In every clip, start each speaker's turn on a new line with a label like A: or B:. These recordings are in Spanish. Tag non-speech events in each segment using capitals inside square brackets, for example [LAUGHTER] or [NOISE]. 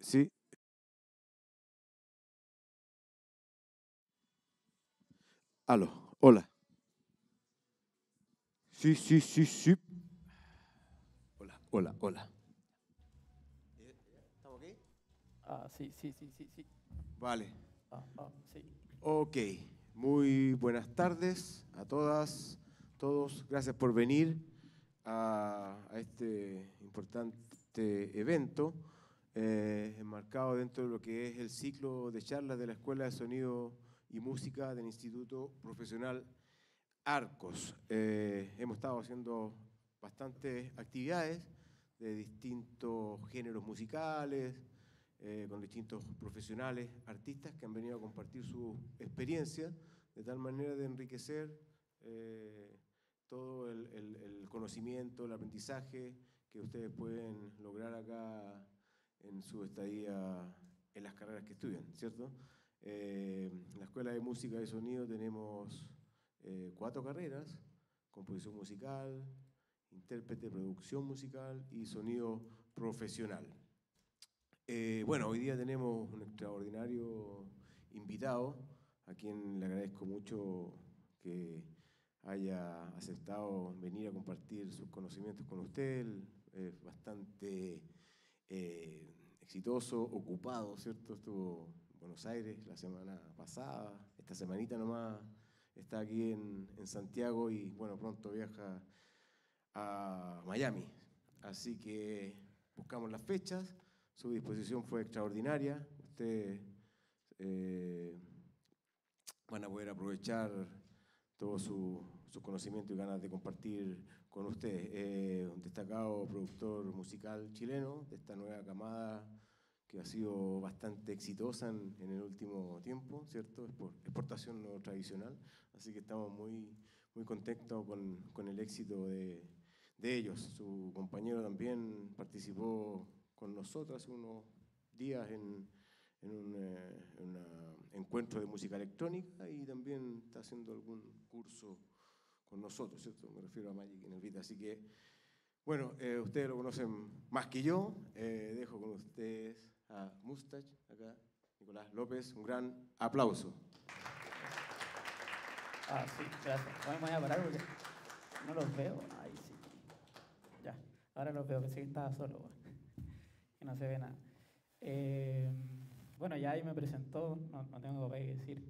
A: Sí. Aló, hola. Sí, sí, sí, sí. Hola, hola, hola.
B: ¿Estamos aquí? Ah, sí, sí, sí, sí, sí. Vale. Ah, ah sí.
A: Ok, muy buenas tardes a todas, todos. Gracias por venir a este importante evento. Eh, enmarcado dentro de lo que es el ciclo de charlas de la Escuela de Sonido y Música del Instituto Profesional Arcos. Eh, hemos estado haciendo bastantes actividades de distintos géneros musicales, eh, con distintos profesionales, artistas que han venido a compartir su experiencia, de tal manera de enriquecer todo el, el, conocimiento, el aprendizaje que ustedes pueden lograr acá en su estadía en las carreras que estudian, ¿cierto? Eh, en la Escuela de Música y Sonido tenemos eh, cuatro carreras, composición musical, intérprete, de producción musical y sonido profesional. Eh, bueno, hoy día tenemos un extraordinario invitado, a quien le agradezco mucho que haya aceptado venir a compartir sus conocimientos con usted. Es bastante eh, exitoso, ocupado, ¿cierto? Estuvo en Buenos Aires la semana pasada, esta semanita nomás está aquí en, Santiago y bueno, pronto viaja a Miami. Así que buscamos las fechas, su disposición fue extraordinaria, ustedes eh, van a poder aprovechar todo su, su conocimiento y ganas de compartir con usted, eh, un destacado productor musical chileno de esta nueva camada que ha sido bastante exitosa en, el último tiempo, ¿cierto? Exportación no tradicional, así que estamos muy, muy contentos con, con el éxito de, de, ellos. Su compañero también participó con nosotros hace unos días en, en un eh, encuentro de música electrónica y también está haciendo algún curso con nosotros, ¿cierto? Me refiero a Magic en el Vita. Así que, bueno, eh, ustedes lo conocen más que yo. Eh, dejo con ustedes a Mustach, acá, Nicolás López. Un gran aplauso.
B: Ah, sí, gracias. Bueno, es voy a parar no los veo. Ahí sí. Ya, ahora los veo, que que estaba solo, que no se ve nada. Eh, bueno, ya ahí me presentó, no, tengo tengo que decir,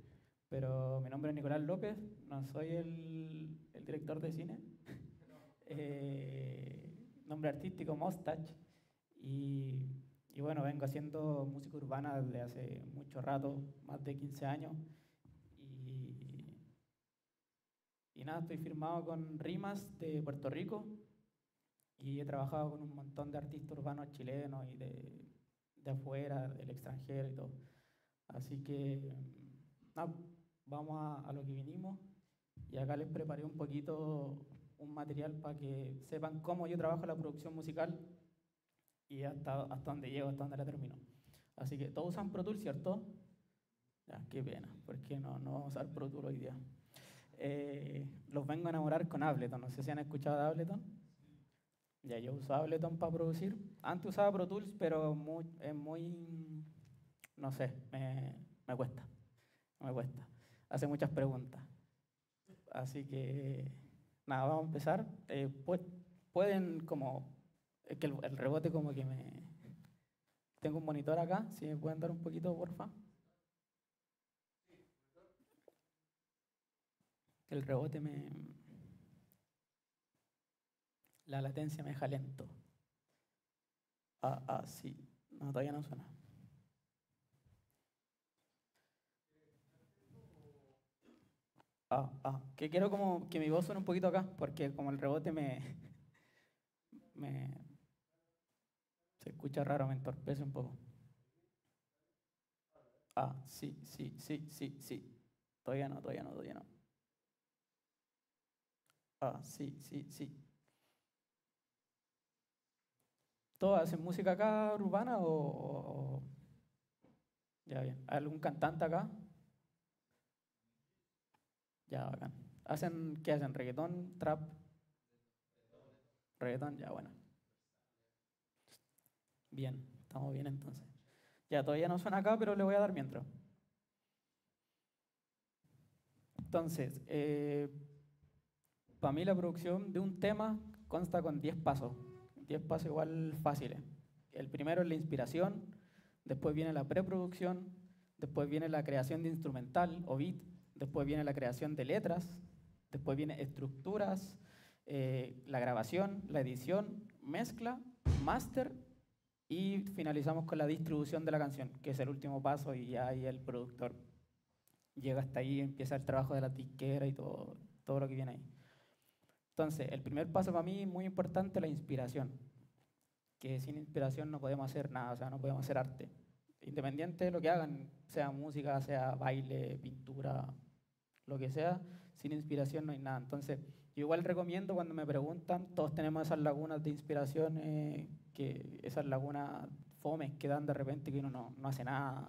B: pero mi nombre es Nicolás López, no soy el el director de cine, [LAUGHS] eh, nombre artístico Mostach, y, bueno, vengo haciendo música urbana desde hace mucho rato, más de 15 años, y, nada, estoy firmado con Rimas de Puerto Rico, y he trabajado con un montón de artistas urbanos chilenos y de, de afuera, del extranjero y todo. Así que, nada, vamos a lo que vinimos. Y acá les preparé un poquito un material para que sepan cómo yo trabajo la producción musical y hasta, hasta dónde llego, hasta dónde la termino. Así que todos usan Pro Tools, ¿cierto? qué pena, porque no, no vamos a usar Pro Tools hoy día. Eh, los vengo a enamorar con Ableton. No sé si han escuchado de Ableton. Ya yo uso Ableton para producir. Antes usaba Pro Tools, pero muy, es muy... No sé, me, me cuesta. Me cuesta. Hace muchas preguntas. Así que nada, vamos a empezar. Eh, pues, pueden como... que el, rebote como que me... Tengo un monitor acá, si me pueden dar un poquito, porfa. El rebote me... La latencia me deja lento. Ah, ah, sí. No, todavía no suena. Ah, ah, que quiero como que mi voz suene un poquito acá, porque como el rebote me, [LAUGHS] me se escucha raro, me entorpece un poco. Ah, sí, sí, sí, sí, sí. Todavía no, todavía no, todavía no. Ah, sí, sí, sí. ¿Todo hacen música acá urbana o, o... Ya bien. ¿Hay algún cantante acá? Ya, bacán. ¿Hacen, ¿Qué hacen? ¿Reggaetón? ¿Trap? ¿Reggaetón? Ya, bueno. Bien, estamos bien entonces. Ya, todavía no suena acá, pero le voy a dar mientras. Entonces, eh, para mí la producción de un tema consta con 10 pasos. 10 pasos igual fáciles. El primero es la inspiración, después viene la preproducción, después viene la creación de instrumental o beat, después viene la creación de letras, después viene estructuras, eh, la grabación, la edición, mezcla, máster y finalizamos con la distribución de la canción, que es el último paso y ya ahí el productor llega hasta ahí, empieza el trabajo de la tiquera y todo, todo lo que viene ahí. Entonces, el primer paso para mí es muy importante la inspiración, que sin inspiración no podemos hacer nada, o sea, no podemos hacer arte, independiente de lo que hagan, sea música, sea baile, pintura, lo que sea, sin inspiración no hay nada. Entonces, igual recomiendo cuando me preguntan, todos tenemos esas lagunas de inspiración, eh, que esas lagunas fomes que dan de repente que uno no, hace nada,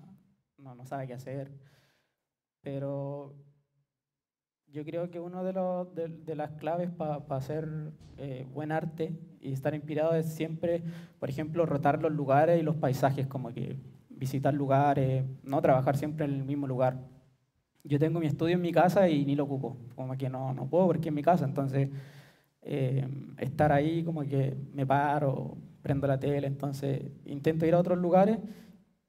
B: no, sabe qué hacer. Pero yo creo que una de, las claves para hacer eh, buen arte y estar inspirado es siempre, por ejemplo, rotar los lugares y los paisajes, como que visitar lugares, no trabajar siempre en el mismo lugar. Yo tengo mi estudio en mi casa y ni lo ocupo, como que no, no puedo porque es mi casa, entonces eh, estar ahí como que me paro, prendo la tele, entonces intento ir a otros lugares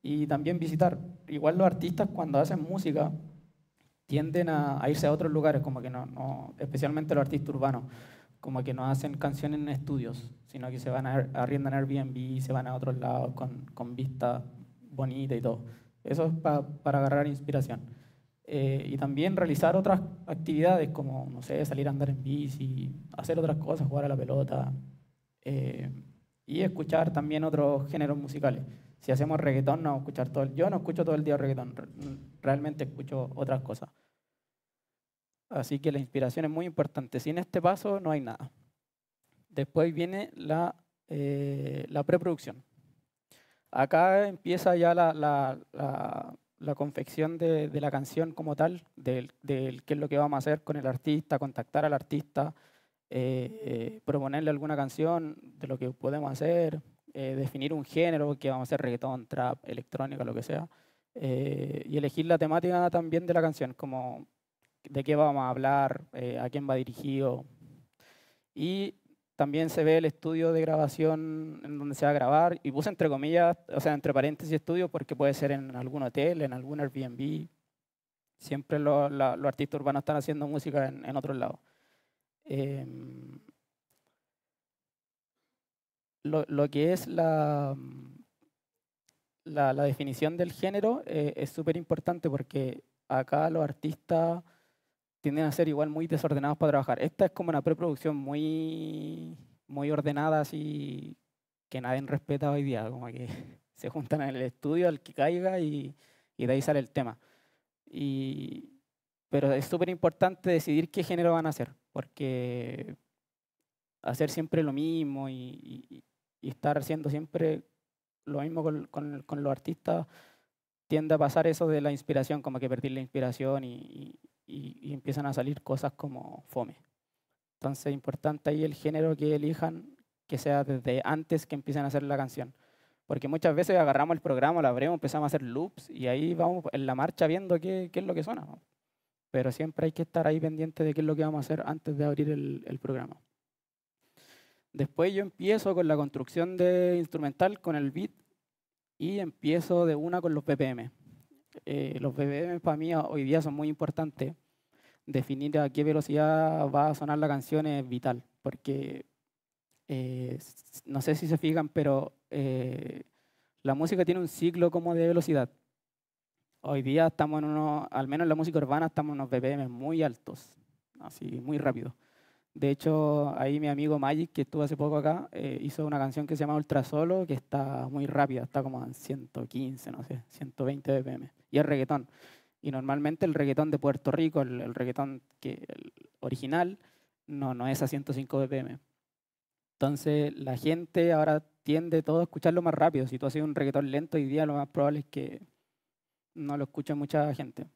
B: y también visitar. Igual los artistas cuando hacen música tienden a, irse a otros lugares, como que no, no, especialmente los artistas urbanos, como que no hacen canciones en estudios, sino que se van a arriendan Airbnb, se van a otros lados con, con vista bonita y todo. Eso es para agarrar inspiración. Eh, y también realizar otras actividades como, no sé, salir a andar en bici, hacer otras cosas, jugar a la pelota eh, y escuchar también otros géneros musicales. Si hacemos reggaetón, no escuchar todo el, yo no escucho todo el día reggaetón, realmente escucho otras cosas. Así que la inspiración es muy importante. Sin este paso no hay nada. Después viene la, eh, la preproducción. Acá empieza ya la la confección de, la canción como tal, del de qué es lo que vamos a hacer con el artista, contactar al artista, eh, proponerle alguna canción de lo que podemos hacer, eh, definir un género, que vamos a hacer reggaetón, trap, electrónica, lo que sea, eh, y elegir la temática también de la canción, como de qué vamos a hablar, a quién va dirigido. Y también se ve el estudio de grabación en donde se va a grabar, y puse entre comillas, o sea, entre paréntesis estudio, porque puede ser en algún hotel, en algún Airbnb. Siempre los artistas urbanos están haciendo música en, otro lado em, lo, que es la, la, definición del género eh, es súper importante porque acá los artistas tienden a ser igual muy desordenados para trabajar. Esta es como una preproducción muy, muy ordenada, así que nadie respeta hoy día, como que [LAUGHS] se juntan en el estudio al que caiga y, y de ahí sale el tema. Y, pero es súper importante decidir qué género van a hacer, porque hacer siempre lo mismo y, estar haciendo siempre lo mismo con, con, con, los artistas, tiende a pasar eso de la inspiración, como que perder la inspiración y, y, empiezan a salir cosas como fome. Entonces es importante ahí el género que elijan, que sea desde antes que empiecen a hacer la canción. Porque muchas veces agarramos el programa, lo abrimos, empezamos a hacer loops y ahí vamos en la marcha viendo qué, es lo que suena. Pero siempre hay que estar ahí pendiente de qué es lo que vamos a hacer antes de abrir el, programa. Después yo empiezo con la construcción de instrumental, con el beat, y empiezo de una con los BPM. Eh, los BPM para mí hoy día son muy importantes definir a qué velocidad va a sonar la canción es vital, porque eh, no sé si se fijan, pero eh, la música tiene un ciclo como de velocidad. Hoy día estamos en unos, al menos en la música urbana, estamos en unos BPM muy altos, así muy rápido. De hecho, ahí mi amigo Magic, que estuvo hace poco acá, eh, hizo una canción que se llama Ultra Solo, que está muy rápida, está como en 115, no sé, 120 BPM. Y es reggaetón. Y normalmente el reggaetón de Puerto Rico, el, reggaetón que, el original, no, no es a 105 BPM. Entonces la gente ahora tiende todo a escucharlo más rápido. Si tú haces un reggaetón lento hoy día, lo más probable es que no lo escuche mucha gente.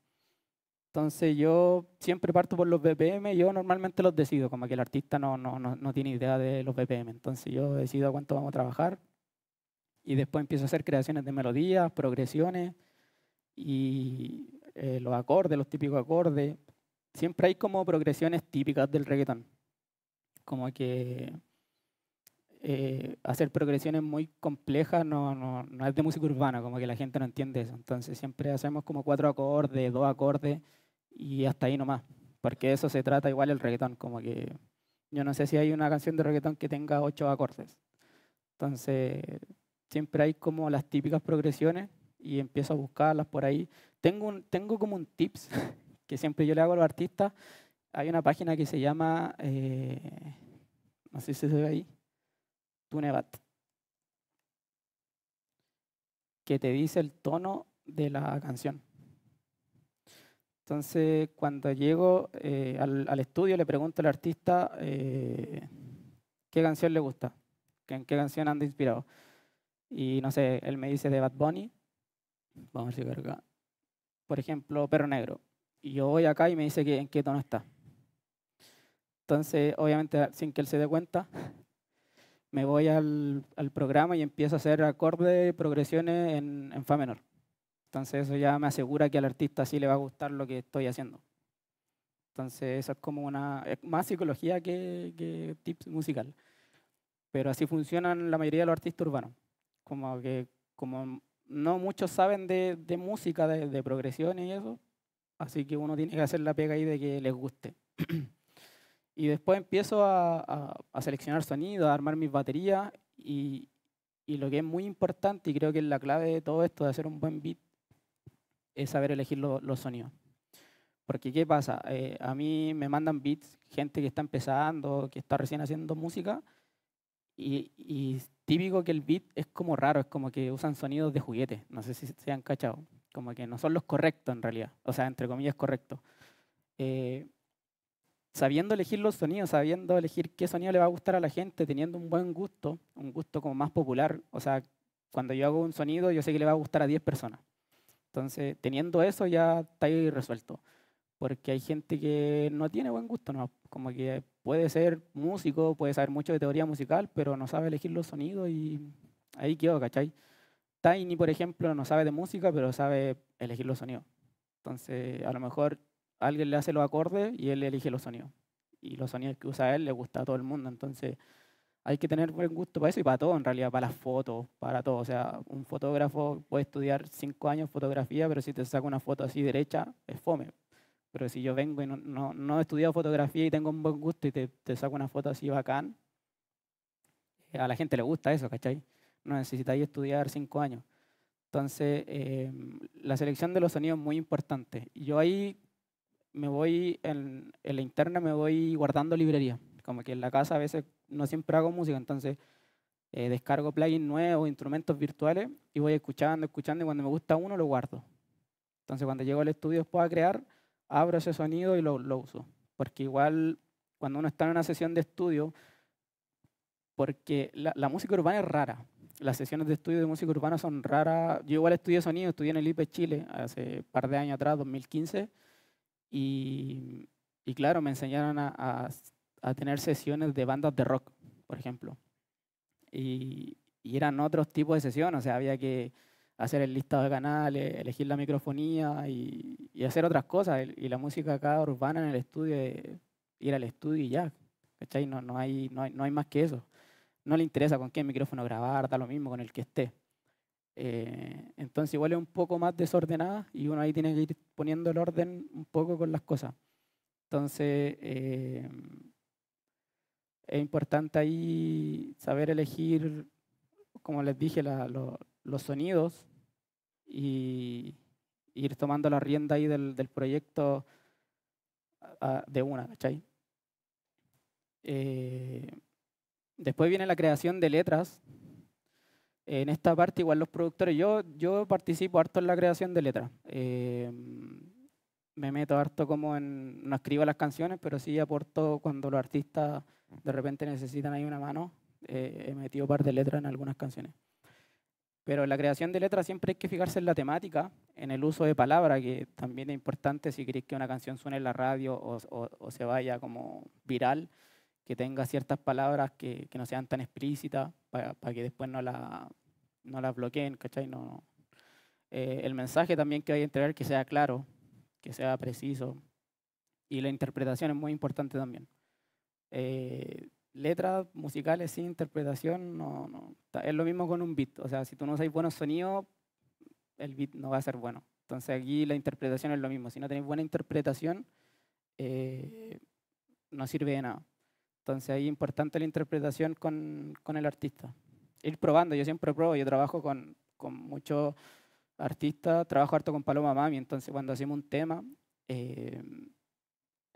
B: Entonces yo siempre parto por los BPM, yo normalmente los decido, como que el artista no, no, no, no tiene idea de los BPM, entonces yo decido a cuánto vamos a trabajar y después empiezo a hacer creaciones de melodías, progresiones y eh, los acordes, los típicos acordes. Siempre hay como progresiones típicas del reggaetón. Como que eh, hacer progresiones muy complejas no, no, no, es de música urbana, como que la gente no entiende eso. Entonces siempre hacemos como cuatro acordes, dos acordes y hasta ahí nomás. Porque eso se trata igual el reggaetón, como que yo no sé si hay una canción de reggaetón que tenga ocho acordes. Entonces siempre hay como las típicas progresiones y empiezo a buscarlas por ahí. Tengo, tengo como un tips [LAUGHS] que siempre yo le hago a los artistas. Hay una página que se llama, eh, no sé si se ve ahí, Tunebat, que te dice el tono de la canción. Entonces, cuando llego eh, al, estudio, le pregunto al artista eh, qué canción le gusta, en qué canción anda inspirado. Y no sé, él me dice de Bad Bunny, Vamos a llegar acá Por ejemplo, perro negro. Y yo voy acá y me dice que en qué tono está. Entonces, obviamente, sin que él se dé cuenta, me voy al, programa y empiezo a hacer acordes, progresiones en, en fa menor. Entonces, eso ya me asegura que al artista sí le va a gustar lo que estoy haciendo. Entonces, eso es como una. Es más psicología que, tips musical. Pero así funcionan la mayoría de los artistas urbanos. Como que como no muchos saben de, de música, de, progresión y eso, así que uno tiene que hacer la pega ahí de que les guste. [CLEARS THROAT] y después empiezo a, seleccionar sonido, a armar mis baterías y, lo que es muy importante y creo que es la clave de todo esto, de hacer un buen beat, es saber elegir los sonidos. Porque ¿qué pasa? Eh, a mí me mandan beats, gente que está empezando, que está recién haciendo música, y, típico que el beat es como raro, es como que usan sonidos de juguete, no sé si se han cachado, como que no son los correctos en realidad, o sea, entre comillas correctos. Eh, sabiendo elegir los sonidos, sabiendo elegir qué sonido le va a gustar a la gente, teniendo un buen gusto, un gusto como más popular, o sea, cuando yo hago un sonido yo sé que le va a gustar a 10 personas. Entonces, teniendo eso ya está ahí resuelto, porque hay gente que no tiene buen gusto, ¿no? como que puede ser músico, puede saber mucho de teoría musical, pero no sabe elegir los sonidos y ahí quedó, ¿cachai? Tiny, por ejemplo, no sabe de música, pero sabe elegir los sonidos. Entonces, a lo mejor alguien le hace los acordes y él elige los sonidos. Y los sonidos que usa él le gusta a todo el mundo. Entonces, hay que tener buen gusto para eso y para todo, en realidad, para las fotos, para todo. O sea, un fotógrafo puede estudiar cinco años fotografía, pero si te saca una foto así derecha, es fome. Pero si yo vengo y no, no, he estudiado fotografía y tengo un buen gusto y te, te, saco una foto así bacán, eh, a la gente le gusta eso, ¿cachai? No necesitáis estudiar cinco años. Entonces, eh, la selección de los sonidos es muy importante. Yo ahí me voy, en, la interna me voy guardando librería. Como que en la casa a veces no siempre hago música, entonces eh, descargo plugins nuevos, instrumentos virtuales y voy escuchando, escuchando y cuando me gusta uno lo guardo. Entonces cuando llego al estudio después crear, abro ese sonido y lo, uso. Porque igual cuando uno está en una sesión de estudio, porque la, música urbana es rara. Las sesiones de estudio de música urbana son raras. Yo igual estudié sonido, estudié en el IPE Chile hace un par de años atrás, 2015, y, claro, me enseñaron a, tener sesiones de bandas de rock, por ejemplo. Y, y eran otros tipos de sesiones, o sea, había que hacer el listado de canales, elegir la microfonía y, hacer otras cosas. Y la música acá urbana en el estudio, eh, ir al estudio y ya. ¿Cachai? No, no, hay, no, hay, no hay más que eso. No le interesa con qué micrófono grabar, da lo mismo con el que esté. Eh, entonces igual es un poco más desordenada y uno ahí tiene que ir poniendo el orden un poco con las cosas. Entonces eh, es importante ahí saber elegir, como les dije, la, los sonidos y, ir tomando la rienda ahí del, proyecto ah, ah, de una, ¿cachai? Eh, después viene la creación de letras. En esta parte igual los productores, yo, yo participo harto en la creación de letras. Eh, me meto harto como en, no escribo las canciones, pero sí aporto cuando los artistas de repente necesitan ahí una mano. Eh, he metido un par de letras en algunas canciones. Pero la creación de letras siempre hay que fijarse en la temática, en el uso de palabras, que también es importante si queréis que una canción suene en la radio o, se vaya como viral, que tenga ciertas palabras que, no sean tan explícitas para que después no las no la bloqueen, ¿cachai? No, eh, el mensaje también que hay que entregar que sea claro, que sea preciso. Y la interpretación es muy importante también. Eh, letras musicales sin interpretación, no, no, es lo mismo con un beat. O sea, si tú no sabes buenos sonidos, el beat no va a ser bueno. Entonces aquí la interpretación es lo mismo. Si no tenéis buena interpretación, eh, no sirve de nada. Entonces ahí es importante la interpretación con, con, el artista. Ir probando, yo siempre pruebo, yo trabajo con, con muchos artistas, trabajo harto con Paloma Mami, entonces cuando hacemos un tema, eh,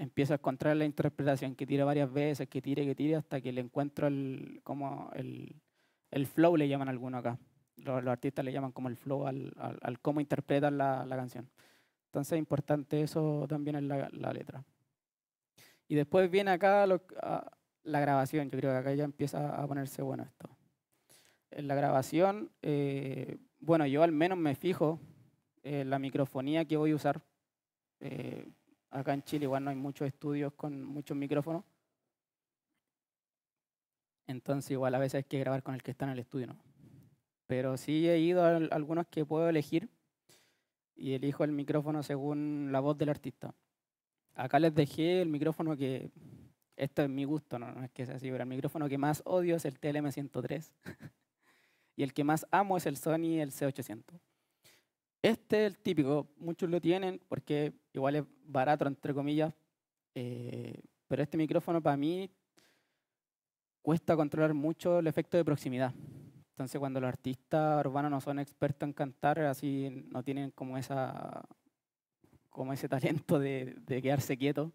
B: empiezo a encontrar la interpretación, que tire varias veces, que tire, que tire, hasta que le encuentro el, como el, el flow, le llaman alguno acá. Los, artistas le llaman como el flow al, al, cómo interpretan la, la, canción. Entonces es importante eso también en la, la letra. Y después viene acá ah, la grabación. Yo creo que acá ya empieza a ponerse bueno esto. En la grabación, eh, bueno, yo al menos me fijo en la microfonía que voy a usar. Eh, Acá en Chile igual no hay muchos estudios con muchos micrófonos. Entonces igual a veces hay que grabar con el que está en el estudio, ¿no? Pero sí he ido a algunos que puedo elegir y elijo el micrófono según la voz del artista. Acá les dejé el micrófono que, esto es mi gusto, no, es que sea así, pero el micrófono que más odio es el TLM-103 [LAUGHS] y el que más amo es el Sony el C800. Este es el típico, muchos lo tienen porque igual es barato, entre comillas, eh, pero este micrófono para mí cuesta controlar mucho el efecto de proximidad. Entonces cuando los artistas urbanos no son expertos en cantar, así no tienen como, esa, como ese talento de, quedarse quieto.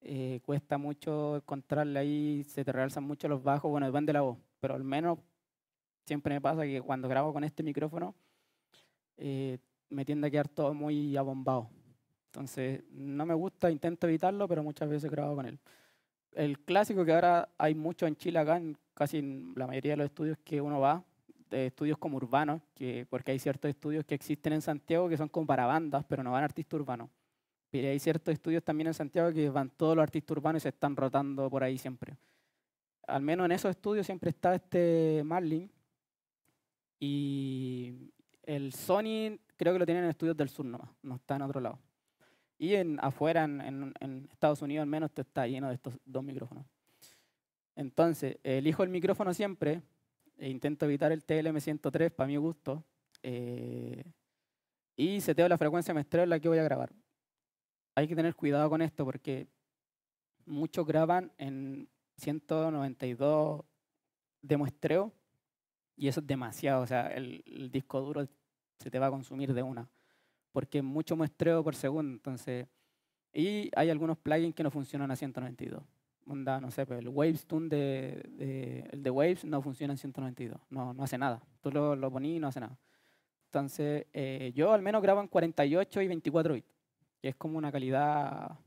B: Eh, cuesta mucho encontrarle ahí, se te realzan mucho los bajos, bueno, depende de la voz, pero al menos siempre me pasa que cuando grabo con este micrófono, eh, me tiende a quedar todo muy abombado. Entonces, no me gusta, intento evitarlo, pero muchas veces grabo con él. El clásico que ahora hay mucho en Chile, acá, en casi la mayoría de los estudios que uno va, de estudios como urbanos, que, porque hay ciertos estudios que existen en Santiago que son como para bandas, pero no van artistas urbanos. Pero hay ciertos estudios también en Santiago que van todos los artistas urbanos y se están rotando por ahí siempre. Al menos en esos estudios siempre está este Marlin y el Sony creo que lo tienen en estudios del sur nomás, no está en otro lado. Y en, afuera, en, Estados Unidos al menos, está lleno de estos dos micrófonos. Entonces, elijo el micrófono siempre, e intento evitar el TLM103 para mi gusto, eh, y seteo la frecuencia muestreo en la que voy a grabar. Hay que tener cuidado con esto porque muchos graban en 192 de muestreo y eso es demasiado. O sea, el, el disco duro se te va a consumir de una, porque es mucho muestreo por segundo, entonces... Y hay algunos plugins que no funcionan a 192. no sé, pero pues, el Waves de, de, el de Waves no funciona en 192. No, no hace nada. Tú lo, lo ponís y no hace nada. Entonces, eh, yo al menos grabo en 48 y 24 bits, que es como una calidad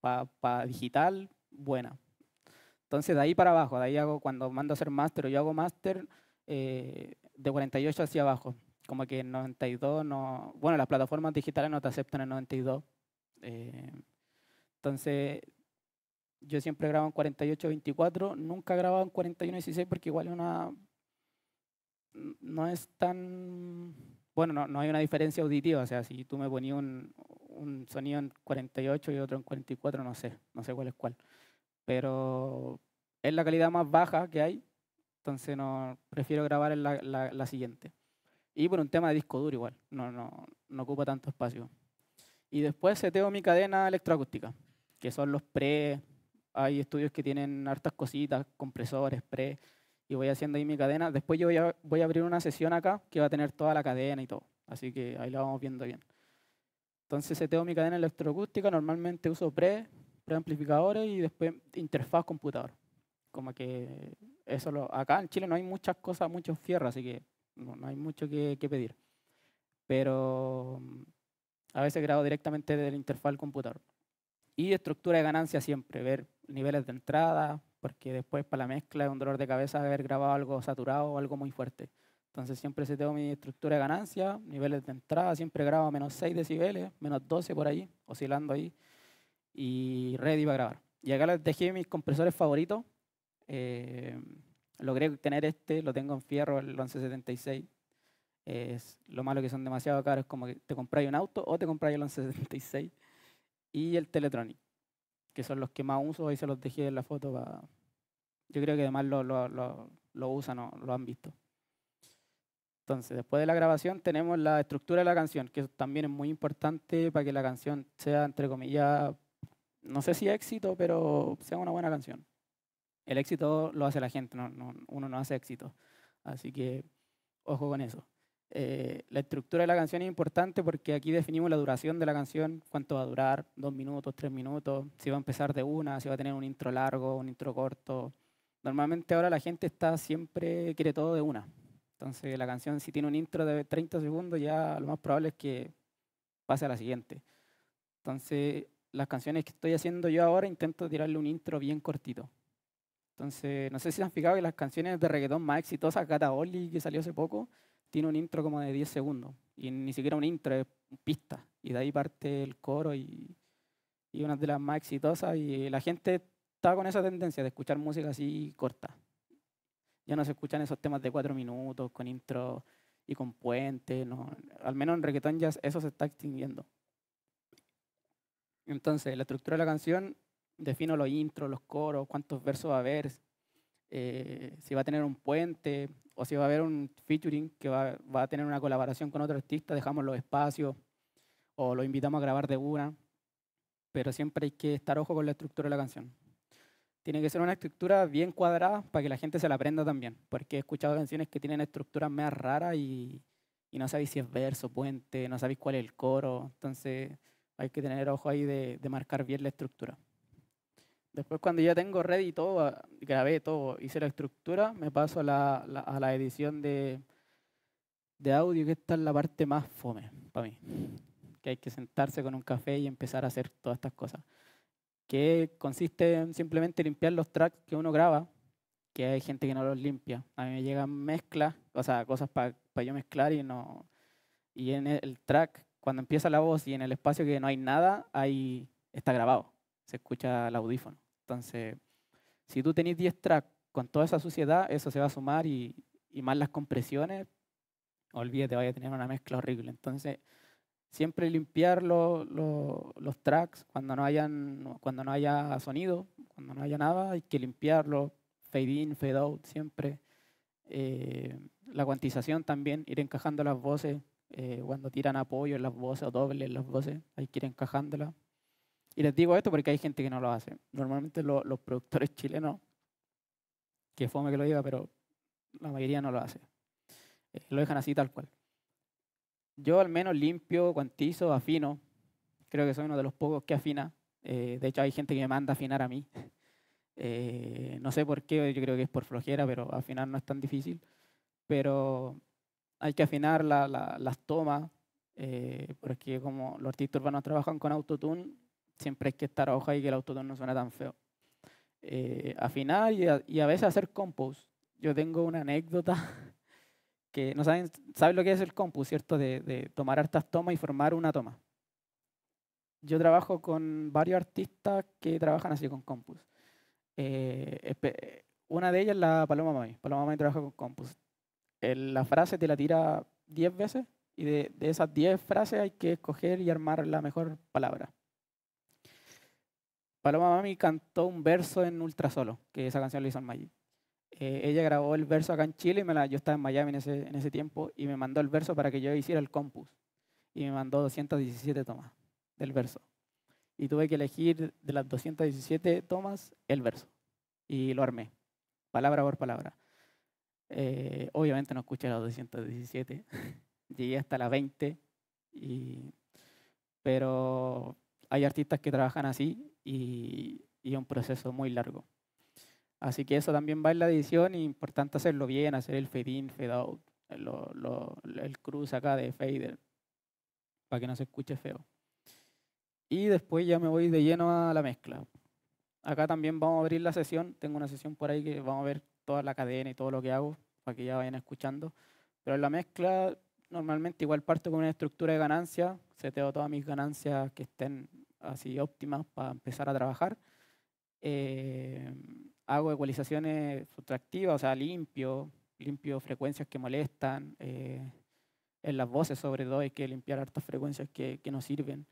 B: para digital buena. Entonces, de ahí para abajo, de ahí hago, cuando mando a hacer master o yo hago master, eh, de 48 hacia abajo como que en 92 no, bueno, las plataformas digitales no te aceptan en 92. Eh, entonces, yo siempre grabo en 48-24, nunca grabo en 41-16 porque igual una, no es tan, bueno, no, no, hay una diferencia auditiva, o sea, si tú me ponías un, un sonido en 48 y otro en 44, no sé, no sé cuál es cuál. Pero es la calidad más baja que hay, entonces no, prefiero grabar en la siguiente. Y por un tema de disco duro igual, no, no, no ocupa tanto espacio. Y después seteo mi cadena electroacústica, que son los pre, hay estudios que tienen hartas cositas, compresores, pre, y voy haciendo ahí mi cadena. Después yo voy a, voy a abrir una sesión acá que va a tener toda la cadena y todo, así que ahí la vamos viendo bien. Entonces seteo mi cadena electroacústica, normalmente uso pre, preamplificadores y después interfaz computador. Como que eso lo, acá en Chile no hay muchas cosas, muchos fierros, así que no, hay mucho que, pedir. Pero mm, a veces grabo directamente del interfaz del computador. Y estructura de ganancia siempre, ver niveles de entrada, porque después para la mezcla es un dolor de cabeza haber grabado algo saturado o algo muy fuerte. Entonces siempre se tengo mi estructura de ganancia, niveles de entrada, siempre grabo menos 6 decibeles, menos 12 por ahí, oscilando ahí, y ready para grabar. Y acá les dejé mis compresores favoritos. Eh, Logré tener este, lo tengo en fierro, el 1176. Es, lo malo que son demasiado caros, como que te compráis un auto o te compráis el 1176. Y el Teletronic, que son los que más uso, ahí se los dejé en la foto. Yo creo que además lo, lo usan o lo han visto. Entonces, después de la grabación tenemos la estructura de la canción, que también es muy importante para que la canción sea, entre comillas, no sé si éxito, pero sea una buena canción el éxito lo hace la gente, uno no hace éxito. Así que ojo con eso. Eh, la estructura de la canción es importante porque aquí definimos la duración de la canción, cuánto va a durar, dos minutos, tres minutos, si va a empezar de una, si va a tener un intro largo, un intro corto. Normalmente ahora la gente está siempre, quiere todo de una. Entonces la canción si tiene un intro de 30 segundos ya lo más probable es que pase a la siguiente. Entonces las canciones que estoy haciendo yo ahora intento tirarle un intro bien cortito entonces, no sé si se han fijado que las canciones de reggaetón más exitosas, Gata Oli, que salió hace poco, tiene un intro como de 10 segundos. Y ni siquiera un intro, es pista. Y de ahí parte el coro y, una de las más exitosas. Y la gente está con esa tendencia de escuchar música así corta. Ya no se escuchan esos temas de cuatro minutos, con intro y con puentes. No. Al menos en reggaetón ya eso se está extinguiendo. Entonces, la estructura de la canción defino los intros, los coros, cuántos versos va a haber, eh, si va a tener un puente o si va a haber un featuring que va, a tener una colaboración con otro artista, dejamos los espacios o lo invitamos a grabar de una, pero siempre hay que estar ojo con la estructura de la canción. Tiene que ser una estructura bien cuadrada para que la gente se la aprenda también, porque he escuchado canciones que tienen estructuras más raras y, no sabéis si es verso, puente, no sabéis cuál es el coro, entonces hay que tener ojo ahí de, de marcar bien la estructura. Después cuando ya tengo ready todo, ah, grabé todo, hice la estructura, me paso a la, edición de, audio, que esta es la parte más fome para mí. Que hay que sentarse con un café y empezar a hacer todas estas cosas. Que consiste en simplemente limpiar los tracks que uno graba, que hay gente que no los limpia. A mí me llegan mezclas, o sea, cosas para yo mezclar y no... Y en el track, cuando empieza la voz y en el espacio que no hay nada, ahí está grabado, se escucha el audífono. Entonces, si tú tenés 10 tracks con toda esa suciedad, eso se va a sumar y, más las compresiones, olvídate, vaya a tener una mezcla horrible. Entonces, siempre limpiar los tracks cuando no, hayan, cuando no haya sonido, cuando no haya nada, hay que limpiarlo, fade in, fade out, siempre. Eh, la cuantización también, ir encajando las voces, eh, cuando tiran apoyo en las voces o doble en las voces, hay que ir encajándolas. Y les digo esto porque hay gente que no lo hace. Normalmente los productores chilenos, que fome que lo diga, pero la mayoría no lo hace. Eh, lo dejan así tal cual. Yo al menos limpio, cuantizo, afino. Creo que soy uno de los pocos que afina. Eh, de hecho, hay gente que me manda afinar a mí. [LAUGHS] Eh, no sé por qué, yo creo que es por flojera, pero afinar no es tan difícil. Pero hay que afinar las tomas, porque como los artistas urbanos trabajan con autotune, siempre hay que estar a hoja y que el autotune no suena tan feo. Eh, afinar y a, veces hacer compus. Yo tengo una anécdota [LAUGHS] que no saben, ¿saben lo que es el compus, cierto? De, tomar hartas tomas y formar una toma. Yo trabajo con varios artistas que trabajan así con compus. Eh, una de ellas es la Paloma Mami. Paloma Mami trabaja con compus. la frase te la tira 10 veces y de, de esas 10 frases hay que escoger y armar la mejor palabra. Paloma Mami cantó un verso en Ultra Solo, que esa canción lo hizo en eh, ella grabó el verso acá en Chile y me la, yo estaba en Miami en ese, tiempo y me mandó el verso para que yo hiciera el compus. Y me mandó 217 tomas del verso. Y tuve que elegir de las 217 tomas el verso. Y lo armé, palabra por palabra. Eh, obviamente no escuché las 217. [LAUGHS] Llegué hasta las 20. Y, pero hay artistas que trabajan así y, y un proceso muy largo. Así que eso también va en la edición y importante hacerlo bien, hacer el fade in, fade out, el cruz acá de fader, para que no se escuche feo. Y después ya me voy de lleno a la mezcla. Acá también vamos a abrir la sesión, tengo una sesión por ahí que vamos a ver toda la cadena y todo lo que hago, para que ya vayan escuchando. Pero en la mezcla normalmente igual parto con una estructura de ganancias, seteo todas mis ganancias que estén así óptimas para empezar a trabajar. Eh, hago ecualizaciones subtractivas, o sea, limpio, limpio frecuencias que molestan. Eh, en las voces sobre todo hay que limpiar altas frecuencias que, que no sirven.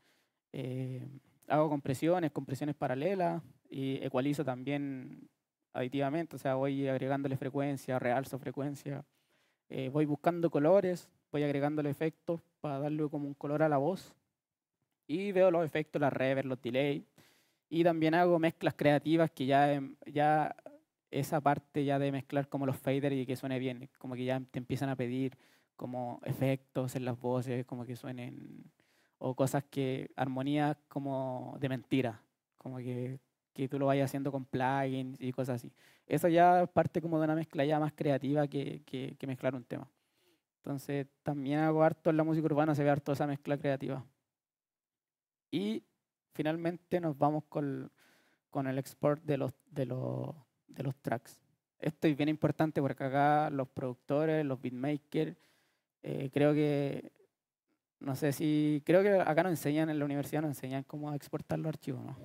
B: Eh, hago compresiones, compresiones paralelas y ecualizo también aditivamente, o sea, voy agregándole frecuencia, realzo frecuencia. voy buscando colores, voy agregándole efectos para darle como un color a la voz y veo los efectos, las reverb, los delay. Y también hago mezclas creativas que ya, em, ya esa parte ya de mezclar como los faders y que suene bien, como que ya te empiezan a pedir como efectos en las voces, como que suenen, o cosas que, armonías como de mentira, como que, que tú lo vayas haciendo con plugins y cosas así. Eso ya es parte como de una mezcla ya más creativa que, que, que mezclar un tema. Entonces también hago harto en la música urbana, se ve harto esa mezcla creativa. Y finalmente nos vamos con, el export de los, de, los, de los tracks. Esto es bien importante porque acá los productores, los beatmakers, eh, creo que, no sé si, creo que acá nos enseñan, en la universidad nos enseñan cómo exportar los archivos, ¿no?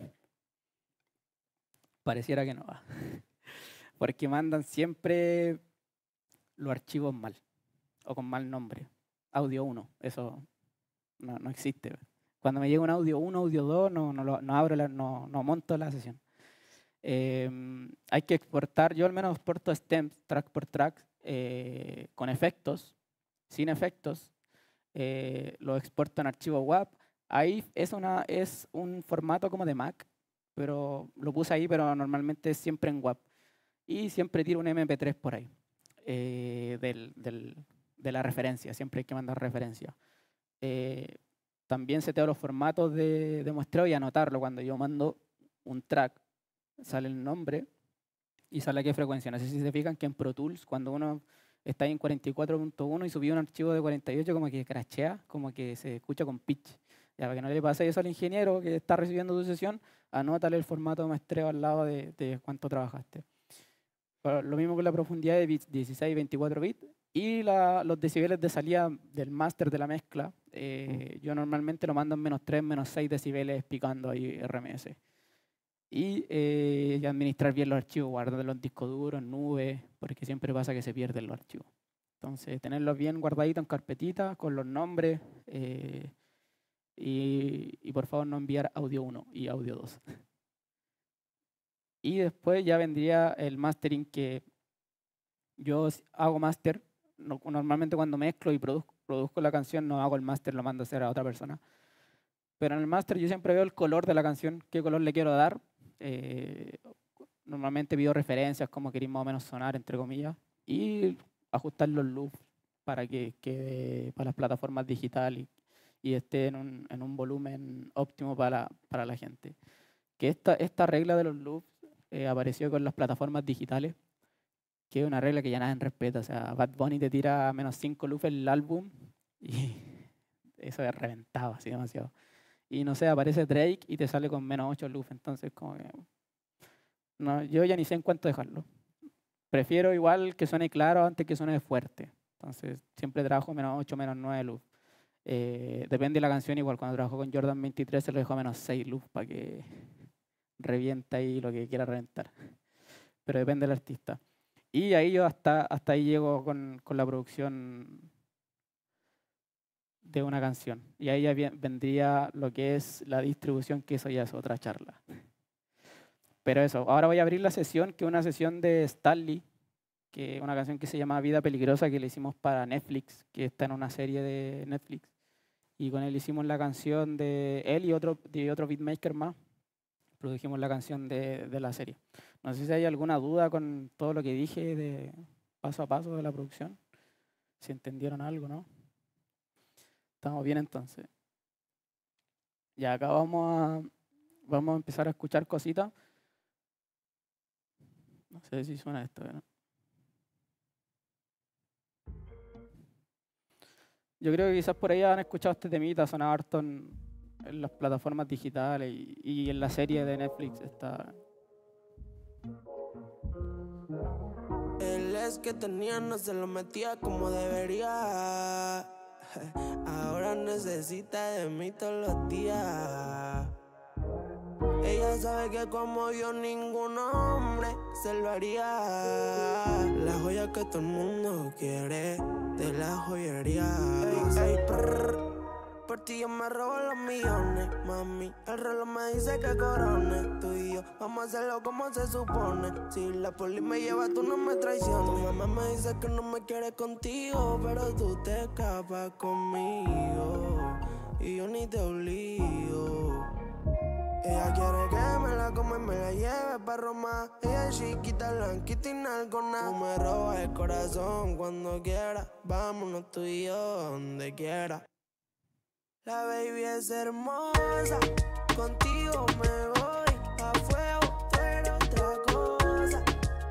B: Pareciera que no va. [LAUGHS] porque mandan siempre los archivos mal o con mal nombre. Audio 1, eso no, no existe. Cuando me llega un audio 1, audio 2, no, no, monto la sesión. Em, hay que exportar, yo al menos exporto stems track por track eh, con efectos, sin efectos. Eh, lo exporto en archivo WAP. Ahí es, una, es un formato como de Mac, pero lo puse ahí, pero normalmente siempre en WAP. Y siempre tiro un MP3 por ahí, eh, del, de la referencia, siempre hay que mandar referencia también seteo los formatos de, muestreo y anotarlo. Cuando yo mando un track, sale el nombre y sale a qué frecuencia. No sé si se fijan que en Pro Tools, cuando uno está en 44.1 y subí un archivo de 48, como que crachea como que se escucha con pitch. Ya, para que no le pase eso al ingeniero que está recibiendo tu sesión, anótale el formato de muestreo al lado de, cuánto trabajaste. lo mismo con la profundidad de bits, 16 24 bits, y los decibeles de salida del máster de la mezcla, eh, yo normalmente lo mando en menos 3, menos 6 decibeles picando ahí RMS. Y eh, administrar bien los archivos, guardarlos en disco duro, en nube, porque siempre pasa que se pierden los archivos. Entonces, tenerlos bien guardaditos en carpetitas, con los nombres. Eh, y, y, por favor no enviar audio 1 y audio 2. y después ya vendría el mastering que yo hago master. Normalmente cuando mezclo y produzco produzco la canción, no hago el máster, lo mando a hacer a otra persona. Pero en el máster yo siempre veo el color de la canción, qué color le quiero dar. Eh, normalmente pido referencias, cómo queréis o menos sonar, entre comillas, y ajustar los loops para que para las plataformas digitales y, esté en un, volumen óptimo para, la gente. Que esta, esta regla de los loops eh, apareció con las plataformas digitales que es una regla que ya nadie respeta. O sea, Bad Bunny te tira menos 5 en el álbum y [LAUGHS] eso es reventado, así demasiado. Y no sé, aparece Drake y te sale con menos 8 luz entonces como que... No, yo ya ni sé en cuánto dejarlo. Prefiero igual que suene claro antes que suene fuerte. Entonces, siempre trabajo menos 8, menos 9 luz. Eh, depende de la canción, igual cuando trabajo con Jordan 23 se lo dejo a menos 6 luz para que revienta ahí lo que quiera reventar. Pero depende del artista. Y ahí yo hasta, hasta ahí llego con, la producción de una canción. Y ahí ya vendría lo que es la distribución, que eso ya es otra charla. Pero eso, ahora voy a abrir la sesión, que es una sesión de Stanley, que una canción que se llama Vida Peligrosa, que le hicimos para Netflix, que está en una serie de Netflix. Y con él hicimos la canción de él y otro, de otro beatmaker más, produjimos la canción de, la serie. No sé si hay alguna duda con todo lo que dije de paso a paso de la producción. Si entendieron algo, ¿no? Estamos bien entonces. Y acá vamos a, vamos a empezar a escuchar cositas. No sé si suena esto, Yo creo que quizás por ahí han escuchado este temita, sonaba harto en las plataformas digitales y, en la serie de Netflix está.
C: El es que tenía no se lo metía como debería. Ahora necesita de mí todos los días. Ella sabe que como yo ningún hombre se lo haría. La joya que todo el mundo quiere te la joyería. Por ti yo me robo los millones, mami. El reloj me dice que corones Tú y yo vamos a hacerlo como se supone. Si la poli me lleva, tú no me traiciones. Tu mamá me dice que no me quiere contigo, pero tú te escapas conmigo. Y yo ni te olvido Ella quiere que me la come, me la lleve para Roma. Ella es chiquita, blanquita y nalgona. Tú me robas el corazón cuando quieras. Vámonos tú y yo donde quieras. La baby es hermosa, contigo me voy a fuego, pero otra cosa.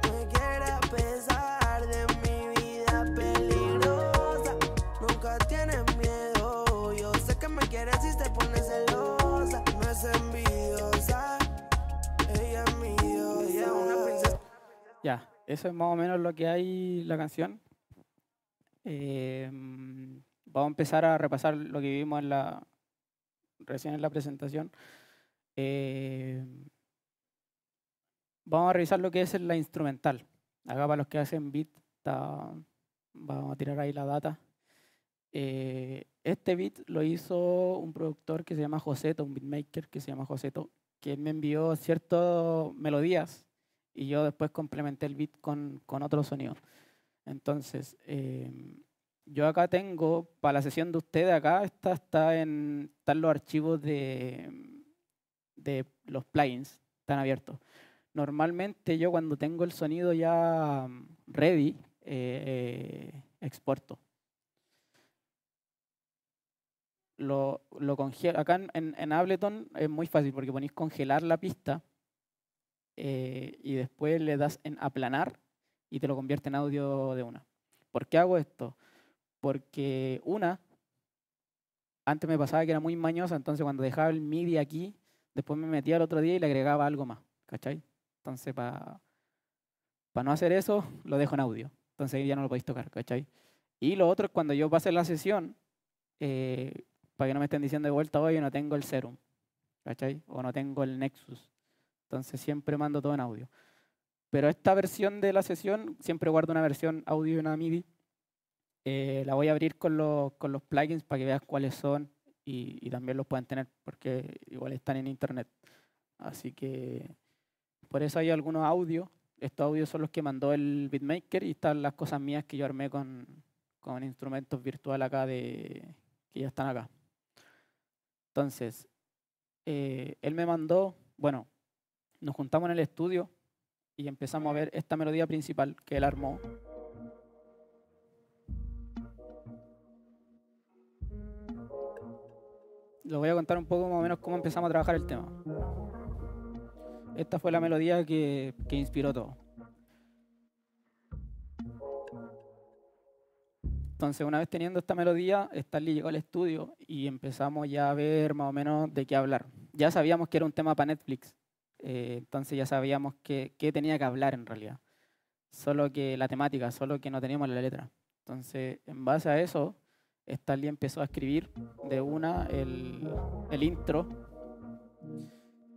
C: Me quiere a pesar de mi vida peligrosa. Nunca tienes miedo, yo sé que me quieres si te pones celosa. No es envidiosa, ella es mi diosa. es una princesa.
B: Ya, eso es más o menos lo que hay la canción. Eh, vamos a empezar a repasar lo que vimos en la, recién en la presentación. Eh, vamos a revisar lo que es la instrumental. Acá para los que hacen beat, vamos a tirar ahí la data. Eh, este beat lo hizo un productor que se llama Joseto, un beatmaker que se llama Joseto, que me envió ciertas melodías y yo después complementé el beat con, con otro sonido. Entonces, eh, yo acá tengo, para la sesión de ustedes, acá está, está en, están los archivos de, los plugins, están abiertos. Normalmente yo cuando tengo el sonido ya mm, ready, eh, eh, exporto. Lo, lo Acá en, Ableton es muy fácil porque ponéis congelar la pista eh, y después le das en aplanar y te lo convierte en audio de una. ¿Por qué hago esto? Porque una, antes me pasaba que era muy mañosa, entonces cuando dejaba el MIDI aquí, después me metía al otro día y le agregaba algo más, ¿cachai? Entonces, para pa no hacer eso, lo dejo en audio. Entonces ya no lo podéis tocar, ¿cachai? Y lo otro es cuando yo pase la sesión, eh, para que no me estén diciendo de vuelta, hoy no tengo el Serum, ¿cachai? O no tengo el Nexus. Entonces siempre mando todo en audio. Pero esta versión de la sesión, siempre guardo una versión audio y una MIDI eh, la voy a abrir con los, plugins para que veas cuáles son y, también los pueden tener porque igual están en internet. Así que por eso hay algunos audios. Estos audios son los que mandó el beatmaker y están las cosas mías que yo armé con, instrumentos virtuales acá de, que ya están acá. Entonces, eh, él me mandó, bueno, nos juntamos en el estudio y empezamos a ver esta melodía principal que él armó. les voy a contar un poco más o menos cómo empezamos a trabajar el tema. Esta fue la melodía que, que inspiró todo. Entonces, una vez teniendo esta melodía, Stanley llegó al estudio y empezamos ya a ver más o menos de qué hablar. Ya sabíamos que era un tema para Netflix, eh, entonces ya sabíamos qué tenía que hablar en realidad. Solo que la temática, solo que no teníamos la letra. Entonces, en base a eso, Stanley empezó a escribir de una el, intro,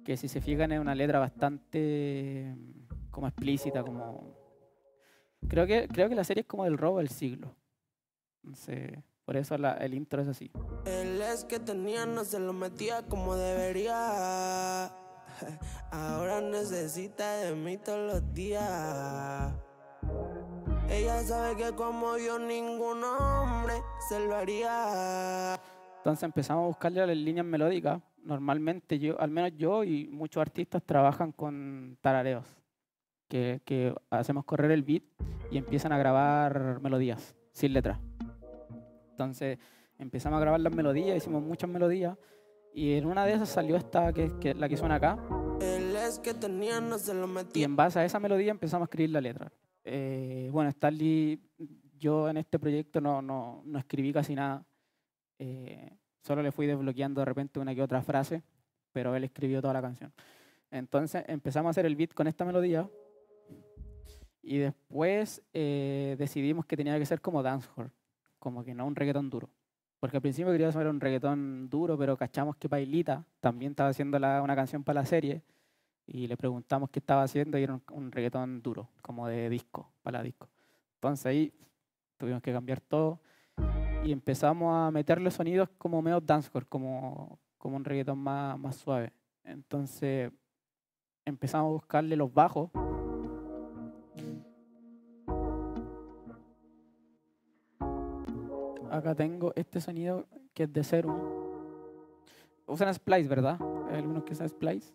B: que si se fijan es una letra bastante mm, como explícita, como... Creo que, creo que la serie es como del robo del siglo. por eso el intro es así.
C: El es que tenía no se lo metía como debería. [LAUGHS] Ahora necesita de mí todos los días. Ella sabe que como yo ningún hombre se lo haría.
B: Entonces empezamos a buscarle las líneas melódicas. Normalmente yo, al menos yo y muchos artistas trabajan con tarareos, que, hacemos correr el beat y empiezan a grabar melodías sin letra. Entonces empezamos a grabar las melodías, hicimos muchas melodías y en una de esas salió esta que, que la que suena acá. Y en base a esa melodía empezamos a escribir la letra. Eh, bueno, Stanley, yo en este proyecto no, no, no escribí casi nada. Eh, solo le fui desbloqueando de repente una que otra frase, pero él escribió toda la canción. Entonces empezamos a hacer el beat con esta melodía y después eh, decidimos que tenía que ser como dancehall, como que no un reggaetón duro. Porque al principio quería hacer un reggaetón duro, pero cachamos que Pailita también estaba haciendo una canción para la serie y le preguntamos qué estaba haciendo y era un, reggaetón duro, como de disco, para disco. Entonces ahí tuvimos que cambiar todo y empezamos a meterle sonidos como medio dancecore, como, como un reggaetón más, más suave. Entonces empezamos a buscarle los bajos. Acá tengo este sonido que es de Serum. Usan Splice, ¿verdad? Hay algunos que usan Splice.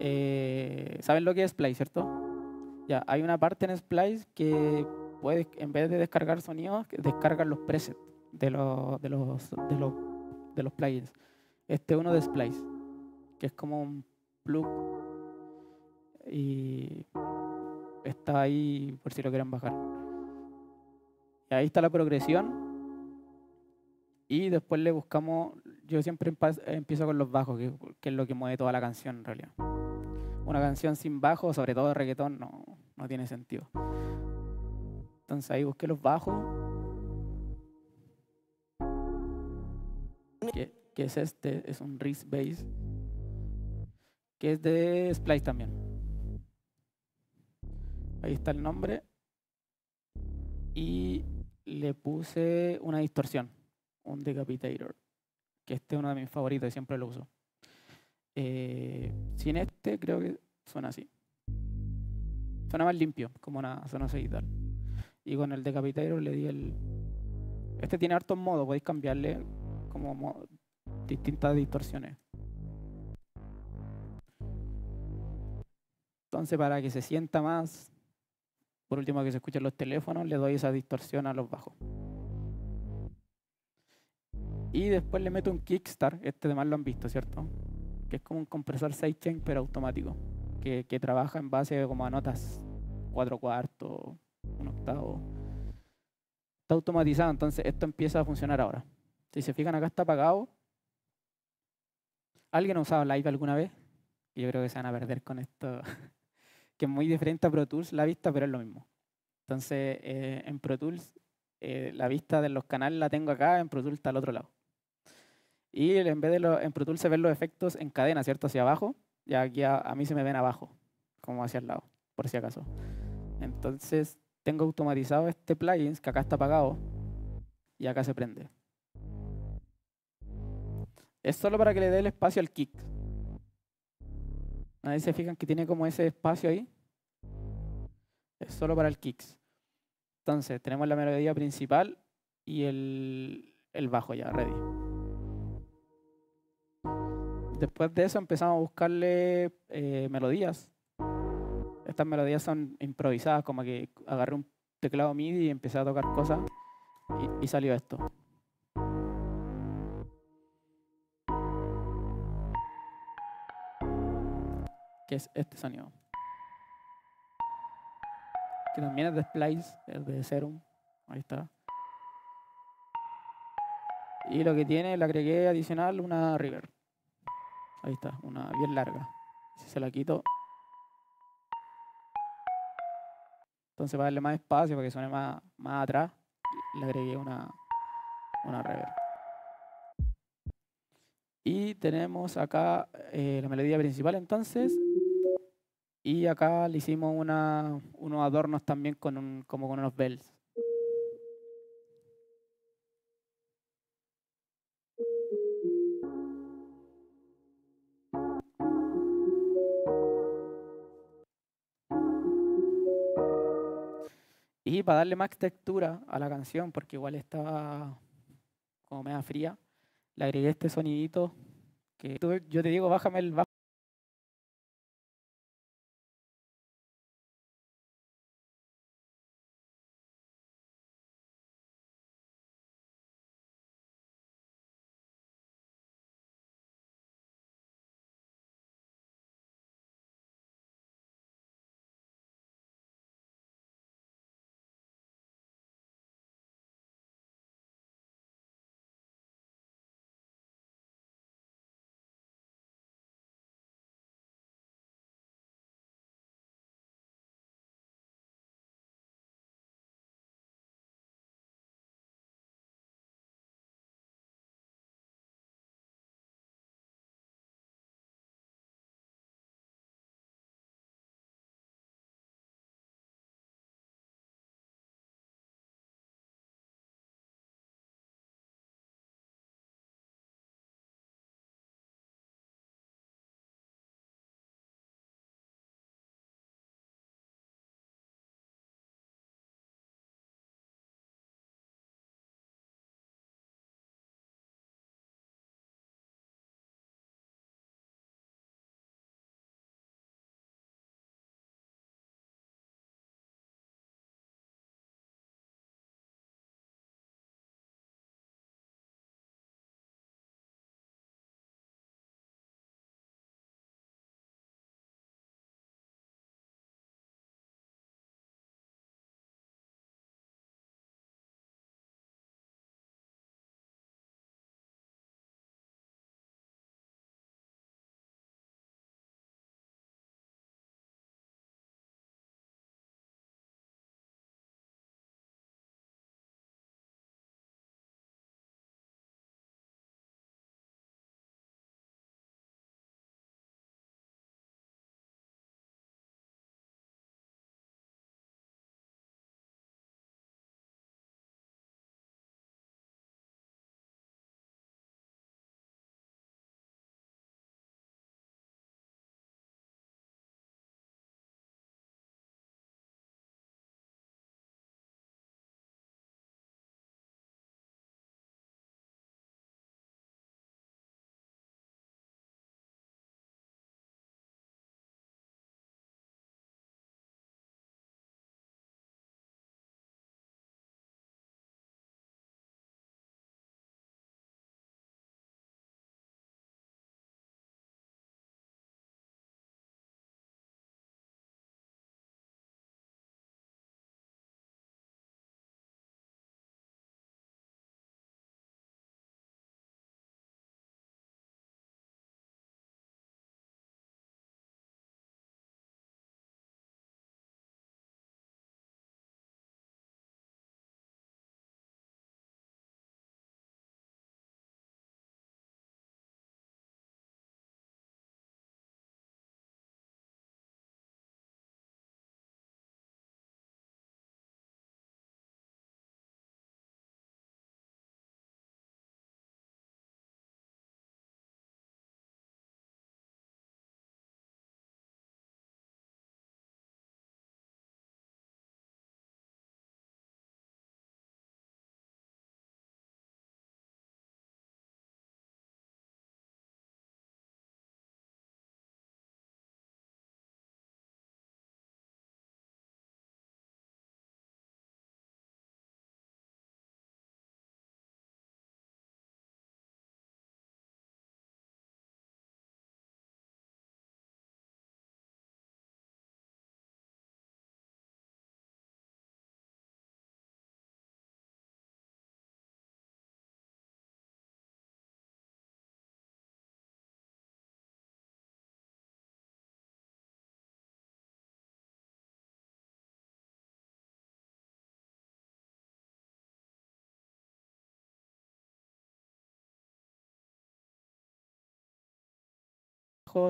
B: Eh, ¿Saben lo que es Splice, cierto? Ya, hay una parte en Splice que puede, en vez de descargar sonidos, descargar los presets de los, de de los, de los plugins. Este uno de Splice, que es como un plug y está ahí por si lo quieren bajar. Y ahí está la progresión. Y después le buscamos, yo siempre empiezo con los bajos, que es lo que mueve toda la canción en realidad. Una canción sin bajo, sobre todo reggaetón, no, no tiene sentido. Entonces ahí busqué los bajos. Que, es este, es un Reese Bass, que es de Splice también. Ahí está el nombre. Y le puse una distorsión, un decapitator, que este es uno de mis favoritos siempre lo uso. Eh, sin, este creo que suena así. Suena más limpio, como una zona seguidal. Y con el decapitero le di el... Este tiene hartos modos, podéis cambiarle como distintas distorsiones. Entonces, para que se sienta más, por último que se escuchen los teléfonos, le doy esa distorsión a los bajos. Y después le meto un kickstart, este demás lo han visto, ¿cierto? que es como un compresor sidechain pero automático, que, trabaja en base como a notas 4 cuartos, un octavo. Está automatizado, entonces esto empieza a funcionar ahora. Si se fijan acá está apagado. ¿Alguien ha usado Live alguna vez? Yo creo que se van a perder con esto, [LAUGHS] que es muy diferente a Pro Tools la vista, pero es lo mismo. Entonces, eh, en Pro Tools, eh, la vista de los canales la tengo acá, en Pro Tools está al otro lado. Y en vez de en Pro Tools se los efectos en cadena, ¿cierto? Hacia abajo. ya aquí a, mí se me ven abajo, como hacia el lado, por si acaso. Entonces tengo automatizado este plugin que acá está apagado y acá se prende. Es solo para que le dé el espacio al kick. ¿Nadie se fijan que tiene como ese espacio ahí. Es solo para el kicks. Entonces, tenemos la melodía principal y el, el bajo ya, ready. Después de eso empezamos a buscarle eh, melodías. Estas melodías son improvisadas, como que agarré un teclado MIDI y empecé a tocar cosas y, salió esto. Que es este sonido. Que también es de Splice, es de Serum. Ahí está. Y lo que tiene, le agregué adicional una River. Ahí está, una bien larga. Si se la quito. Entonces para darle más espacio, para que suene más, más atrás, le agregué una, una reverb. Y tenemos acá eh, la melodía principal entonces. Y acá le hicimos unos adornos también con como con unos bells. para darle más textura a la canción, porque igual estaba como media fría, le agregué este sonidito que yo te digo, bájame el,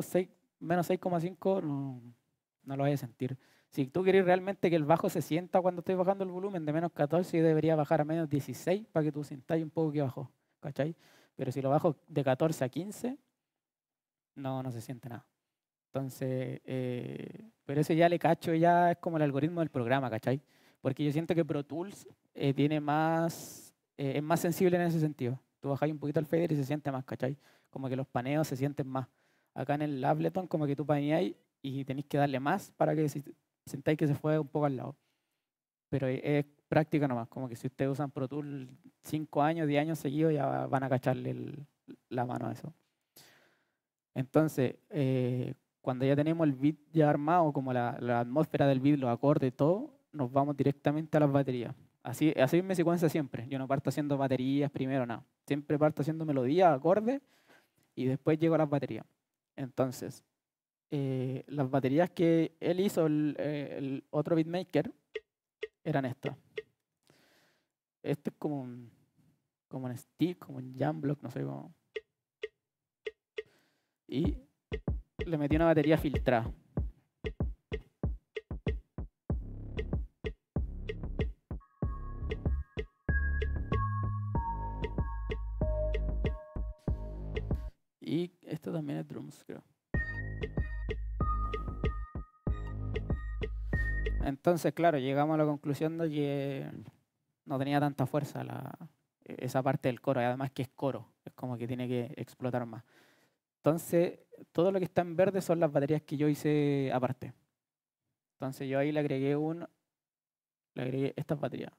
B: 6, menos 6,5 no, no lo vas a sentir. Si tú quieres realmente que el bajo se sienta cuando estoy bajando el volumen de menos 14, debería bajar a menos 16 para que tú sintáis un poco que bajó, Pero si lo bajo de 14 a 15, no, no se siente nada. Entonces, eh, pero eso ya le cacho, ya es como el algoritmo del programa, Porque yo siento que Pro Tools eh, tiene más, eh, es más sensible en ese sentido. Tú bajas un poquito el fader y se siente más, ¿cachai? Como que los paneos se sienten más acá en el Ableton como que tú hay y tenéis que darle más para que sentáis que se fue un poco al lado. Pero es práctica nomás, como que si ustedes usan Pro Tool 5 años, 10 años seguidos, ya van a cacharle la mano a eso. Entonces, eh, cuando ya tenemos el beat ya armado, como la, atmósfera del beat, los acordes, todo, nos vamos directamente a las baterías. Así, así me secuencia siempre. Yo no parto haciendo baterías primero, nada. No. Siempre parto haciendo melodía, acordes, y después llego a las baterías. Entonces, eh, las baterías que él hizo, eh, el, otro beatmaker, eran estas. Esto es como un, como un stick, como un jam block, no sé cómo. Y le metí una batería filtrada. Entonces, claro, llegamos a la conclusión de que no tenía tanta fuerza esa parte del coro, y además que es coro, es como que tiene que explotar más. Entonces, todo lo que está en verde son las baterías que yo hice aparte. Entonces yo ahí le agregué un, le agregué estas baterías.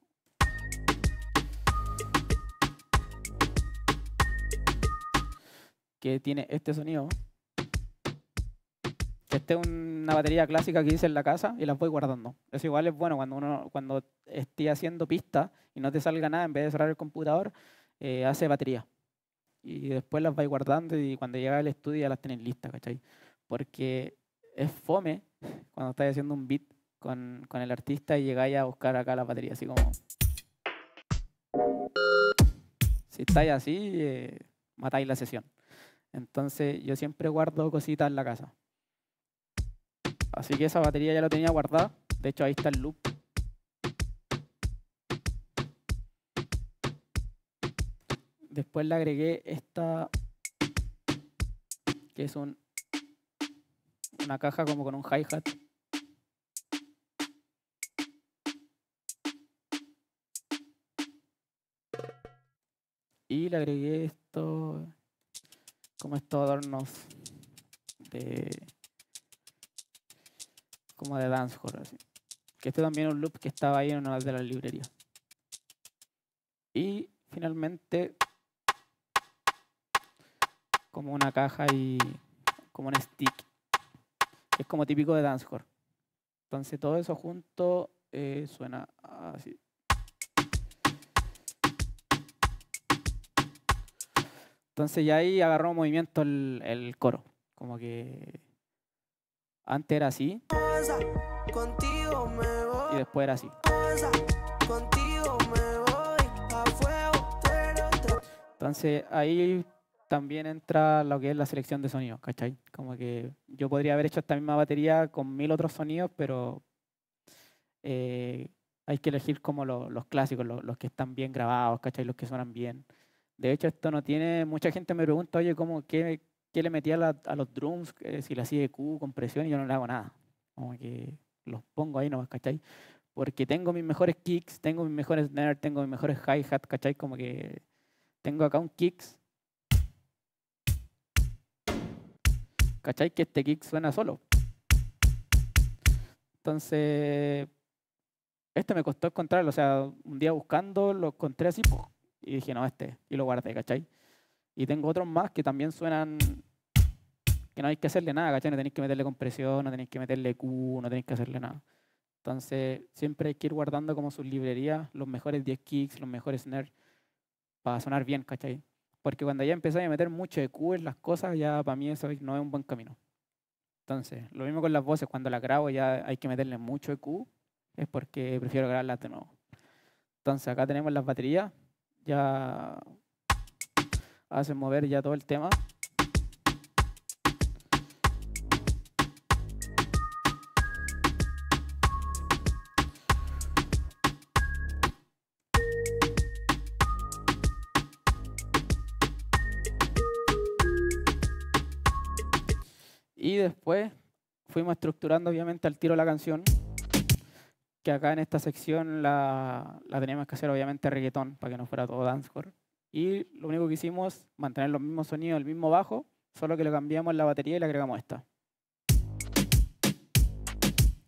B: que tiene este sonido. Esta es una batería clásica que hice en la casa y las voy guardando. Eso igual es bueno cuando uno cuando esté haciendo pista y no te salga nada, en vez de cerrar el computador, eh, hace batería. Y después las vais guardando y cuando llega al estudio ya las tenés listas, ¿cachai? Porque es fome cuando estás haciendo un beat con, con el artista y llegáis a buscar acá la batería, así como... Si estáis así, eh, matáis la sesión. Entonces yo siempre guardo cositas en la casa. Así que esa batería ya la tenía guardada. De hecho ahí está el loop. Después le agregué esta, que es un, una caja como con un hi-hat. Y le agregué esto, como estos adornos de como de dancehall así. que este también es un loop que estaba ahí en una de las librerías y finalmente como una caja y como un stick es como típico de dancehore entonces todo eso junto eh, suena así Entonces ya ahí agarró movimiento el, el coro. Como que antes era así. Y después era así. Entonces ahí también entra lo que es la selección de sonidos, ¿cachai? Como que yo podría haber hecho esta misma batería con mil otros sonidos, pero eh, hay que elegir como los clásicos, los que están bien grabados, Los que suenan bien. De hecho, esto no tiene, mucha gente me pregunta, oye, ¿cómo, qué, qué le metía a los drums? Eh, si le hacía compresión, y yo no le hago nada. Como que los pongo ahí nomás, ¿cachai? Porque tengo mis mejores kicks, tengo mis mejores snare, tengo mis mejores hi-hat, ¿cachai? Como que tengo acá un kicks. ¿Cachai? Que este kick suena solo. Entonces, este me costó encontrarlo. O sea, un día buscando, lo encontré así, y dije, no, este, y lo guardé, ¿cachai? Y tengo otros más que también suenan que no hay que hacerle nada, ¿cachai? No tenéis que meterle compresión, no tenéis que meterle Q, no tenéis que hacerle nada. Entonces, siempre hay que ir guardando como sus librerías los mejores 10 kicks, los mejores Snare, para sonar bien, ¿cachai? Porque cuando ya empezáis a meter mucho EQ en las cosas, ya para mí eso no es un buen camino. Entonces, lo mismo con las voces, cuando las grabo ya hay que meterle mucho EQ. es porque prefiero grabarlas de nuevo. Entonces, acá tenemos las baterías, ya hacen mover ya todo el tema. Y después fuimos estructurando obviamente al tiro la canción que acá en esta sección la, la teníamos que hacer obviamente reggaetón, para que no fuera todo dancecore Y lo único que hicimos, mantener los mismos sonidos, el mismo bajo, solo que lo cambiamos la batería y le agregamos esta.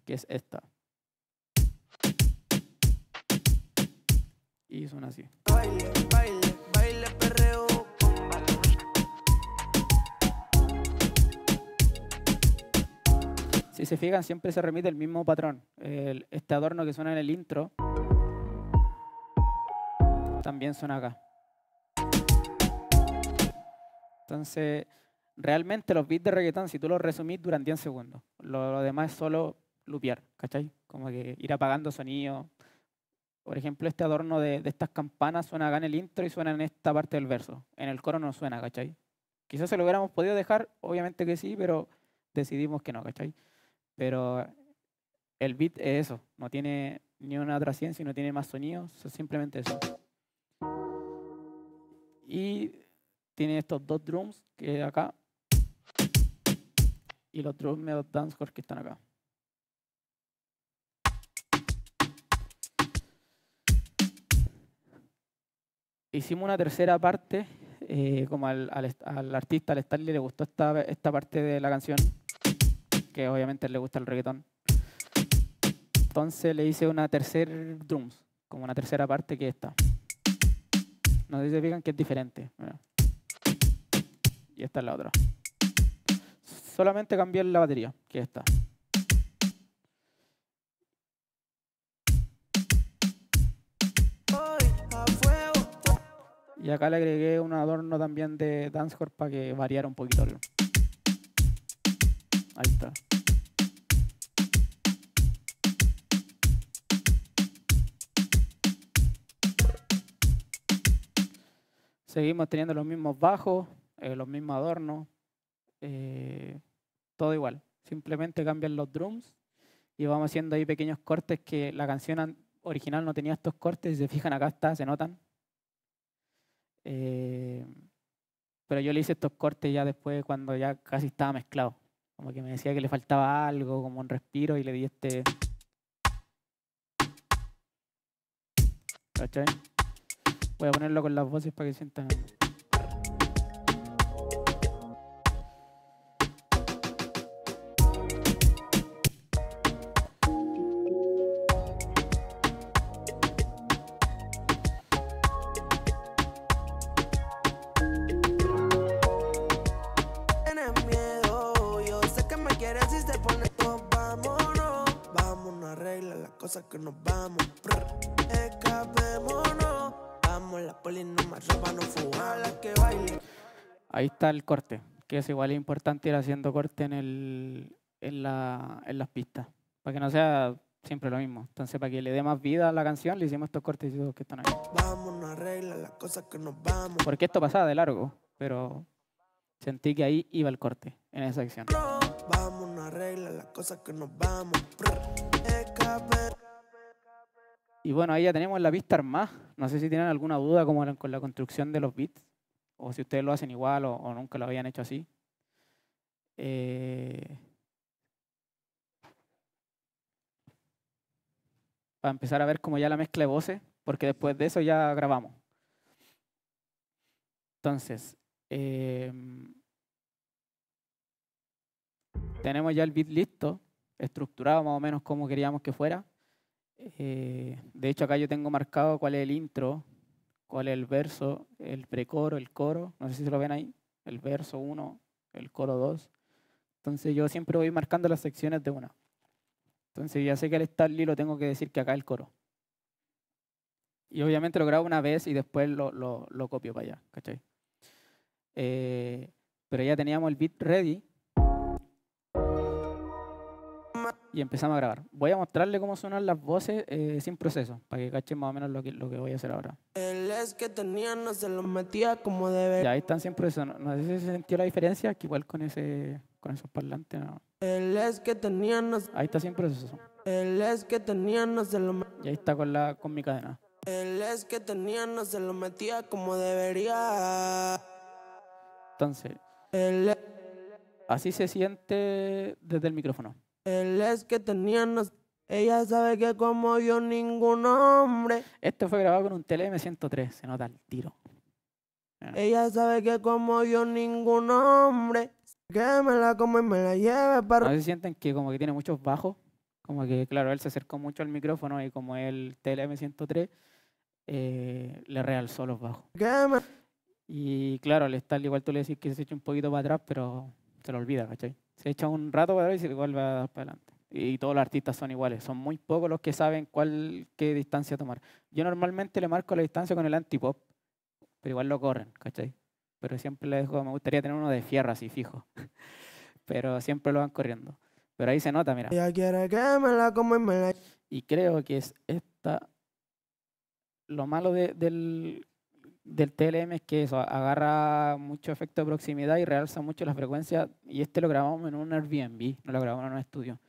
B: Que es esta. Y suena así. Si se fijan, siempre se remite el mismo patrón. este adorno que suena en el intro también suena acá. Entonces, realmente los beats de reggaetón, si tú los resumís, duran 10 segundos. Lo, demás es solo lupear, ¿cachai? Como que ir apagando sonido. Por ejemplo, este adorno de, de, estas campanas suena acá en el intro y suena en esta parte del verso. En el coro no suena, ¿cachai? Quizás se lo hubiéramos podido dejar, obviamente que sí, pero decidimos que no, ¿cachai? Pero el beat es eso, no tiene ni una otra ciencia, no tiene más sonidos, es simplemente eso. Y tiene estos dos drums que acá y los drums los que están acá. Hicimos una tercera parte, eh, como al, artista, al Stanley, le gustó esta, esta parte de la canción que obviamente le gusta el reggaetón. Entonces le hice una tercer drums, como una tercera parte que esta. No sé si se fijan que es diferente. Y esta es la otra. Solamente cambié la batería, que es esta. Y acá le agregué un adorno también de Dancecore para que variara un poquito. Seguimos teniendo los mismos bajos, eh, los mismos adornos, eh, todo igual. Simplemente cambian los drums y vamos haciendo ahí pequeños cortes que la canción original no tenía estos cortes. Si se fijan, acá está, se notan. Eh, pero yo le hice estos cortes ya después cuando ya casi estaba mezclado. Como que me decía que le faltaba algo, como un respiro, y le di este... Voy a ponerlo con las voces para que sientan... el corte, que es igual importante ir haciendo corte en, el, en, la, en las pistas, para que no sea siempre lo mismo. Entonces, para que le dé más vida a la canción, le hicimos estos cortes. que están aquí.
C: Vamos, las cosas que nos vamos. Porque
B: esto pasaba de largo, pero sentí que ahí iba el corte, en esa sección.
C: las cosas que nos vamos.
B: Y bueno, ahí ya tenemos la pista armada. No sé si tienen alguna duda como con la construcción de los beats o si ustedes lo hacen igual o, nunca lo habían hecho así. Eh, para empezar a ver cómo ya la mezcla de voces, porque después de eso ya grabamos. Entonces, em, tenemos ya el beat listo, estructurado más o menos como queríamos que fuera. Eh, de hecho, acá yo tengo marcado cuál es el intro cuál es el verso, el precoro, el coro, no sé si se lo ven ahí, el verso 1, el coro 2. Entonces yo siempre voy marcando las secciones de una. Entonces ya sé que al estar lo tengo que decir que acá el coro. Y obviamente lo grabo una vez y después lo, copio para allá, eh, pero ya teníamos el beat ready y empezamos a grabar. Voy a mostrarle cómo sonar las voces eh, sin proceso, para que cachen más o menos lo que, lo que voy a hacer ahora.
C: El es que tenía no se lo metía como debería. Ya, ahí
B: están sin proceso. No, sé si se sintió la diferencia, que igual con, ese, con esos parlantes El es que tenía no... Ahí está sin proceso. El es que tenía no se lo metía. Y ahí está con, la, con mi cadena. El
C: es que tenía no se lo metía como debería.
B: Entonces, así se siente desde el micrófono.
C: El es que tenía Ella sabe que como yo ningún hombre. Esto fue grabado
B: con un tlm 103 se nota el tiro. Ella sabe que como yo ningún hombre. Que me la come y me la lleve para. No se sienten que como que tiene muchos bajos. Como que, claro, él se acercó mucho al micrófono y como el tlm 103 eh, le realzó los bajos. Y claro, al estar igual tú le decís que se eche un poquito para atrás, pero se lo olvida, ¿cachai? Se echa un rato para y se vuelve para adelante. Y todos los artistas son iguales. Son muy pocos los que saben cuál, qué distancia tomar. Yo normalmente le marco la distancia con el antipop, pero igual lo corren, ¿cachai? Pero siempre le dejo, me gustaría tener uno de fierra así fijo. [LAUGHS] pero siempre lo van corriendo. Pero ahí se nota, mira. y creo que es esta... Lo malo del, del TLM es que eso agarra mucho efecto de proximidad y realza mucho la frecuencia. Y este lo grabamos en un Airbnb, no lo grabamos en un estudio.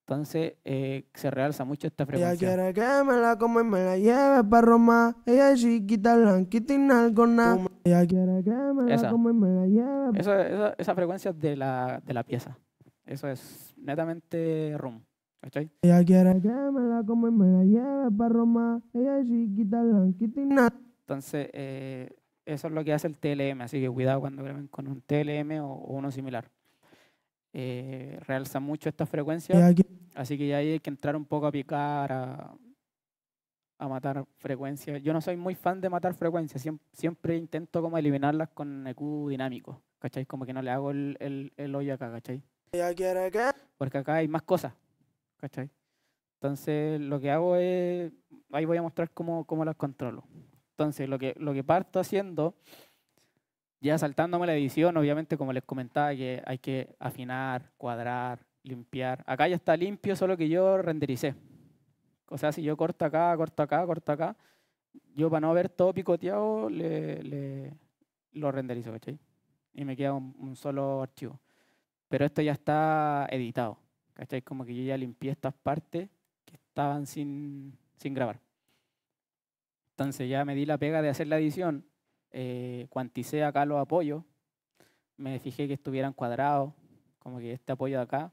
B: Entonces eh, se realza mucho esta frecuencia. Ella
C: quiere que me la come y me la lleve para Roma. Ella es chiquita, blanquita y nalgona. Ella quiere que me la coma y me la lleve.
B: Esa, esa, esa frecuencia de la, de la pieza. Eso es netamente rum, ¿Cachai?
C: Ella quiere que me la come y me la lleve para Roma. Ella es chiquita, blanquita y nalgona.
B: Entonces, eh, eso es lo que hace el TLM, así que cuidado cuando graben con un TLM o, uno similar. Eh, realza mucho estas frecuencias, así que ya hay que entrar un poco a picar, a, matar frecuencias. Yo no soy muy fan de matar frecuencias, siempre, intento como eliminarlas con EQ dinámico, ¿cachai? Como que no le hago el, el, hoyo acá, ¿cachai? Porque acá hay más cosas, ¿cachai? Entonces lo que hago es, ahí voy a mostrar cómo, cómo las controlo. Entonces, lo que, lo que parto haciendo, ya saltándome la edición, obviamente, como les comentaba, que hay que afinar, cuadrar, limpiar. Acá ya está limpio, solo que yo rendericé. O sea, si yo corto acá, corto acá, corto acá, yo para no ver todo picoteado, lo renderizo, ¿cachai? Y me queda un, solo archivo. Pero esto ya está editado, ¿cachai? Como que yo ya limpié estas partes que estaban sin grabar. Entonces ya me di la pega de hacer la edición, eh, cuanticé acá los apoyos, me fijé que estuvieran cuadrados, como que este apoyo de acá,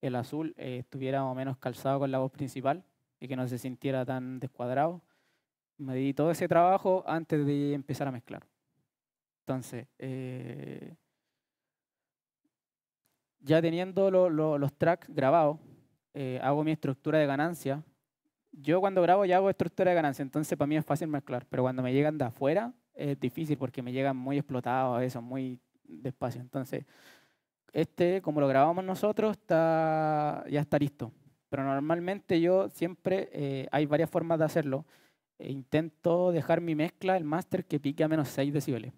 B: el azul, eh, estuviera más o menos calzado con la voz principal y que no se sintiera tan descuadrado. Me di todo ese trabajo antes de empezar a mezclar. Entonces, eh, ya teniendo los tracks grabados, eh, hago mi estructura de ganancia yo cuando grabo ya hago estructura de ganancia, entonces para mí es fácil mezclar, pero cuando me llegan de afuera es difícil porque me llegan muy explotados, eso, muy despacio. Entonces, este, como lo grabamos nosotros, está, ya está listo. Pero normalmente yo siempre, eh, hay varias formas de hacerlo. E intento dejar mi mezcla, el master, que pique a menos 6 decibeles.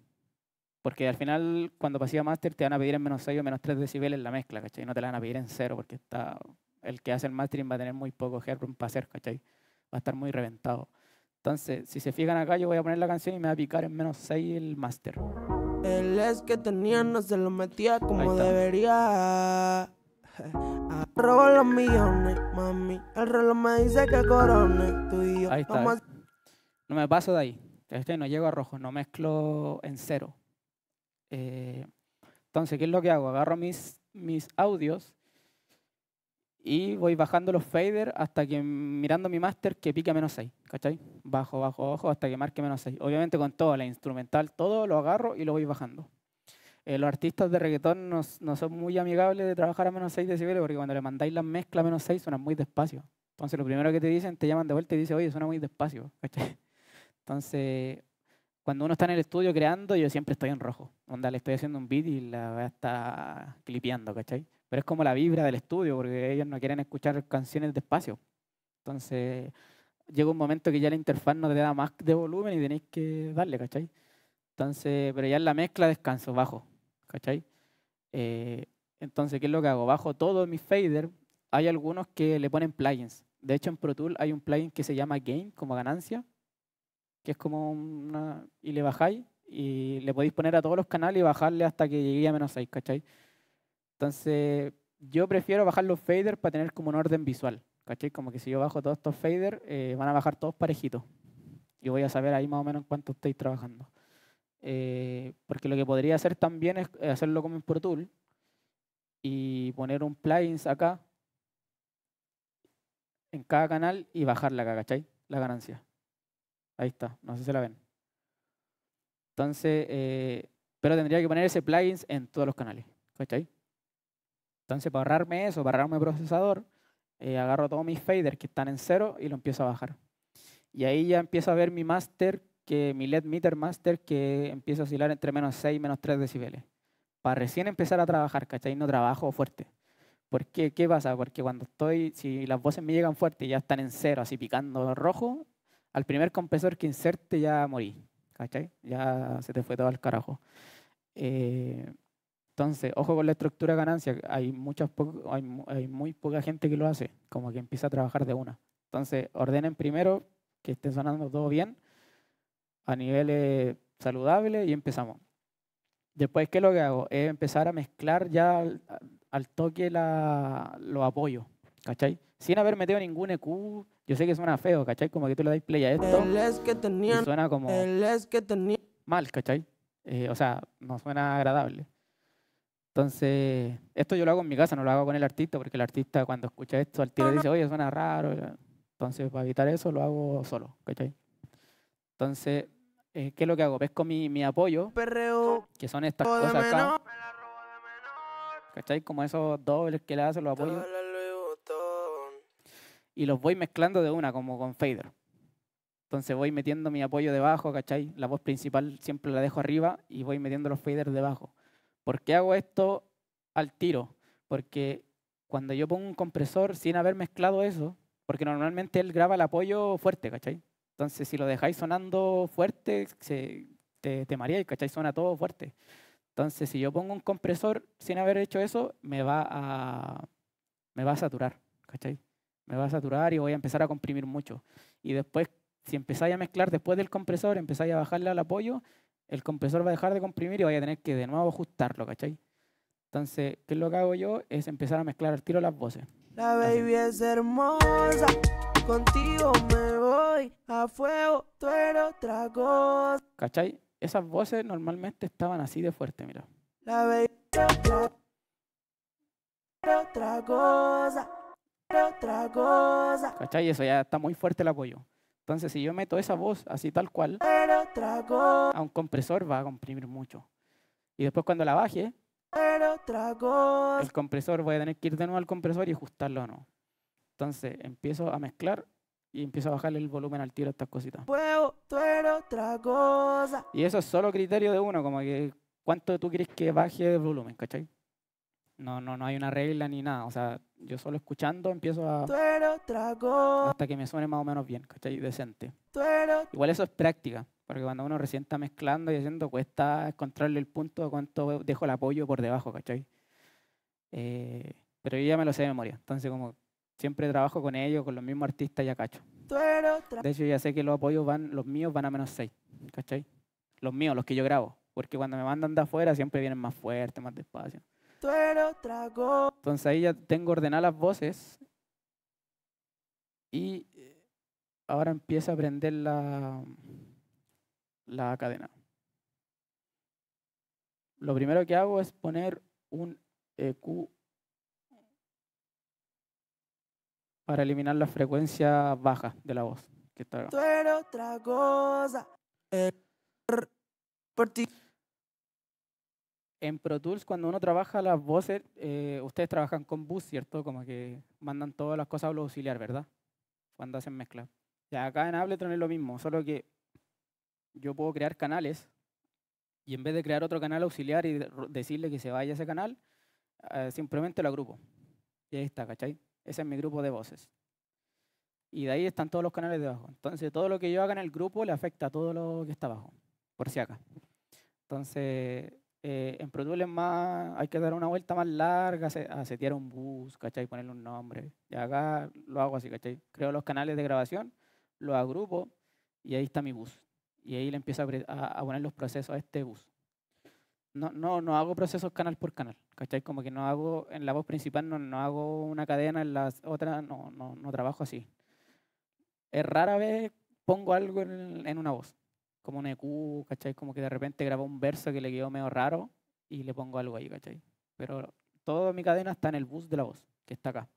B: Porque al final, cuando pasía máster, te van a pedir en menos 6 o menos 3 decibeles la mezcla, ¿cachai? No te la van a pedir en cero porque está el que hace el mastering va a tener muy poco Headroom para hacer, ¿cachai? Va a estar muy reventado. Entonces, si se fijan acá, yo voy a poner la canción y me va a picar en menos 6 el master. El es que tenía no se lo metía como debería. [LAUGHS] Robo los millones, mami. El reloj me dice que corone, No me paso de ahí. Este no llego a rojo, no mezclo en cero. Eh, entonces, ¿qué es lo que hago? Agarro mis, mis audios y voy bajando los faders hasta que, mirando mi master, que pique a menos 6, ¿cachai? Bajo, bajo, bajo, hasta que marque menos 6. Obviamente con todo, la instrumental, todo lo agarro y lo voy bajando. Eh, los artistas de reggaetón no, son muy amigables de trabajar a menos 6 decibeles porque cuando le mandáis la mezcla a menos 6 suena muy despacio. Entonces lo primero que te dicen, te llaman de vuelta y dicen, oye, suena muy despacio, ¿cachai? Entonces, cuando uno está en el estudio creando, yo siempre estoy en rojo. Onda, le estoy haciendo un beat y la voy a estar clipeando, ¿cachai? pero es como la vibra del estudio, porque ellos no quieren escuchar canciones despacio. Entonces, llega un momento que ya la interfaz no te da más de volumen y tenéis que darle, ¿cachai? Entonces, pero ya en la mezcla descanso, bajo, ¿cachai? Eh, entonces, ¿qué es lo que hago? Bajo todo mi fader. Hay algunos que le ponen plugins. De hecho, en Pro Tool hay un plugin que se llama Gain, como ganancia, que es como una... y le bajáis y le podéis poner a todos los canales y bajarle hasta que llegue a menos 6, ¿cachai? Entonces, yo prefiero bajar los faders para tener como un orden visual. ¿Cachai? Como que si yo bajo todos estos faders, eh, van a bajar todos parejitos. Y voy a saber ahí más o menos en cuánto estáis trabajando. Eh, porque lo que podría hacer también es eh, hacerlo como en Pro Tool y poner un plugins acá en cada canal y bajarla acá, ¿cachai? La ganancia. Ahí está, no sé si la ven. Entonces, pero tendría que poner ese plugins en todos los canales, ¿cachai? Entonces, para ahorrarme eso, para ahorrarme el procesador, eh, agarro todos mis faders que están en cero y lo empiezo a bajar. Y ahí ya empiezo a ver mi master, que, mi LED meter master, que empieza a oscilar entre menos 6 y menos 3 decibeles. Para recién empezar a trabajar, ¿cachai? No trabajo fuerte. ¿Por qué? ¿Qué pasa? Porque cuando estoy, si las voces me llegan fuerte y ya están en cero, así picando rojo, al primer compresor que inserte ya morí, ¿cachai? Ya se te fue todo al carajo. Eh, entonces, ojo con la estructura ganancia. Hay, muchas hay, muy poca gente que lo hace, como que empieza a trabajar de una. Entonces, ordenen primero que esté sonando todo bien a niveles saludables y empezamos. Después, ¿qué es lo que hago? Es empezar a mezclar ya al, toque la, los apoyos, ¿cachai? Sin haber metido ningún EQ, yo sé que suena feo, ¿cachai? Como que tú le das play a esto es que tenía, suena como es que tenía. mal, ¿cachai? Eh, o sea, no suena agradable. Entonces, esto yo lo hago en mi casa, no lo hago con el artista, porque el artista cuando escucha esto al tiro dice, oye, suena raro. Entonces, para evitar eso, lo hago solo, ¿cachai? Entonces, eh, ¿qué es lo que hago? Pesco mi, mi apoyo, que son estas cosas acá. ¿Cachai? Como esos dobles que le hacen los apoyos. Y los voy mezclando de una, como con fader. Entonces voy metiendo mi apoyo debajo, ¿cachai? La voz principal siempre la dejo arriba y voy metiendo los faders debajo. ¿Por qué hago esto al tiro? Porque cuando yo pongo un compresor sin haber mezclado eso, porque normalmente él graba el apoyo fuerte, ¿cachai? Entonces, si lo dejáis sonando fuerte, se, te, te mareáis, ¿cachai? Suena todo fuerte. Entonces, si yo pongo un compresor sin haber hecho eso, me va a, me va a saturar, ¿cachai? Me va a saturar y voy a empezar a comprimir mucho. Y después, si empezáis a mezclar después del compresor, empezáis a bajarle al apoyo, el compresor va a dejar de comprimir y voy a tener que de nuevo ajustarlo, ¿cachai? Entonces, ¿qué es lo que hago yo? Es empezar a mezclar al tiro las voces.
C: La baby es hermosa, contigo me voy, a fuego tú otra cosa.
B: ¿Cachai? Esas voces normalmente estaban así de fuerte, mira.
C: La baby otra cosa, otra cosa.
B: ¿Cachai? Eso ya está muy fuerte el apoyo. Entonces, si yo meto esa voz así tal cual,
C: a
B: un compresor va a comprimir mucho. Y después cuando la baje, el compresor voy a tener que ir de nuevo al compresor y ajustarlo o no. Entonces, empiezo a mezclar y empiezo a bajarle el volumen al tiro a estas cositas. Y eso es solo criterio de uno, como que cuánto tú quieres que baje el volumen, ¿cachai? No, no, no hay una regla ni nada. O sea, yo solo escuchando empiezo a. Hasta que me suene más o menos bien, ¿cachai? Decente. Igual eso es práctica, porque cuando uno recién está mezclando y haciendo, cuesta encontrarle el punto de cuánto dejo el apoyo por debajo, ¿cachai? Eh, pero yo ya me lo sé de memoria. Entonces, como siempre trabajo con ellos, con los mismos artistas, ya cacho. De hecho, ya sé que los apoyos van, los míos van a menos 6, ¿cachai? Los míos, los que yo grabo. Porque cuando me mandan de afuera siempre vienen más fuerte, más despacio.
C: Entonces
B: ahí ya tengo ordenadas las voces y eh, ahora empieza a prender la, la cadena. Lo primero que hago es poner un EQ para eliminar la frecuencia baja de la voz que está eh, en Pro Tools, cuando uno trabaja las voces, eh, ustedes trabajan con bus, ¿cierto? Como que mandan todas las cosas a lo auxiliar, ¿verdad? Cuando hacen mezcla. Ya acá en Ableton es lo mismo, solo que yo puedo crear canales y en vez de crear otro canal auxiliar y decirle que se vaya ese canal, eh, simplemente lo agrupo. Y ahí está, ¿cachai? Ese es mi grupo de voces. Y de ahí están todos los canales de abajo. Entonces, todo lo que yo haga en el grupo le afecta a todo lo que está abajo, por si acá. Entonces, eh, en Pro Tool es más, hay que dar una vuelta más larga, a setear un bus, ¿cachai? Ponerle un nombre. Y acá lo hago así, ¿cachai? Creo los canales de grabación, los agrupo y ahí está mi bus. Y ahí le empiezo a, poner los procesos a este bus. No, no, no hago procesos canal por canal, ¿cachai? Como que no hago, en la voz principal no, no hago una cadena, en la otra no, no, no trabajo así. Es rara vez pongo algo en una voz como un EQ, ¿cachai? Como que de repente grabó un verso que le quedó medio raro y le pongo algo ahí, ¿cachai? Pero toda mi cadena está en el bus de la voz, que está acá.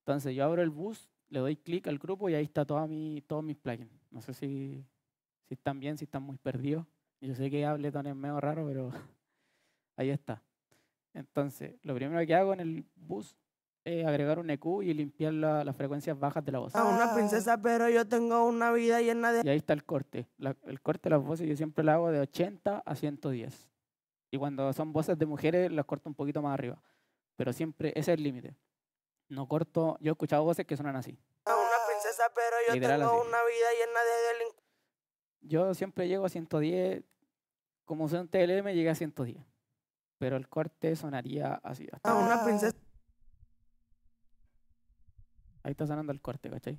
B: Entonces yo abro el bus, le doy clic al grupo y ahí está toda mi, todos mis plugins. No sé si, si están bien, si están muy perdidos. Yo sé que hable tan medio raro, pero [LAUGHS] ahí está. Entonces, lo primero que hago en el bus eh, agregar un EQ y limpiar las frecuencias bajas de la voz. A ah, una princesa, pero yo tengo una vida llena de... Y ahí está el corte. el corte de las voces yo siempre lo hago de 80 a 110. Y cuando son voces de mujeres, las corto un poquito más arriba. Pero siempre ese es el límite. No corto... Yo he escuchado voces que suenan así. Ah,
C: una princesa, pero yo tengo una vida llena de
B: Yo siempre llego a 110. Como soy un TLM, llegué a 110. Pero el corte sonaría así. Hasta ah, una princesa Ahí está sanando el corte, ¿cachai?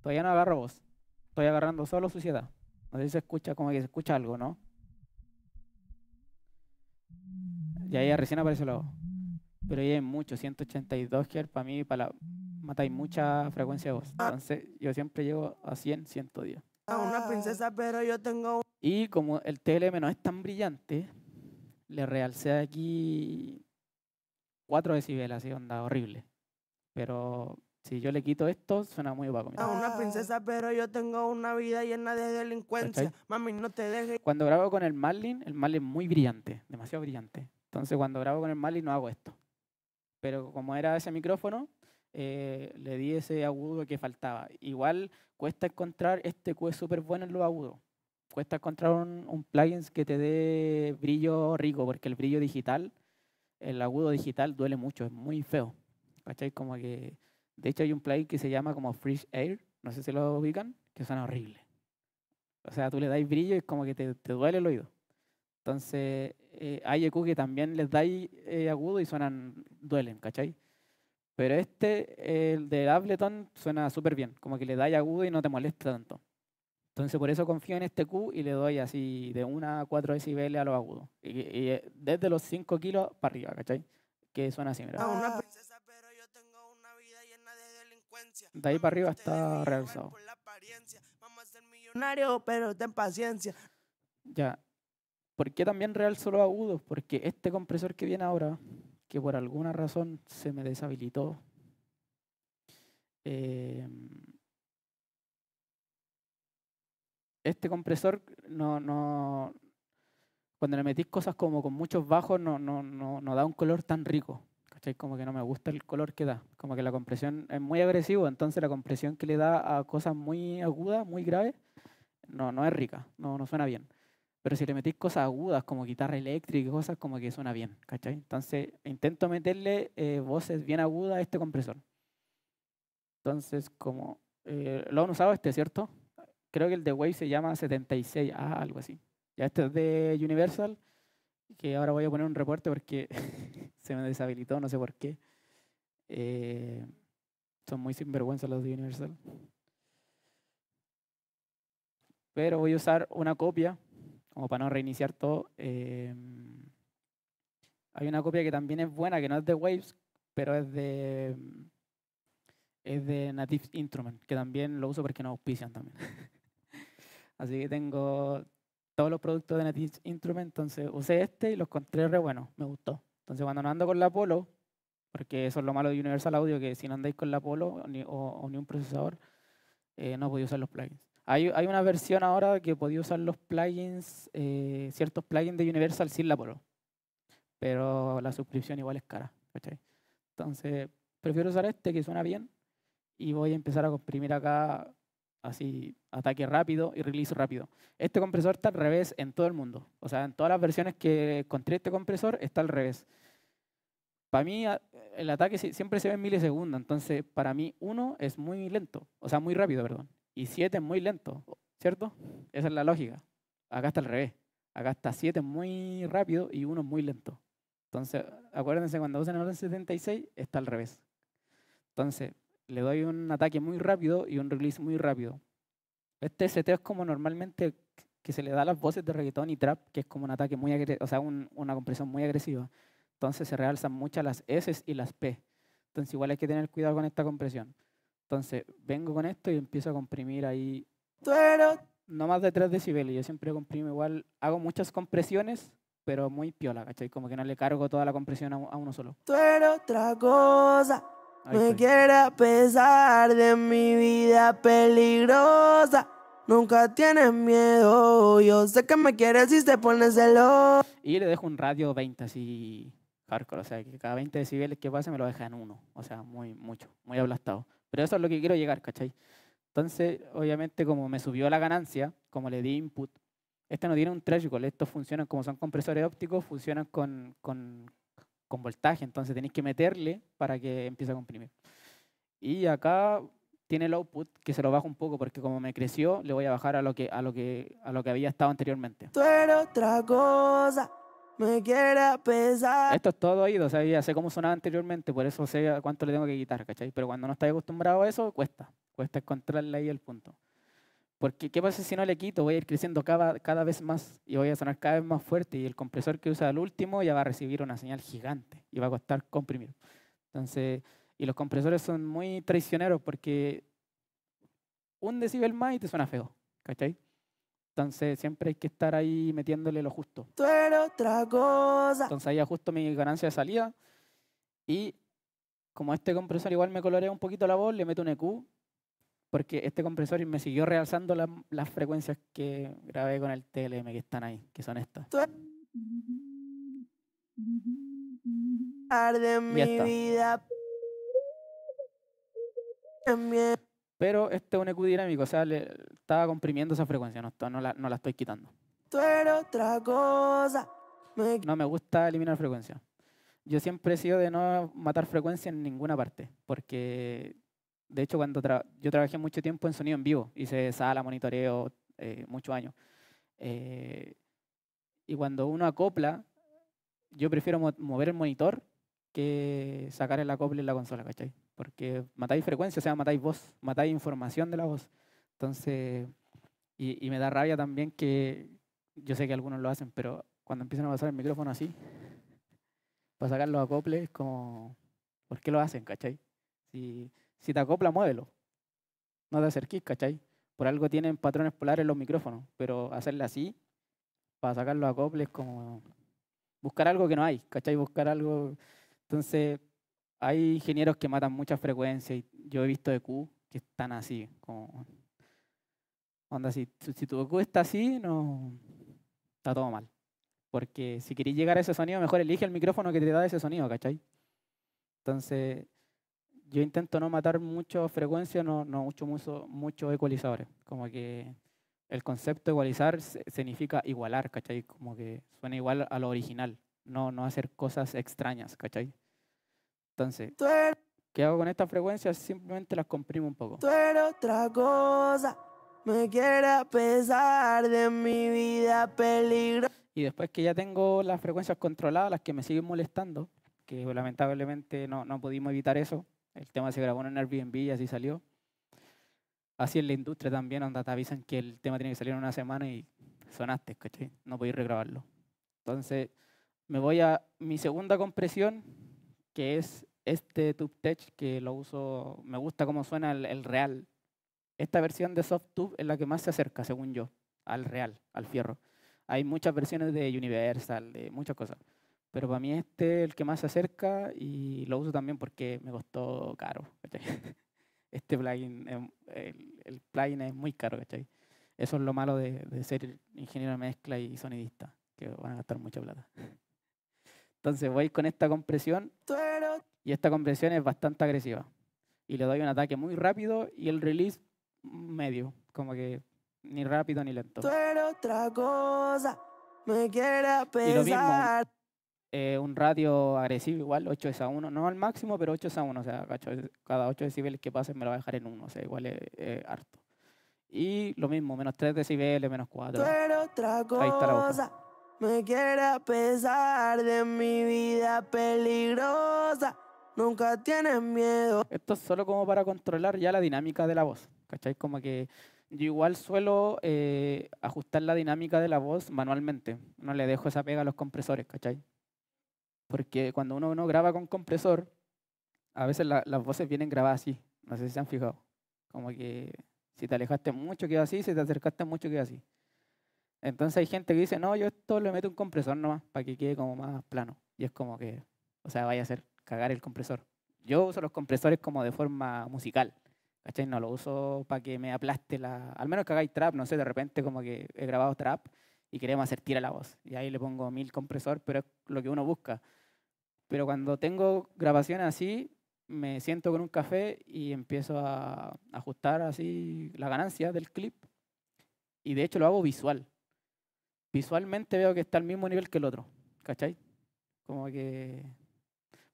B: Todavía no agarro voz. Estoy agarrando solo suciedad. No sé si se escucha como que se escucha algo, ¿no? Y ahí recién aparece la voz. Pero hay mucho, 182 Hz e para mí, para la mata mucha frecuencia de voz. Ah. Entonces yo siempre llego a 100, 110. Ah,
C: una ah. princesa, pero yo tengo...
B: Y como el TLM no es tan brillante, le realcé aquí 4 decibeles, así onda horrible. Pero si yo le quito esto, suena muy vago.
C: una princesa, pero yo tengo una vida llena de delincuencia. Mami, no te dejes.
B: Cuando grabo con el Marlin, el Marlin es muy brillante, demasiado brillante. Entonces, cuando grabo con el Marlin, no hago esto. Pero como era ese micrófono, eh, le di ese agudo que faltaba. Igual cuesta encontrar este que es súper bueno en los agudos. Cuesta encontrar un, un plugin que te dé brillo rico, porque el brillo digital, el agudo digital duele mucho, es muy feo. ¿Cachai? Como que. De hecho, hay un play que se llama como Fresh Air, no sé si lo ubican, que suena horrible. O sea, tú le dais brillo y es como que te, te duele el oído. Entonces, eh, hay EQ que también les dais eh, agudo y suenan, duelen, ¿cachai? Pero este, el del Ableton, suena súper bien, como que le dais agudo y no te molesta tanto. Entonces, por eso confío en este Q y le doy así de 1 a 4 decibeles a los agudos. Y, desde los 5 kilos para arriba, ¿cachai? Que suena así, ¿verdad? De ahí para arriba está realzado.
C: pero ten paciencia.
B: Ya. ¿Por qué también realzo los agudos? Porque este compresor que viene ahora, que por alguna razón se me deshabilitó, em, este compresor no, no, cuando le metís cosas como con muchos bajos no, no, no, no da un color tan rico. ¿cachai? Como que no me gusta el color que da, como que la compresión es muy agresiva, entonces la compresión que le da a cosas muy agudas, muy graves, no, no es rica, no, no suena bien. Pero si le metís cosas agudas como guitarra eléctrica y cosas como que suena bien, ¿cachai? Entonces intento meterle eh, voces bien agudas a este compresor. Entonces, como eh, lo han usado este, ¿cierto? Creo que el de Wave se llama 76A, algo así. Ya este es de Universal que ahora voy a poner un reporte porque [LAUGHS] se me deshabilitó, no sé por qué. Eh, son muy sinvergüenza los de Universal. Pero voy a usar una copia, como para no reiniciar todo. Eh, hay una copia que también es buena, que no es de Waves, pero es de es de Native Instrument, que también lo uso porque no auspician también. [LAUGHS] Así que tengo todos los productos de Native Instrument, entonces usé este y los encontré re bueno, me gustó. Entonces cuando no ando con la Polo, porque eso es lo malo de Universal Audio, que si no andáis con la Polo ni, o, ni un procesador, eh, no podéis usar los plugins. Hay, hay, una versión ahora que podía usar los plugins, eh, ciertos plugins de Universal sin la Apollo, pero la suscripción igual es cara. Entonces, prefiero usar este que suena bien y voy a empezar a comprimir acá así ataque rápido y release rápido. Este compresor está al revés en todo el mundo. O sea, en todas las versiones que encontré este compresor está al revés. Para mí el ataque siempre se ve en milisegundos, entonces para mí uno es muy lento, o sea, muy rápido, perdón, y siete es muy lento, ¿cierto? Esa es la lógica. Acá está al revés. Acá está siete muy rápido y uno muy lento. Entonces, acuérdense, cuando usan el orden 76 está al revés. Entonces, le doy un ataque muy rápido y un release muy rápido. Este seteo es como normalmente que se le da a las voces de reggaetón y trap, que es como un ataque muy agresivo, o sea, una compresión muy agresiva. Entonces se realzan muchas las S y las P. Entonces igual hay que tener cuidado con esta compresión. Entonces vengo con esto y empiezo a comprimir ahí. No más de 3 decibeles. Yo siempre comprimo igual. Hago muchas compresiones, pero muy piola, ¿cachai? Como que no le cargo toda la compresión a, uno solo.
C: Tú otra cosa. Me quiere pesar de mi vida peligrosa. Nunca tienes miedo. Yo sé que me quieres y te pones celoso.
B: Y le dejo un radio 20 así hardcore. O sea, que cada 20 decibeles que pase me lo deja en uno. O sea, muy mucho, muy aplastado. Pero eso es lo que quiero llegar, ¿cachai? Entonces, obviamente, como me subió la ganancia, como le di input, este no tiene un threshold. Estos funcionan como son compresores ópticos, funcionan con, con con voltaje, entonces tenéis que meterle para que empiece a comprimir. Y acá tiene el output que se lo bajo un poco porque como me creció, le voy a bajar a lo que, a lo que, a lo que había estado anteriormente. Esto es todo oído, o sea, ya sé cómo sonaba anteriormente, por eso sé cuánto le tengo que quitar, ¿cachai? Pero cuando no estás acostumbrado a eso, cuesta. Cuesta encontrarle ahí el punto. Porque ¿qué pasa si no le quito? Voy a ir creciendo cada, cada vez más y voy a sonar cada vez más fuerte y el compresor que usa al último ya va a recibir una señal gigante y va a costar comprimir. Entonces, y los compresores son muy traicioneros porque un decibel más y te suena feo, ¿cachai? Entonces siempre hay que estar ahí metiéndole lo justo.
C: Entonces
B: ahí ajusto mi ganancia de salida y como este compresor igual me colorea un poquito la voz, le meto un EQ porque este compresor me siguió realzando las frecuencias que grabé con el TLM que están ahí, que son estas. Pero este es un EQ dinámico, o sea, estaba comprimiendo esa frecuencia, no, la, estoy quitando. No me gusta eliminar frecuencia. Yo siempre he sido de no matar frecuencia en ninguna parte, porque de hecho, cuando yo trabajé mucho tiempo en sonido en vivo, hice sala, monitoreo, eh, muchos años. Eh, y cuando uno acopla, yo prefiero mover el monitor que sacar el acople en la consola, ¿cachai? Porque matáis frecuencia, o sea, matáis voz, matáis información de la voz. Entonces, y, me da rabia también que, yo sé que algunos lo hacen, pero cuando empiezan a pasar el micrófono así, para sacar los acoples, como, ¿por qué lo hacen, cachai? Si si te acopla, muévelo. No te acerques, ¿cachai? Por algo tienen patrones polares los micrófonos, pero hacerle así, para sacar los acoples, como buscar algo que no hay, ¿cachai? Buscar algo. Entonces, hay ingenieros que matan muchas frecuencias y yo he visto de Q que están así, como. Onda, si, tu EQ está así, no. Está todo mal. Porque si querés llegar a ese sonido, mejor elige el micrófono que te da ese sonido, ¿cachai? Entonces, yo intento no matar mucho frecuencia, no, mucho, mucho, ecualizadores. Como que el concepto de ecualizar significa igualar, ¿cachai? Como que suena igual a lo original, no, no hacer cosas extrañas, ¿cachai? Entonces, ¿qué hago con estas frecuencias? Simplemente las comprimo un poco. Y después que ya tengo las frecuencias controladas, las que me siguen molestando, que lamentablemente no, no pudimos evitar eso, el tema se grabó en Airbnb y así salió. Así en la industria también, donde te avisan que el tema tiene que salir en una semana y sonaste, ¿cachai? No podéis regrabarlo. Entonces, me voy a mi segunda compresión, que es este TubeTech, que lo uso, me gusta cómo suena el, real. Esta versión de soft-tube es la que más se acerca, según yo, al real, al fierro. Hay muchas versiones de Universal, de muchas cosas. Pero para mí este es el que más se acerca y lo uso también porque me costó caro. ¿cachai? [LAUGHS] Este plugin, el, plugin es muy caro. ¿cachai? Eso es lo malo de, ser ingeniero de mezcla y sonidista, que van a gastar mucha plata. [LAUGHS] Entonces voy con esta compresión y esta compresión es bastante agresiva. Y le doy un ataque muy rápido y el release medio, como que ni rápido ni lento.
C: otra cosa, me
B: eh, un radio agresivo igual, 8 es a 1, no al máximo, pero 8 es a 1, o sea, cada 8 decibeles que pasen me lo va a dejar en 1, o sea, igual es, harto. Y lo mismo, menos 3 decibeles, menos 4.
C: Ahí está la me quiere pesar de
B: mi vida peligrosa, nunca tienes miedo. Esto es solo como para controlar ya la dinámica de la voz, ¿cachai? Como que yo igual suelo eh, ajustar la dinámica de la voz manualmente, no le dejo esa pega a los compresores, ¿cachai? Porque cuando uno, uno graba con compresor, a veces las voces vienen grabadas así. No sé si se han fijado. Como que si te alejaste mucho queda así, si te acercaste mucho queda así. Entonces hay gente que dice, no, yo esto le meto un compresor nomás para que quede como más plano. Y es como que, o sea, vaya a hacer cagar el compresor. Yo uso los compresores como de forma musical. ¿Cachai? No lo uso para que me aplaste la... Al menos que hagáis trap, no sé, de repente como que he grabado trap y queremos hacer tira la voz. Y ahí le pongo mil compresor, pero es lo que uno busca. Pero cuando tengo grabaciones así, me siento con un café y empiezo a ajustar así la ganancia del clip. Y de hecho lo hago visual. Visualmente veo que está al mismo nivel que el otro. ¿Cachai? Como que...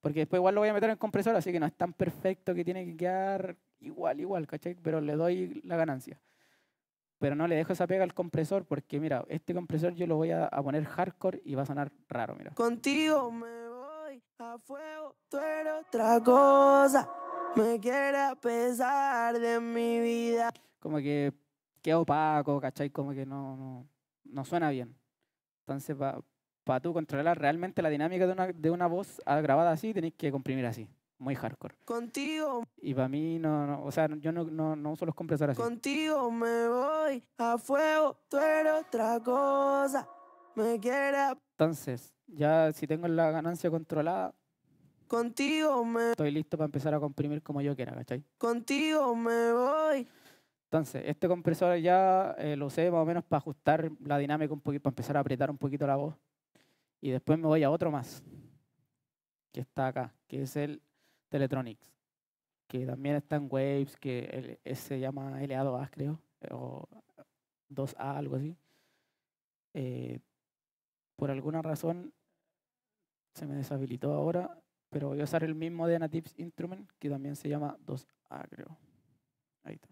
B: Porque después igual lo voy a meter en el compresor, así que no es tan perfecto que tiene que quedar igual, igual, ¿cachai? Pero le doy la ganancia. Pero no le dejo esa pega al compresor porque, mira, este compresor yo lo voy a, poner hardcore y va a sonar raro, mira.
C: Contigo, me... A fuego, tú eres otra cosa. Me quiere
B: pesar de mi vida. Como que queda opaco, ¿cachai? Como que no, no, suena bien. Entonces, para tú controlar realmente la dinámica de una, voz grabada así, tenés que comprimir así. Muy hardcore.
C: Contigo.
B: Y para mí, no, o sea, yo no, no, uso los compresores así.
C: Contigo me voy a fuego, tú eres otra cosa. Me quiere a...
B: Entonces, ya si tengo la ganancia controlada. Contigo me. Estoy listo para empezar a comprimir como yo quiera, ¿cachai? Contigo me voy. Entonces, este compresor ya eh, lo usé más o menos para ajustar la dinámica un poquito, para empezar a apretar un poquito la voz. Y después me voy a otro más, que está acá, que es el Teletronics, que también está en Waves, que ese se llama LA2A, creo, o 2A, algo así. Eh, por alguna razón se me deshabilitó ahora, pero voy a usar el mismo de Anatips Instrument, que también se llama 2A, creo. Ahí está.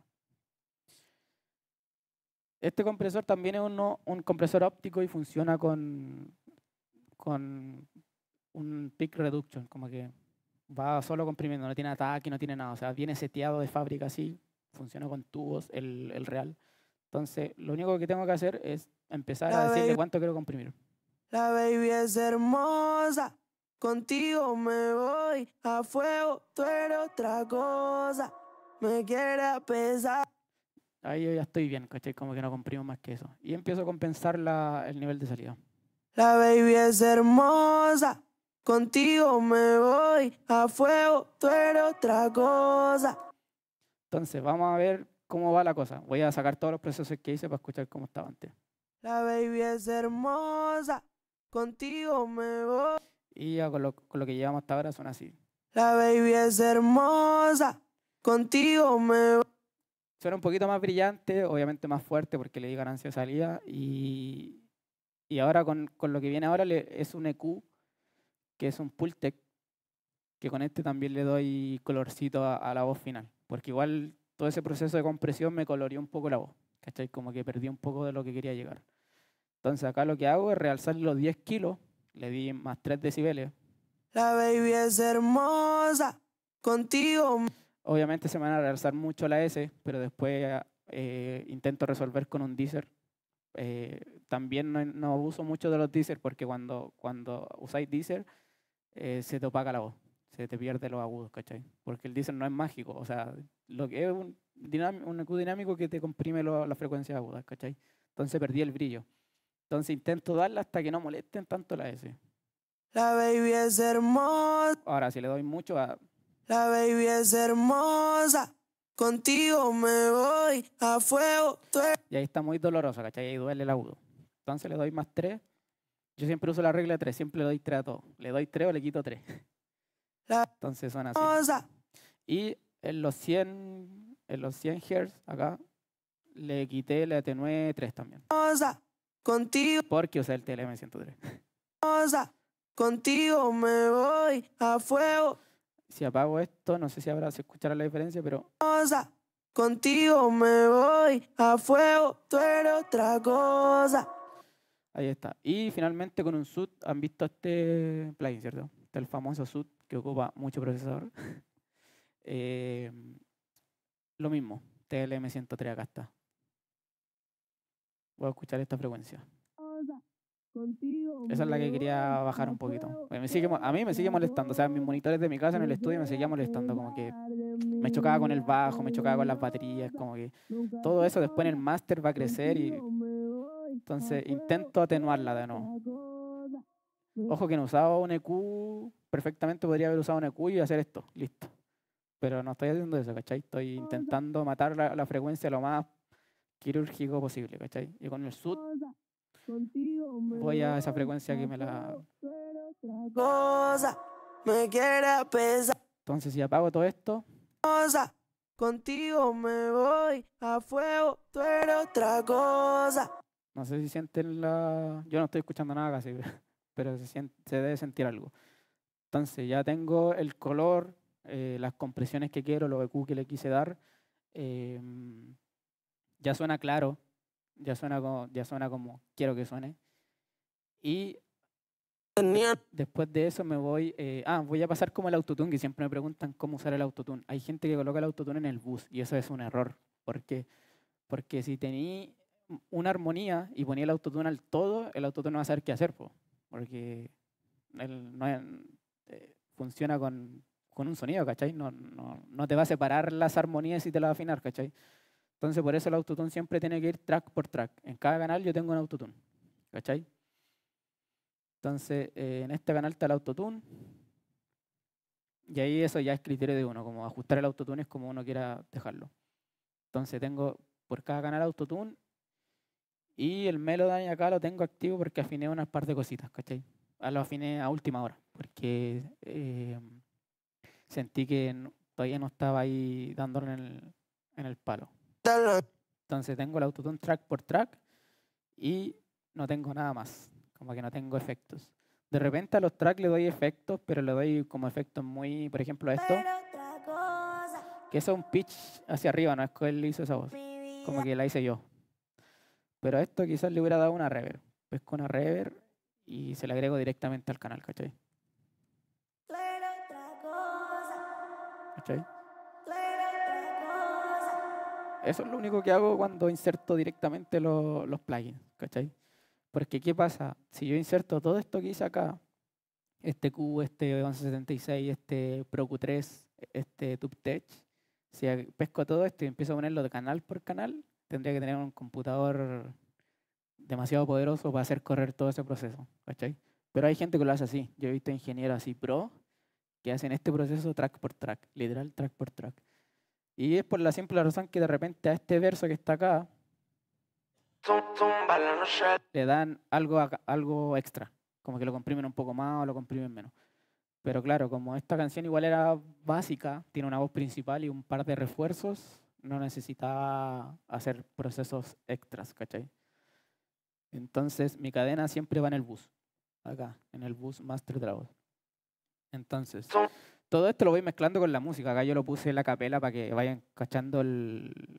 B: Este compresor también es uno, un compresor óptico y funciona con, con un peak reduction, como que va solo comprimiendo, no tiene ataque, no tiene nada. O sea, viene seteado de fábrica así, funciona con tubos el, el real. Entonces, lo único que tengo que hacer es empezar a decirle cuánto quiero comprimir.
C: La baby es hermosa. Contigo me voy a fuego, tú eres otra cosa. Me quiere
B: pesar. Ahí yo ya estoy bien, ¿cachai? Como que no comprimos más que eso. Y empiezo a compensar el nivel de salida.
C: La baby es hermosa. Contigo me voy a fuego, tú eres otra cosa.
B: Entonces, vamos a ver cómo va la cosa. Voy a sacar todos los procesos que hice para escuchar cómo estaba antes.
C: La baby es hermosa contigo me voy.
B: Y ya con lo, que llevamos hasta ahora son así. La baby es hermosa, contigo me voy. Suena un poquito más brillante, obviamente más fuerte porque le di ganancia de salida. Y, y ahora con, con, lo que viene ahora le, es un EQ, que es un Pultec que con este también le doy colorcito a, la voz final. Porque igual todo ese proceso de compresión me coloreó un poco la voz, ¿cachai? Como que perdí un poco de lo que quería llegar. Entonces acá lo que hago es realzar los 10 kilos, le di más 3 decibeles. La baby es hermosa, contigo. Obviamente se me van a realzar mucho la S, pero después eh, intento resolver con un deezer. Eh, también no, abuso mucho de los deezer porque cuando, cuando usáis deezer eh, se te opaca la voz, se te pierde los agudos, ¿cachai? Porque el deezer no es mágico, o sea, lo que es un, un agudo dinámico que te comprime las frecuencias agudas, ¿cachai? Entonces perdí el brillo. Entonces intento darla hasta que no molesten tanto la S. La
C: baby es hermosa.
B: Ahora, si le doy mucho a.
C: La baby es hermosa. Contigo me voy a fuego.
B: Y ahí está muy doloroso, ¿cachai? Ahí duele el agudo. Entonces le doy más 3. Yo siempre uso la regla de 3, siempre le doy 3 a todo. Le doy 3 o le quito 3. [LAUGHS] Entonces suena así. Y en los 100, en los 100 Hz acá, le quité, le atenué 3 también contigo. Porque usé el TLM 103.
C: Contigo me voy a fuego.
B: Si apago esto, no sé si habrá, se escuchará la diferencia, pero.
C: Contigo me voy a fuego, tú eres otra
B: cosa. Ahí está. Y finalmente con un sud han visto este plugin, ¿cierto? Este el famoso sud que ocupa mucho procesador. [LAUGHS] Eh, lo mismo, TLM103 acá está voy a escuchar esta frecuencia.
C: Esa es la que quería bajar un poquito.
B: a mí me sigue molestando. O sea, mis monitores de mi casa en el estudio me seguía molestando. Como que me chocaba con el bajo, me chocaba con las baterías. Como que todo eso después en el máster va a crecer. y Entonces intento atenuarla de nuevo. Ojo que no usaba un EQ. Perfectamente podría haber usado un EQ y hacer esto. Listo. Pero no estoy haciendo eso, ¿cachai? Estoy intentando matar la frecuencia lo más quirúrgico posible, ¿cachai? Y con el sud voy a esa frecuencia que me la... Entonces si apago todo esto...
C: contigo me voy a fuego,
B: No sé si sienten la... Yo no estoy escuchando nada casi, [LAUGHS] pero se, siente, se debe sentir algo. Entonces ya tengo el color, eh, las compresiones que quiero, lo EQ que le quise dar. Em, ya suena claro, ya suena como, ya suena como quiero que suene. Y después de eso me voy, eh, ah, voy a pasar como el autotune, que siempre me preguntan cómo usar el autotune. Hay gente que coloca el autotune en el bus y eso es un error, porque, porque si tenía una armonía y ponía el autotune al todo, el autotune no va a saber qué hacer, porque él no, eh, funciona con, con, un sonido, ¿cachai? No, no, no te va a separar las armonías y te las va a afinar, ¿cachai? Entonces, por eso el autotune siempre tiene que ir track por track. En cada canal yo tengo un autotune. ¿Cachai? Entonces, eh, en este canal está el autotune. Y ahí eso ya es criterio de uno, como ajustar el autotune es como uno quiera dejarlo. Entonces tengo por cada canal autotune y el Melodyne acá lo tengo activo porque afiné unas par de cositas, ¿cachai? Ah, lo afiné a última hora porque eh, sentí que todavía no estaba ahí dándole en el palo. Entonces tengo el autotune track por track y no tengo nada más, como que no tengo efectos. De repente a los tracks le doy efectos, pero le doy como efectos muy, por ejemplo, esto. Que es un pitch hacia arriba, no es que él hizo esa voz. Como que la hice yo. Pero esto quizás le hubiera dado una reverb. con una reverb y se le agrego directamente al canal, ¿cachai? ¿Cachai? Eso es lo único que hago cuando inserto directamente los, plugins, ¿cachai? Porque ¿qué pasa? Si yo inserto todo esto que hice acá, este Q, este 1176, este ProQ3, este TubeTech, si pesco todo esto y empiezo a ponerlo de canal por canal, tendría que tener un computador demasiado poderoso para hacer correr todo ese proceso, ¿cachai? Pero hay gente que lo hace así. Yo he visto ingenieros así pro que hacen este proceso track por track, literal track por track. Y es por la simple razón que de repente a este verso que está acá le dan algo, algo extra, como que lo comprimen un poco más o lo comprimen menos. Pero claro, como esta canción igual era básica, tiene una voz principal y un par de refuerzos, no necesitaba hacer procesos extras, ¿cachai? Entonces mi cadena siempre va en el bus, acá, en el bus master de la voz. Entonces todo esto lo voy mezclando con la música. Acá yo lo puse en la capela para que vayan cachando el,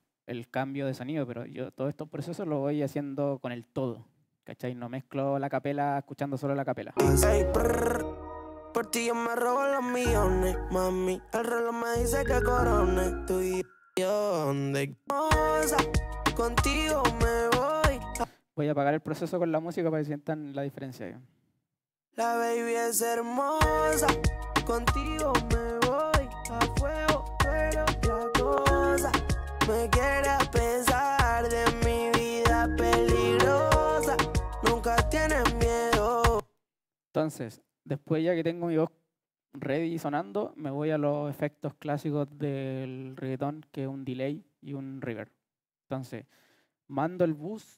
B: cambio de sonido, pero yo todo estos procesos lo voy haciendo con el todo. ¿Cachai? No mezclo la capela escuchando solo la capela.
C: Contigo me voy.
B: Voy a apagar el proceso con la música para que sientan la diferencia.
C: La baby es hermosa. Contigo me voy a fuego, pero otra me quiere a de mi vida peligrosa. Nunca tienes miedo.
B: Entonces, después ya que tengo mi voz ready y sonando, me voy a los efectos clásicos del reggaeton, que es un delay y un reverb. Entonces, mando el bus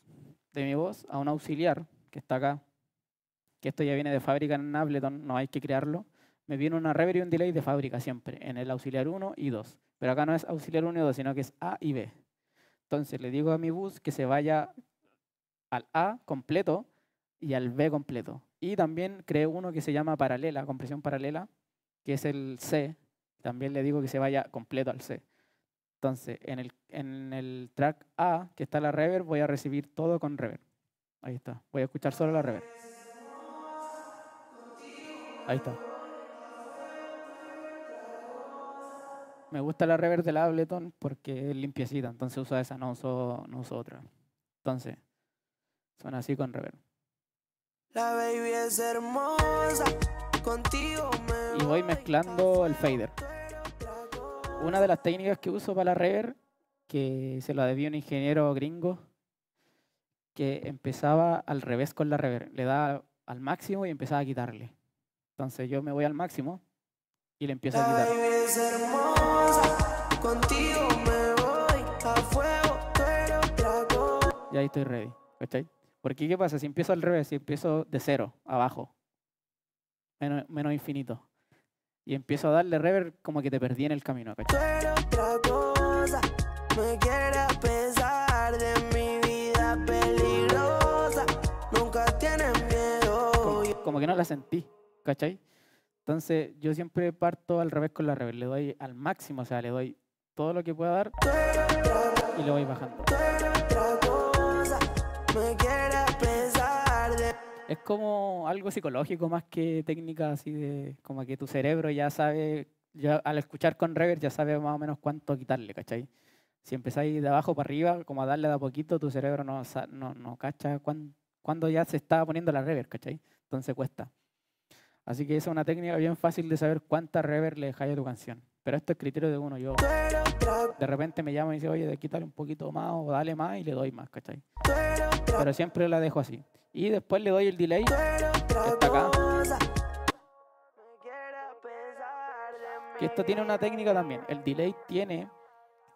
B: de mi voz a un auxiliar que está acá, que esto ya viene de fábrica en Ableton, no hay que crearlo me viene una reverb y un delay de fábrica siempre, en el auxiliar 1 y 2. Pero acá no es auxiliar 1 y 2, sino que es A y B. Entonces le digo a mi bus que se vaya al A completo y al B completo. Y también creé uno que se llama paralela, compresión paralela, que es el C. También le digo que se vaya completo al C. Entonces, en el, en el track A, que está la reverb, voy a recibir todo con reverb. Ahí está. Voy a escuchar solo la reverb. Ahí está. Me gusta la reverb de la Ableton porque es limpiecita, entonces uso esa, no uso, no otra. Entonces, suena así con reverb.
C: La baby es hermosa, contigo
B: me Y voy mezclando el fader. Una de las técnicas que uso para la reverb, que se la debió un ingeniero gringo, que empezaba al revés con la reverb. Le daba al máximo y empezaba a quitarle. Entonces yo me voy al máximo y le empiezo a
C: quitar. Contigo me voy a fuego, pero
B: Y ahí estoy ready. ¿Cachai? Porque ¿qué pasa? Si empiezo al revés, si empiezo de cero, abajo, menos, menos infinito, y empiezo a darle rever, como que te perdí en el camino, ¿cachai?
C: me quiere de mi vida peligrosa, nunca tiene miedo.
B: Como, como que no la sentí, ¿cachai? Entonces, yo siempre parto al revés con la rebel. Le doy al máximo, o sea, le doy todo lo que pueda dar y lo voy bajando. Es como algo psicológico más que técnica así de como que tu cerebro ya sabe, ya al escuchar con reverb ya sabe más o menos cuánto quitarle, ¿cachai? Si empezáis de abajo para arriba, como a darle de a poquito, tu cerebro no, no, cacha cuándo, ya se está poniendo la reverb, ¿cachai? Entonces cuesta. Así que esa es una técnica bien fácil de saber cuánta reverb le dejáis a tu canción. Pero esto es criterio de uno. Yo de repente me llama y dice, oye, quitarle un poquito más o dale más y le doy más, ¿cachai? Pero siempre la dejo así. Y después le doy el delay. Está acá. Que esto tiene una técnica también. El delay tiene,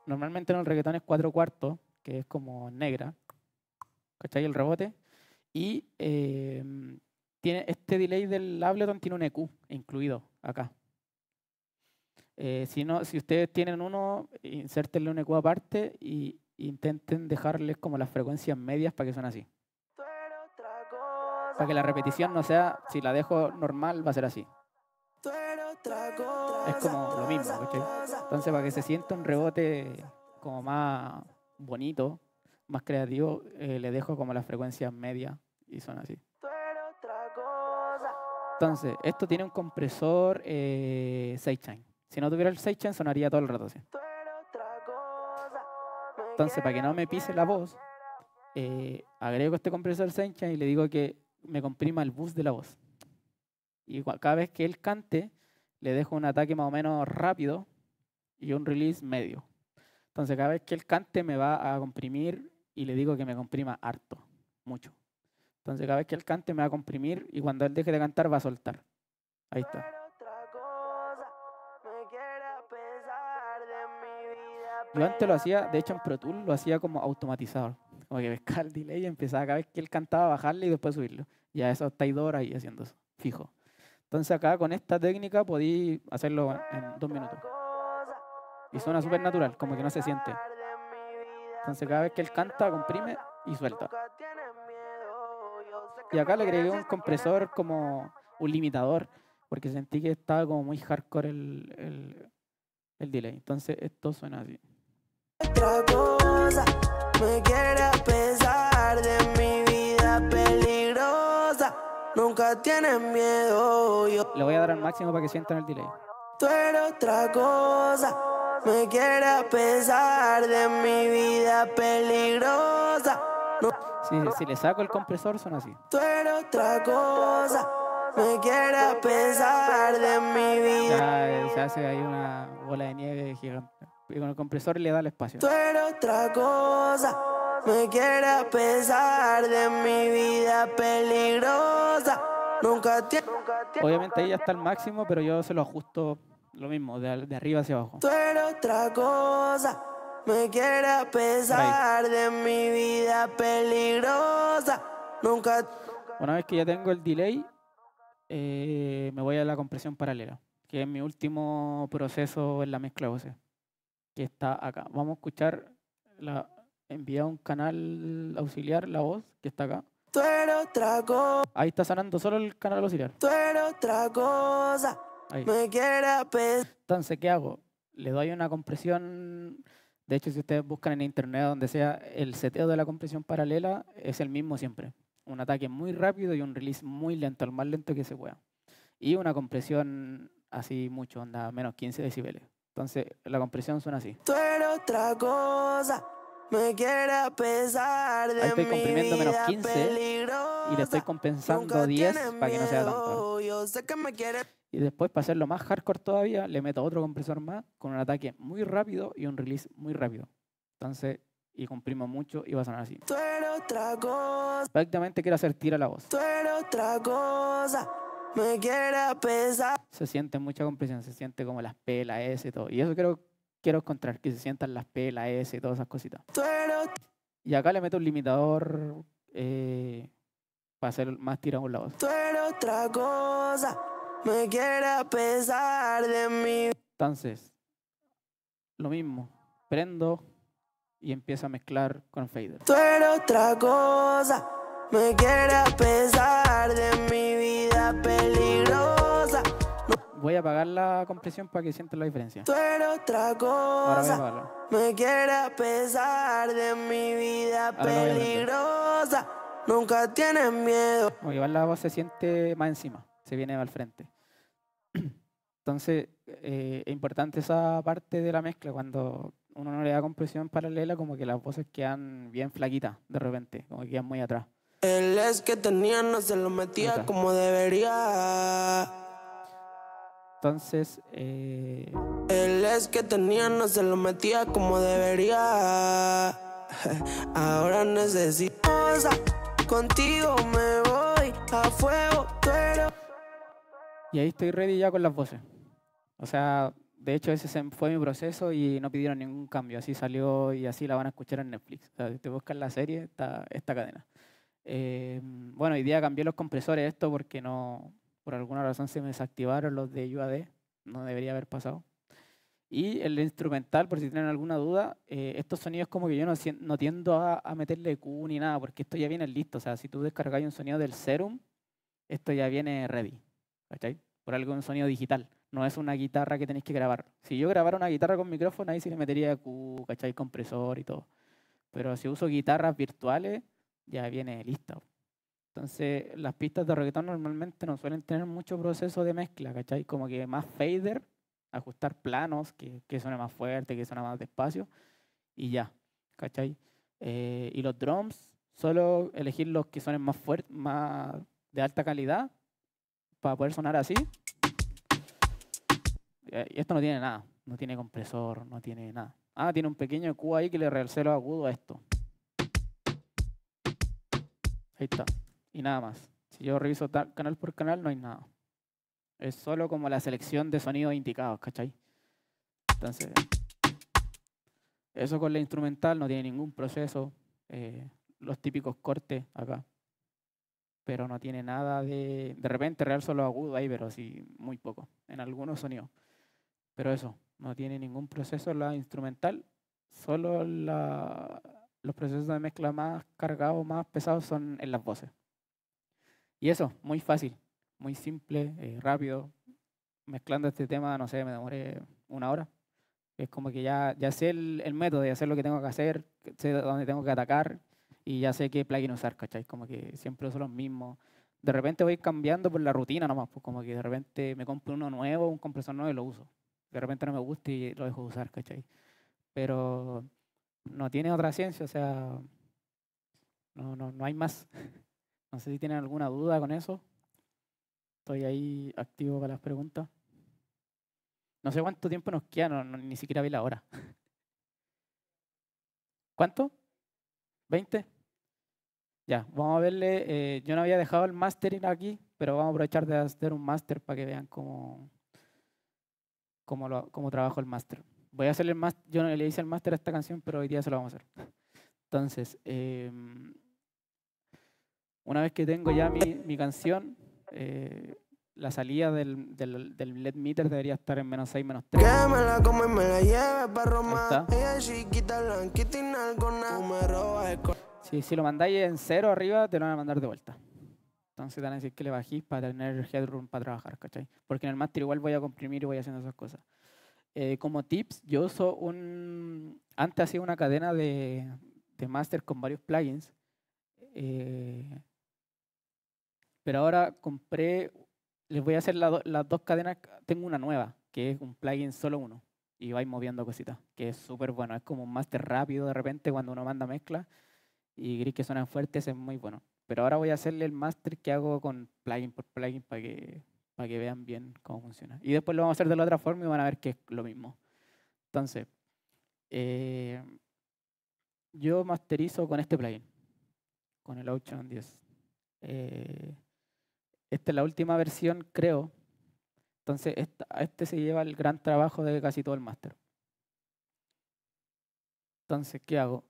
B: normalmente en el reggaetón es cuatro cuartos, que es como negra. ¿Cachai? El rebote. Y eh, tiene, este delay del Ableton tiene un EQ incluido acá. Eh, si, no, si ustedes tienen uno, insértenle un EQ aparte e intenten dejarles como las frecuencias medias para que suene así. Para que la repetición no sea, si la dejo normal, va a ser así. Es como lo mismo, Entonces, para que se sienta un rebote como más bonito, más creativo, eh, le dejo como las frecuencias medias y son así. Entonces, esto tiene un compresor eh, 6 Si no tuviera el 6 sonaría todo el rato así. Entonces, para que no me pise la voz, eh, agrego este compresor 6 y le digo que me comprima el bus de la voz. Y cada vez que él cante, le dejo un ataque más o menos rápido y un release medio. Entonces, cada vez que él cante, me va a comprimir y le digo que me comprima harto, mucho. Entonces cada vez que él cante me va a comprimir y cuando él deje de cantar va a soltar. Ahí está. Yo antes lo hacía, de hecho en Pro Tool lo hacía como automatizado. Como que pescaba el delay y empezaba cada vez que él cantaba a bajarle y después subirlo. Ya eso está dos horas ahí haciendo eso, fijo. Entonces acá con esta técnica podí hacerlo en dos minutos. Y suena súper natural, como que no se siente. Entonces cada vez que él canta, comprime y suelta. Y acá le agregué un compresor como un limitador, porque sentí que estaba como muy hardcore el, el, el delay. Entonces esto suena así.
C: Otra cosa me quiere pensar pesar de mi vida peligrosa. Nunca tienes miedo. Yo. Le voy a
B: dar al máximo para que sientan el delay.
C: Tú eres otra cosa. Me quiere pensar de mi vida peligrosa.
B: Si, le saco el compresor, son así.
C: Tú eres otra cosa, me quieres pensar de mi vida. Ya,
B: eh, se hace ahí una bola de nieve gigante. Y con el compresor le da el espacio. Tú
C: eres otra cosa, me quieres pensar de mi vida peligrosa. Nunca tiene. Obviamente
B: ahí ya está el máximo, pero yo se lo ajusto lo mismo, de, de arriba hacia abajo.
C: Tú eres otra cosa. Me quiere pesar de mi vida peligrosa.
B: Nunca. Una vez que ya tengo el delay, eh, me voy a la compresión paralela, que es mi último proceso en la mezcla de voces, que está acá. Vamos a escuchar la envía un canal auxiliar la voz que está acá. Ahí está sonando solo el canal auxiliar. Me Entonces, ¿qué hago? Le doy una compresión de hecho, si ustedes buscan en internet donde sea el seteo de la compresión paralela, es el mismo siempre. Un ataque muy rápido y un release muy lento, al más lento que se pueda. Y una compresión así mucho, onda menos 15 decibeles. Entonces, la compresión suena así.
C: estoy comprimiendo menos
B: 15 y le estoy compensando 10 para que no sea tan Yo y después, para hacerlo más hardcore todavía, le meto otro compresor más con un ataque muy rápido y un release muy rápido. Entonces, y comprimo mucho y va a sonar así. Prácticamente quiero hacer tira la voz.
C: Me pesar.
B: Se siente mucha compresión, se siente como las P, la S y todo. Y eso quiero, quiero encontrar, que se sientan las P, la S y todas esas cositas. Y acá le meto un limitador eh, para hacer más tira aún la voz
C: me quiere pesar de mí.
B: Entonces, lo mismo, prendo y empiezo a mezclar con fader.
C: Tú otra cosa, me pesar de mi vida peligrosa.
B: Voy a apagar la compresión para que sienten la diferencia. Tú
C: eres otra cosa,
B: me quiere pesar de mi vida peligrosa. Nunca tienes miedo. va, la voz se siente más encima viene al frente. [CLEARS THROAT] Entonces, eh, es importante esa parte de la mezcla, cuando uno no le da compresión paralela, como que las voces quedan bien flaquitas de repente, como que quedan muy atrás.
C: El es que tenía no se lo metía como debería.
B: Entonces, eh,
C: El es que tenía no se lo metía como debería. [LAUGHS] Ahora necesito contigo me voy a fuego, pero...
B: Y ahí estoy ready ya con las voces. O sea, de hecho ese fue mi proceso y no pidieron ningún cambio. Así salió y así la van a escuchar en Netflix. O sea, si te buscas la serie, está esta cadena. Eh, bueno, hoy día cambié los compresores esto porque no, por alguna razón se me desactivaron los de UAD. No debería haber pasado. Y el instrumental, por si tienen alguna duda, eh, estos sonidos como que yo no, no tiendo a, a, meterle Q ni nada, porque esto ya viene listo. O sea, si tú descargas un sonido del Serum, esto ya viene ready. Por algo un sonido digital. No es una guitarra que tenéis que grabar. Si yo grabara una guitarra con micrófono, ahí sí le metería Q, Compresor y todo. Pero si uso guitarras virtuales, ya viene listo. Entonces, las pistas de reggaetón normalmente no suelen tener mucho proceso de mezcla, ¿cachai? Como que más fader, ajustar planos, que, que suene más fuerte, que suene más despacio, y ya, ¿cachai? Eh, y los drums, solo elegir los que suenen más fuerte, más de alta calidad, para poder sonar así. Eh, y Esto no tiene nada, no tiene compresor, no tiene nada. Ah, tiene un pequeño Q ahí que le realcé lo agudo a esto. Ahí está. Y nada más. Si yo reviso canal por canal, no hay nada. Es solo como la selección de sonidos indicados, ¿cachai? Entonces, eso con la instrumental no tiene ningún proceso. Eh, los típicos cortes acá pero no tiene nada de... De repente real solo agudo ahí, pero sí, muy poco, en algunos sonidos. Pero eso, no tiene ningún proceso la instrumental, solo la, los procesos de mezcla más cargados, más pesados son en las voces. Y eso, muy fácil, muy simple, eh, rápido. Mezclando este tema, no sé, me demoré una hora. Es como que ya, ya sé el, el método, ya sé lo que tengo que hacer, sé dónde tengo que atacar, y ya sé qué plugin usar, ¿cachai? Como que siempre uso los mismos. De repente voy cambiando por la rutina nomás, pues como que de repente me compro uno nuevo, un compresor nuevo y lo uso. De repente no me gusta y lo dejo usar, ¿cachai? Pero no tiene otra ciencia, o sea, no, hay más. [LAUGHS] No sé si tienen alguna duda con eso. Estoy ahí activo para las preguntas. No sé cuánto tiempo nos queda, ni siquiera vi la hora. [LAUGHS] ¿Cuánto? ¿20? Ya, vamos a verle. Eh, yo no había dejado el mastering aquí, pero vamos a aprovechar de hacer un master para que vean cómo, cómo, trabajo el master. Voy a hacer el master. Yo no le hice el master a esta canción, pero hoy día se lo vamos a hacer. Entonces, em, una vez que tengo ya mi, canción, eh, la salida del, del, del, LED meter debería estar en menos 6, menos 3. si lo mandáis en cero arriba, te lo van a mandar de vuelta. Entonces te van a decir que le bajís para tener headroom para trabajar, ¿cachai? Porque en el master igual voy a comprimir y voy haciendo esas cosas. Eh, como tips, yo uso un... Antes hacía una cadena de, de master con varios plugins. Eh, pero ahora compré les voy a hacer las dos cadenas. Tengo una nueva, que es un plugin solo uno. Y vais moviendo cositas, que es súper bueno. Es como un master rápido de repente cuando uno manda mezcla. Y gris que suenan fuertes es muy bueno. Pero ahora voy a hacerle el master que hago con plugin por plugin para que, para que vean bien cómo funciona. Y después lo vamos a hacer de la otra forma y van a ver que es lo mismo. Entonces, eh, yo masterizo con este plugin, con el Ocean 10. Esta es la última versión, creo. Entonces, este se lleva el gran trabajo de casi todo el máster. Entonces, ¿qué hago?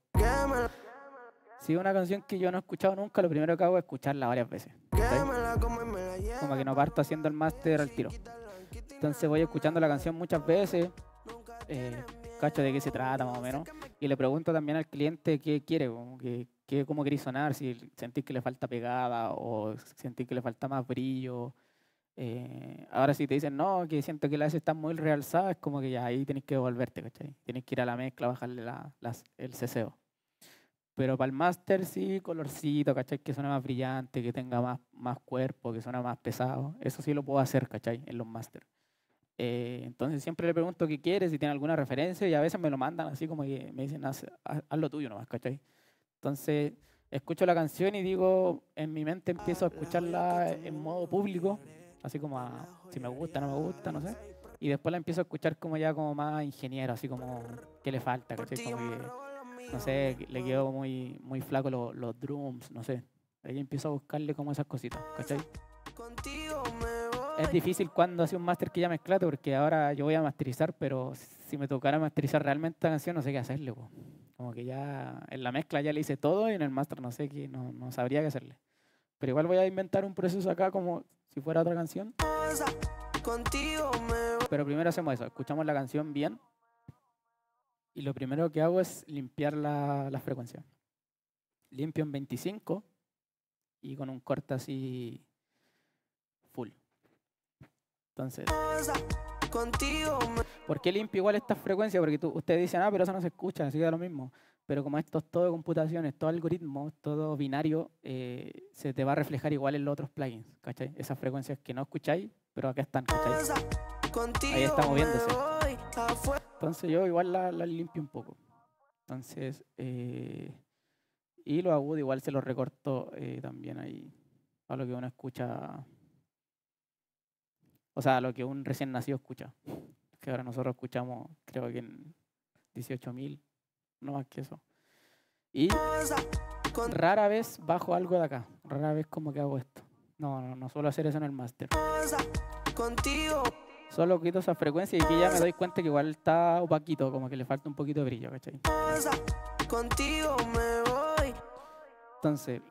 B: Si una canción que yo no he escuchado nunca, lo primero que hago es escucharla varias veces. Como que no parto haciendo el máster al tiro. Entonces voy escuchando la canción muchas veces, eh, cacho de qué se trata más o menos, y le pregunto también al cliente qué quiere, como que, cómo queréis sonar, si sentís que le falta pegada o sentís que le falta más brillo. Eh, ahora si te dicen, no, que siento que la S está muy realzada, es como que ya ahí tenéis que volverte, ¿cachai? Tienes que ir a la mezcla, bajarle la, el CCO. Pero para el máster sí, colorcito, ¿cachai? Que suene más brillante, que tenga más, más cuerpo, que suene más pesado. Eso sí lo puedo hacer, ¿cachai? En los máster. Eh, entonces siempre le pregunto qué quiere, si tiene alguna referencia, y a veces me lo mandan así como que me dicen, haz, haz lo tuyo nomás, ¿cachai? Entonces, escucho la canción y digo, en mi mente empiezo a escucharla en modo público, así como a, si me gusta, no me gusta, no sé. Y después la empiezo a escuchar como ya como más ingeniero, así como, ¿qué le falta? no sé, le quedó muy, muy flaco los, los drums, no sé. Ahí empiezo a buscarle como esas cositas, ¿cachai? Es difícil cuando hace un máster que ya mezclate, porque ahora yo voy a masterizar, pero si me tocara masterizar realmente la canción, no sé qué hacerle, como que ya en la mezcla ya le hice todo y en el master no sé qué, no, no sabría qué hacerle. Pero igual voy a inventar un proceso acá como si fuera otra canción. Pero primero hacemos eso, escuchamos la canción bien y lo primero que hago es limpiar la, la frecuencia. Limpio en 25 y con un corte así full. Entonces
C: contigo.
B: ¿Por qué limpio igual estas frecuencias? Porque tú, ustedes dicen, ah, pero eso no se escucha, así que da lo mismo. Pero como esto es todo de computaciones, todo algoritmo, todo binario, eh, se te va a reflejar igual en los otros plugins, ¿cachai? Esas frecuencias que no escucháis, pero acá están, ¿cachai? Ahí está moviéndose. Entonces yo igual la, limpio un poco. Entonces, eh, y lo agudo igual se lo recorto eh, también ahí, a lo que uno escucha o sea, lo que un recién nacido escucha. Que ahora nosotros escuchamos, creo que en 18.000, no más que eso. Y rara vez bajo algo de acá, rara vez como que hago esto. No, no, no suelo hacer eso en el máster. Solo quito esa frecuencia y aquí ya me doy cuenta que igual está opaquito, como que le falta un poquito de brillo, ¿cachai? Entonces,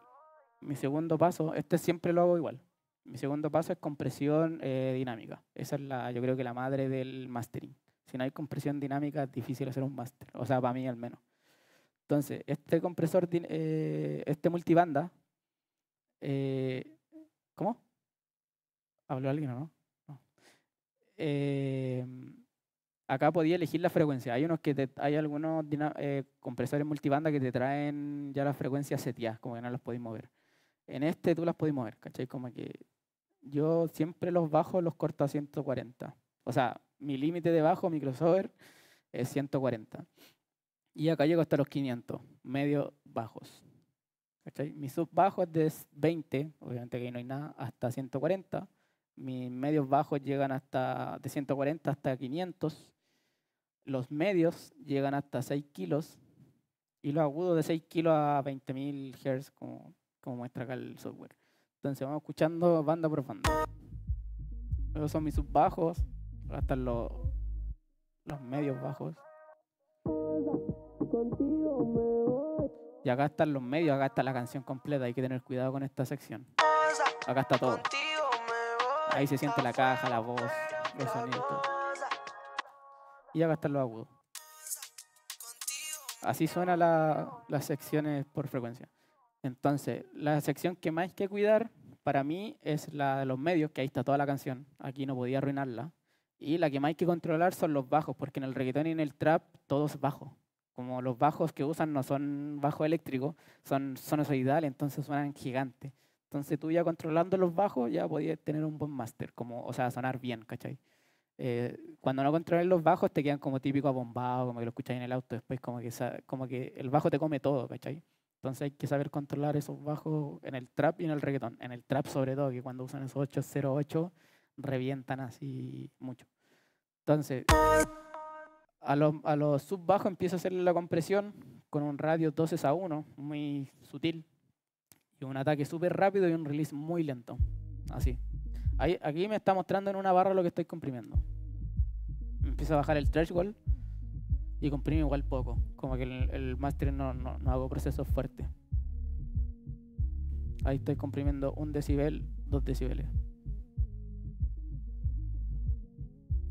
B: mi segundo paso, este siempre lo hago igual. Mi segundo paso es compresión eh, dinámica. Esa es la, yo creo que la madre del mastering. Si no hay compresión dinámica es difícil hacer un master, o sea, para mí al menos. Entonces, este compresor, eh, este multibanda, eh, ¿cómo? ¿Habló alguien o no? acá podía elegir la frecuencia. Hay unos que hay algunos compresores multibanda que te traen ya las frecuencias seteadas, como que no las podéis mover. En este tú las podéis mover, ¿cachai? Como que yo siempre los bajos los corto a 140. O sea, mi límite de bajo, Microsoft es 140. Y acá llego hasta los 500, medios bajos. Mi sub bajo es de 20, obviamente que no hay nada, hasta 140. Mis medios bajos llegan hasta de 140 hasta 500. Los medios llegan hasta 6 kilos. Y los agudos de 6 kilos a 20.000 Hz, como, como muestra acá el software. Entonces vamos escuchando banda por banda. Esos son mis subbajos, acá están los medios bajos. Y acá están los medios, acá está la canción completa, hay que tener cuidado con esta sección. Acá está todo. Ahí se siente la caja, la voz, los sonidos. Y acá están los agudos. Así suenan las secciones por frecuencia. Entonces, la sección que más hay que cuidar para mí es la de los medios, que ahí está toda la canción, aquí no podía arruinarla. Y la que más hay que controlar son los bajos, porque en el reggaetón y en el trap todos es bajo. Como los bajos que usan no son bajo eléctrico, son sonosoidales, entonces suenan gigantes. Entonces tú ya controlando los bajos ya podías tener un buen máster, como, o sea, sonar bien, ¿cachai? Eh, cuando no controlas los bajos te quedan como típico abombado, como que lo escucháis en el auto, después como que, como que el bajo te come todo, ¿cachai? Entonces hay que saber controlar esos bajos en el trap y en el reggaetón. En el trap sobre todo, que cuando usan esos 808 revientan así mucho. Entonces, a los, sub-bajos empiezo a hacerle la compresión con un radio 12 a 1, muy sutil. Y un ataque súper rápido y un release muy lento. Así. aquí me está mostrando en una barra lo que estoy comprimiendo. Empiezo a bajar el threshold y comprime igual poco. Como que el, el no, hago procesos fuertes. Ahí estoy comprimiendo un decibel, dos decibeles.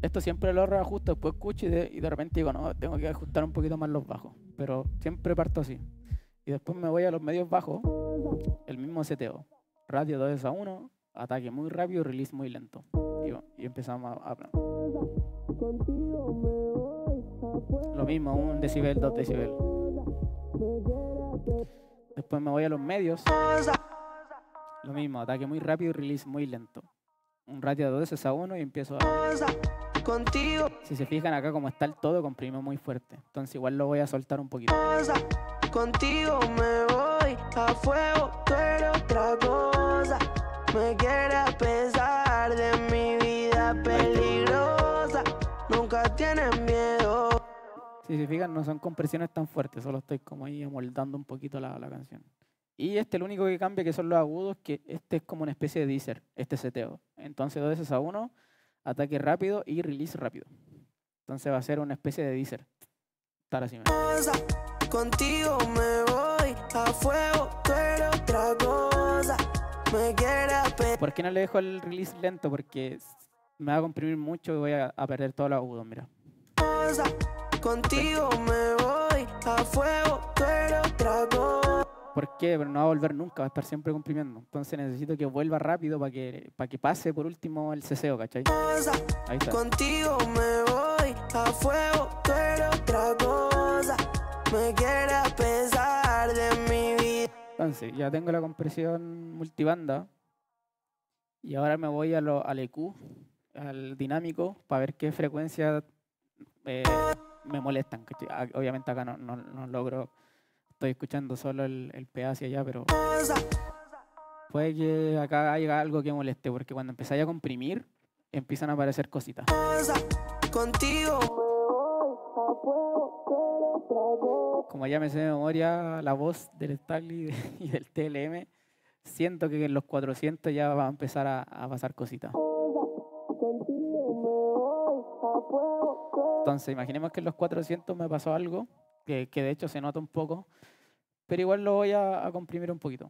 B: Esto siempre lo reajusto, después escucho y de, repente digo, no, tengo que ajustar un poquito más los bajos. Pero siempre parto así. Y después me voy a los medios bajos, el mismo seteo. Radio 2 a 1, ataque muy rápido, release muy lento. Y, empezamos a, hablar. Lo mismo, un decibel, dos decibel. Después me voy a los medios. Lo mismo, ataque muy rápido y release muy lento. Un ratio de 2 es a uno y empiezo a... Si se fijan acá como está el todo, comprime muy fuerte. Entonces igual lo voy a soltar un poquito.
C: Contigo me voy a fuego, Pero otra cosa. Me quiere pesar de mi vida peligrosa
B: nunca tienes miedo. Si se fijan, no son compresiones tan fuertes, solo estoy como ahí amoldando un poquito la, la canción. Y este, el único que cambia que son los agudos, que este es como una especie de deezer, este seteo. Entonces, dos veces a uno, ataque rápido y release rápido. Entonces va a ser una especie de deezer. Estar así.
C: Contigo me voy a fuego,
B: ¿Por qué no le dejo el release lento? Porque me va a comprimir mucho y voy a, perder todo el agudo, mira. ¿Por qué? Pero no va a volver nunca, va a estar siempre comprimiendo. Entonces necesito que vuelva rápido para que, para que pase por último el ceseo, ¿cachai? Ahí está.
C: Contigo me voy fuego, pero Me pesar de mi vida.
B: Entonces, ya tengo la compresión multibanda. Y ahora me voy a lo, al EQ, al dinámico para ver qué frecuencia eh, me molestan. Ah, obviamente acá no, no, logro, estoy escuchando solo el, el allá, pero puede que acá haya algo que moleste, porque cuando empezáis a comprimir, empiezan a aparecer cositas. Como ya me sé de memoria la voz del Stanley [LAUGHS] y del TLM, siento que en los 400 ya va a empezar a pasar cositas. Entonces, imaginemos que en los 400 me pasó algo, que, de hecho se nota un poco, pero igual lo voy a, comprimir un poquito.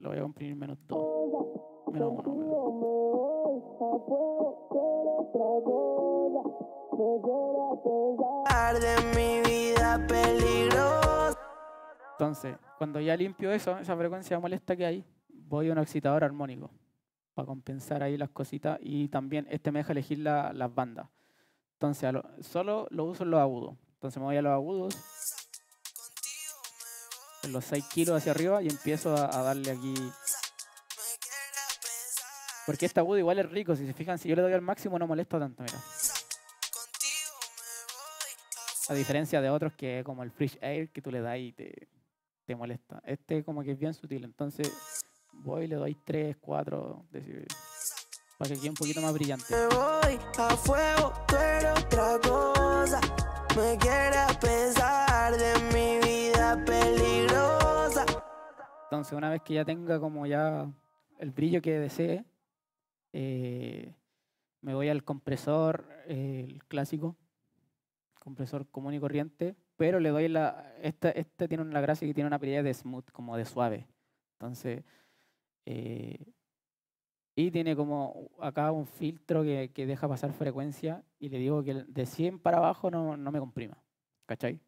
B: Lo voy a comprimir menos 2. Menos 1. Entonces, cuando ya limpio eso, esa frecuencia molesta que hay, voy a un excitador armónico para compensar ahí las cositas. Y también este me deja elegir las bandas. Entonces, solo lo uso en los agudos. Entonces me voy a los agudos. En los 6 kilos hacia arriba y empiezo a, darle aquí. Porque este agudo igual es rico. Si se fijan, si yo le doy al máximo no molesta tanto, mira. A diferencia de otros que como el Fresh Air que tú le das y te, te molesta. Este como que es bien sutil. Entonces voy y le doy 3, 4 Para que quede un poquito más brillante.
C: voy a fuego, pero otra Me quieres pensar de mi vida peligrosa.
B: Entonces, una vez que ya tenga como ya el brillo que desee, eh, me voy al compresor, el clásico, compresor común y corriente, pero le doy la. Esta, esta tiene una gracia que tiene una pérdida de smooth, como de suave. Entonces, eh, y tiene como acá un filtro que, que, deja pasar frecuencia y le digo que de 100 para abajo no, no me comprima, ¿cachai?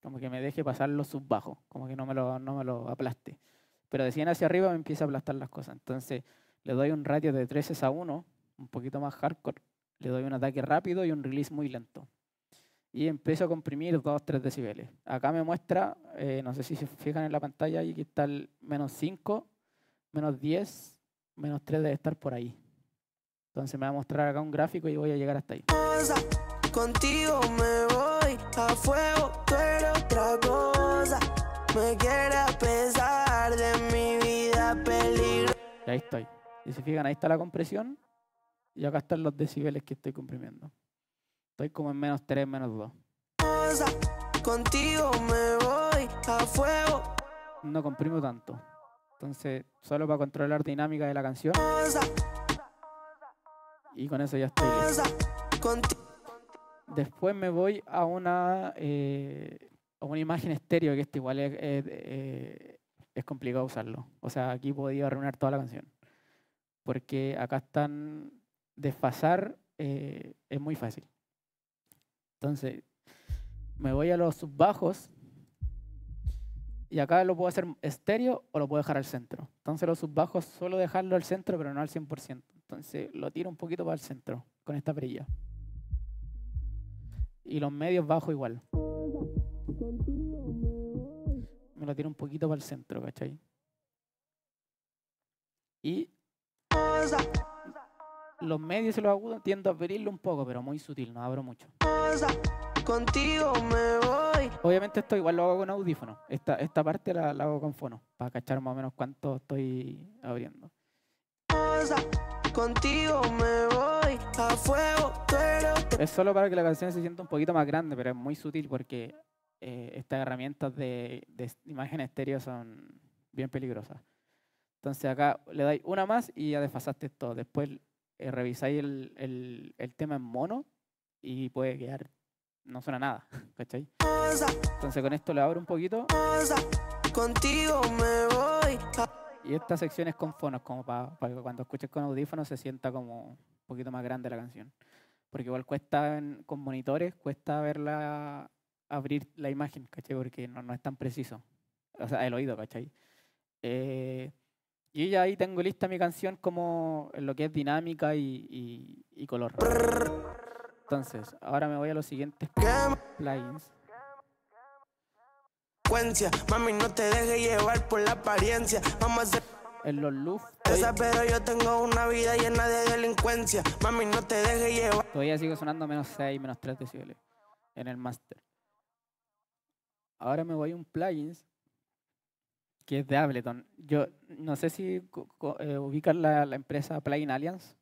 B: Como que me deje pasar los subbajos, como que no me, lo, no me lo aplaste. Pero de 100 hacia arriba me empieza a aplastar las cosas. Entonces le doy un ratio de 13 a 1, un poquito más hardcore. Le doy un ataque rápido y un release muy lento. Y empiezo a comprimir 2, 3 decibeles. Acá me muestra, eh, no sé si se fijan en la pantalla, aquí está el menos 5 menos 10, menos 3 debe estar por ahí. Entonces me va a mostrar acá un gráfico y voy a llegar hasta ahí.
C: Contigo me voy a fuego, pero pesar de mi vida
B: peligro. Y ahí estoy. Y si fijan, ahí está la compresión. Y acá están los decibeles que estoy comprimiendo. Estoy como en menos 3, menos 2. Contigo me voy a fuego. No comprimo tanto. Entonces, solo para controlar dinámica de la canción. Y con eso ya estoy. Después me voy a una, eh, a una imagen estéreo, que este igual es, eh, es, complicado usarlo. O sea, aquí podía arruinar toda la canción. Porque acá están desfasar eh, es muy fácil. Entonces, me voy a los bajos... Y acá lo puedo hacer estéreo o lo puedo dejar al centro. Entonces los sub-bajos suelo dejarlo al centro, pero no al 100%. Entonces lo tiro un poquito para el centro con esta perilla. Y los medios bajo igual. Me lo tiro un poquito para el centro, ¿cachai? Y los medios se los agudo tiendo a abrirlo un poco, pero muy sutil, no abro mucho
C: contigo me voy.
B: Obviamente esto igual lo hago con audífono. Esta, esta parte la, hago con fono, para cachar más o menos cuánto estoy abriendo.
C: Contigo me voy
B: Es solo para que la canción se sienta un poquito más grande, pero es muy sutil porque eh, estas herramientas de, imagen estéreo son bien peligrosas. Entonces acá le dais una más y ya desfasaste todo. Después eh, revisáis el, el, tema en mono y puede quedar no suena nada, [LAUGHS] ¿cachai? Entonces con esto le abro un poquito. Contigo me voy. Y esta sección es con fonos, como para, que cuando escuches con audífonos se sienta como un poquito más grande la canción. Porque igual cuesta con monitores, cuesta verla, abrir la imagen, ¿cachai? Porque no, es tan preciso. O sea, el oído, ¿cachai? Eh, y ya ahí tengo lista mi canción como en lo que es dinámica y, y, color. Entonces, ahora me voy a los siguientes plugins. Mami, no te llevar por la apariencia. Vamos a en los loops.
C: pero yo tengo una vida llena de delincuencia. Mami, no te dejes llevar.
B: Todavía sigue sonando menos 6, menos 3 decibeles en el master. Ahora me voy a un plugins que es de Ableton. Yo no sé si eh, ubican la, la empresa Plugin Alliance.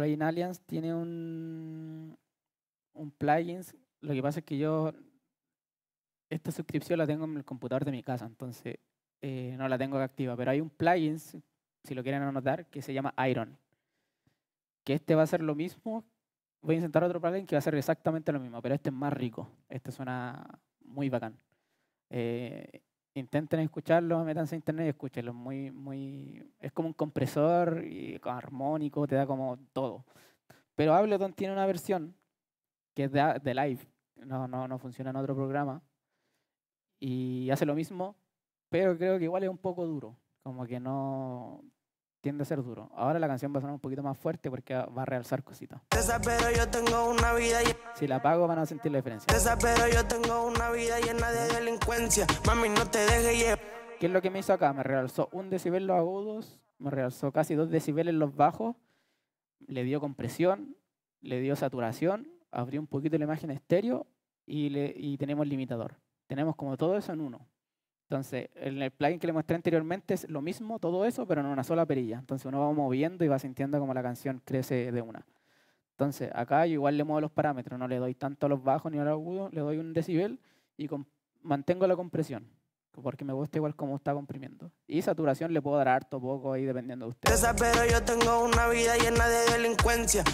B: Plugin Alliance tiene un, un plugins. Lo que pasa es que yo esta suscripción la tengo en el computador de mi casa, entonces eh, no la tengo activa. Pero hay un plugin, si lo quieren anotar, que se llama Iron. Que este va a ser lo mismo. Voy a intentar otro plugin que va a ser exactamente lo mismo, pero este es más rico. Este suena muy bacán. Eh, intenten escucharlo, métanse a internet y escúchenlo. Muy, muy, es como un compresor y armónico, te da como todo. Pero Ableton tiene una versión que es de, de live, no, no, no funciona en otro programa. Y hace lo mismo, pero creo que igual es un poco duro. Como que no tiende a ser duro. Ahora la canción va a sonar un poquito más fuerte porque va a realzar cositas. Si la apago van a sentir la diferencia. ¿Qué es lo que me hizo acá? Me realzó un decibel los agudos, me realzó casi dos decibeles los bajos, le dio compresión, le dio saturación, abrió un poquito la imagen estéreo y, le, y tenemos limitador. Tenemos como todo eso en uno. Entonces, en el plugin que le mostré anteriormente es lo mismo, todo eso, pero en una sola perilla. Entonces uno va moviendo y va sintiendo como la canción crece de una. Entonces, acá igual le muevo los parámetros, no le doy tanto a los bajos ni a los agudos, le doy un decibel y mantengo la compresión, porque me gusta igual cómo está comprimiendo. Y saturación le puedo dar harto poco ahí dependiendo de usted. Pero yo tengo una vida llena de delincuencia.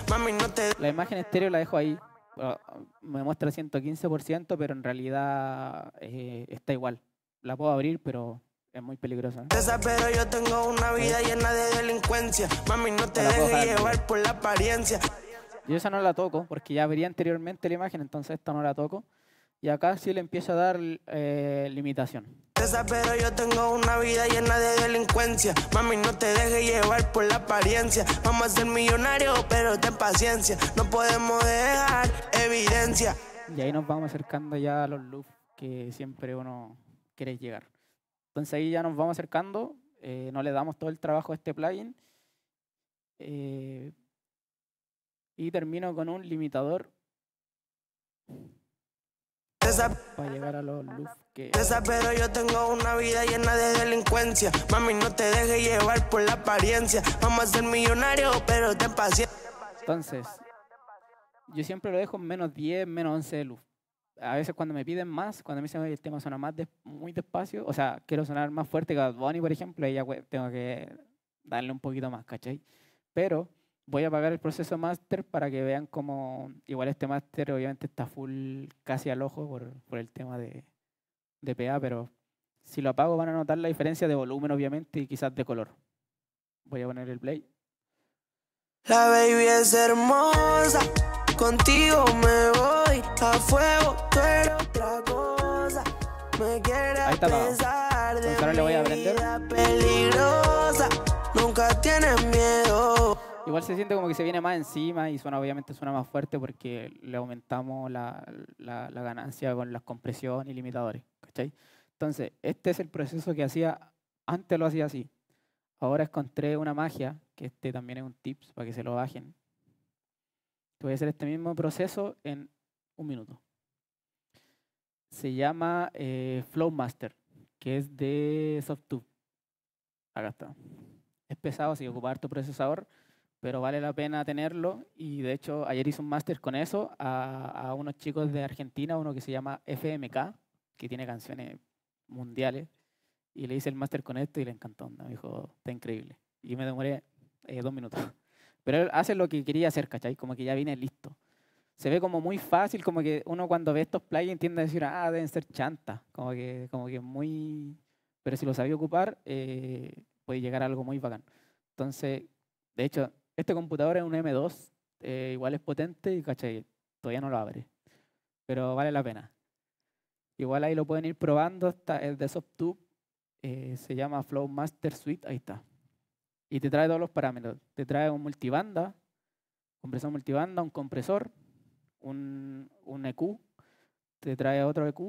B: La imagen estéreo la dejo ahí, ah, me muestra 115%, pero en realidad eh, está igual la puedo abrir, pero es muy peligrosa. ¿eh? pero yo
C: tengo una vida llena de delincuencia. Mami, no te dejes llevar por la
B: apariencia. Yo esa no la toco porque ya vería anteriormente la imagen, entonces esta no la toco. Y acá sí le empiezo a dar eh, limitación.
C: pero yo tengo una vida llena de delincuencia. Mami, no te dejes llevar por la apariencia. Vamos a ser millonarios, pero ten paciencia. No podemos dejar evidencia.
B: Y ahí nos vamos acercando ya a los loops que siempre uno querés llegar. Entonces ahí ya nos vamos acercando, eh, no le damos todo el trabajo a este plugin. Eh, y termino con un limitador para llegar a los luz que... pero yo tengo una vida llena de delincuencia
C: Mami, no te dejes llevar por la apariencia Vamos a ser millonarios, pero ten paciencia
B: Entonces, yo siempre lo dejo en menos 10, menos 11 de luz a veces cuando me piden más, cuando me dicen el tema suena más muy despacio, o sea, quiero sonar más fuerte que Bad por ejemplo, ella tengo que darle un poquito más, ¿cachai? Pero voy a apagar el proceso master para que vean cómo, igual este master obviamente está full casi al ojo por, el tema de, de PA, pero si lo apago van a notar la diferencia de volumen, obviamente, y quizás de color. Voy a poner el play. La baby es hermosa. Contigo me voy a fuego, pero
C: otra cosa. Me quiere Ahí ahora le voy a aprender.
B: Nunca tienes miedo. Igual se siente como que se viene más encima y suena, obviamente suena más fuerte porque le aumentamos la, ganancia con las compresiones y limitadores. ¿cachai? Entonces, este es el proceso que hacía, antes lo hacía así. Ahora encontré una magia, que este también es un tips para que se lo bajen, voy a hacer este mismo proceso en un minuto. Se llama eh, Flowmaster, que es de SoftTube. Acá está. Es pesado, así ocupar tu procesador, pero vale la pena tenerlo. Y de hecho, ayer hice un máster con eso a, unos chicos de Argentina, uno que se llama FMK, que tiene canciones mundiales. Y le hice el máster con esto y le encantó. Me dijo, está increíble. Y me demoré eh, dos minutos. Pero él hace lo que quería hacer, ¿cachai? Como que ya viene listo. Se ve como muy fácil, como que uno cuando ve estos plugins tiende a decir, ah, deben ser chanta. Como que, como que muy... Pero si lo sabía ocupar, eh, puede llegar a algo muy bacán. Entonces, de hecho, este computador es un M2, eh, igual es potente y, ¿cachai? Todavía no lo abre. Pero vale la pena. Igual ahí lo pueden ir probando. Está el de SoftTube, eh, se llama Flow Master Suite, ahí está y te trae todos los parámetros. Te trae un multibanda, compresor multibanda, un compresor, un, EQ, te trae otro EQ,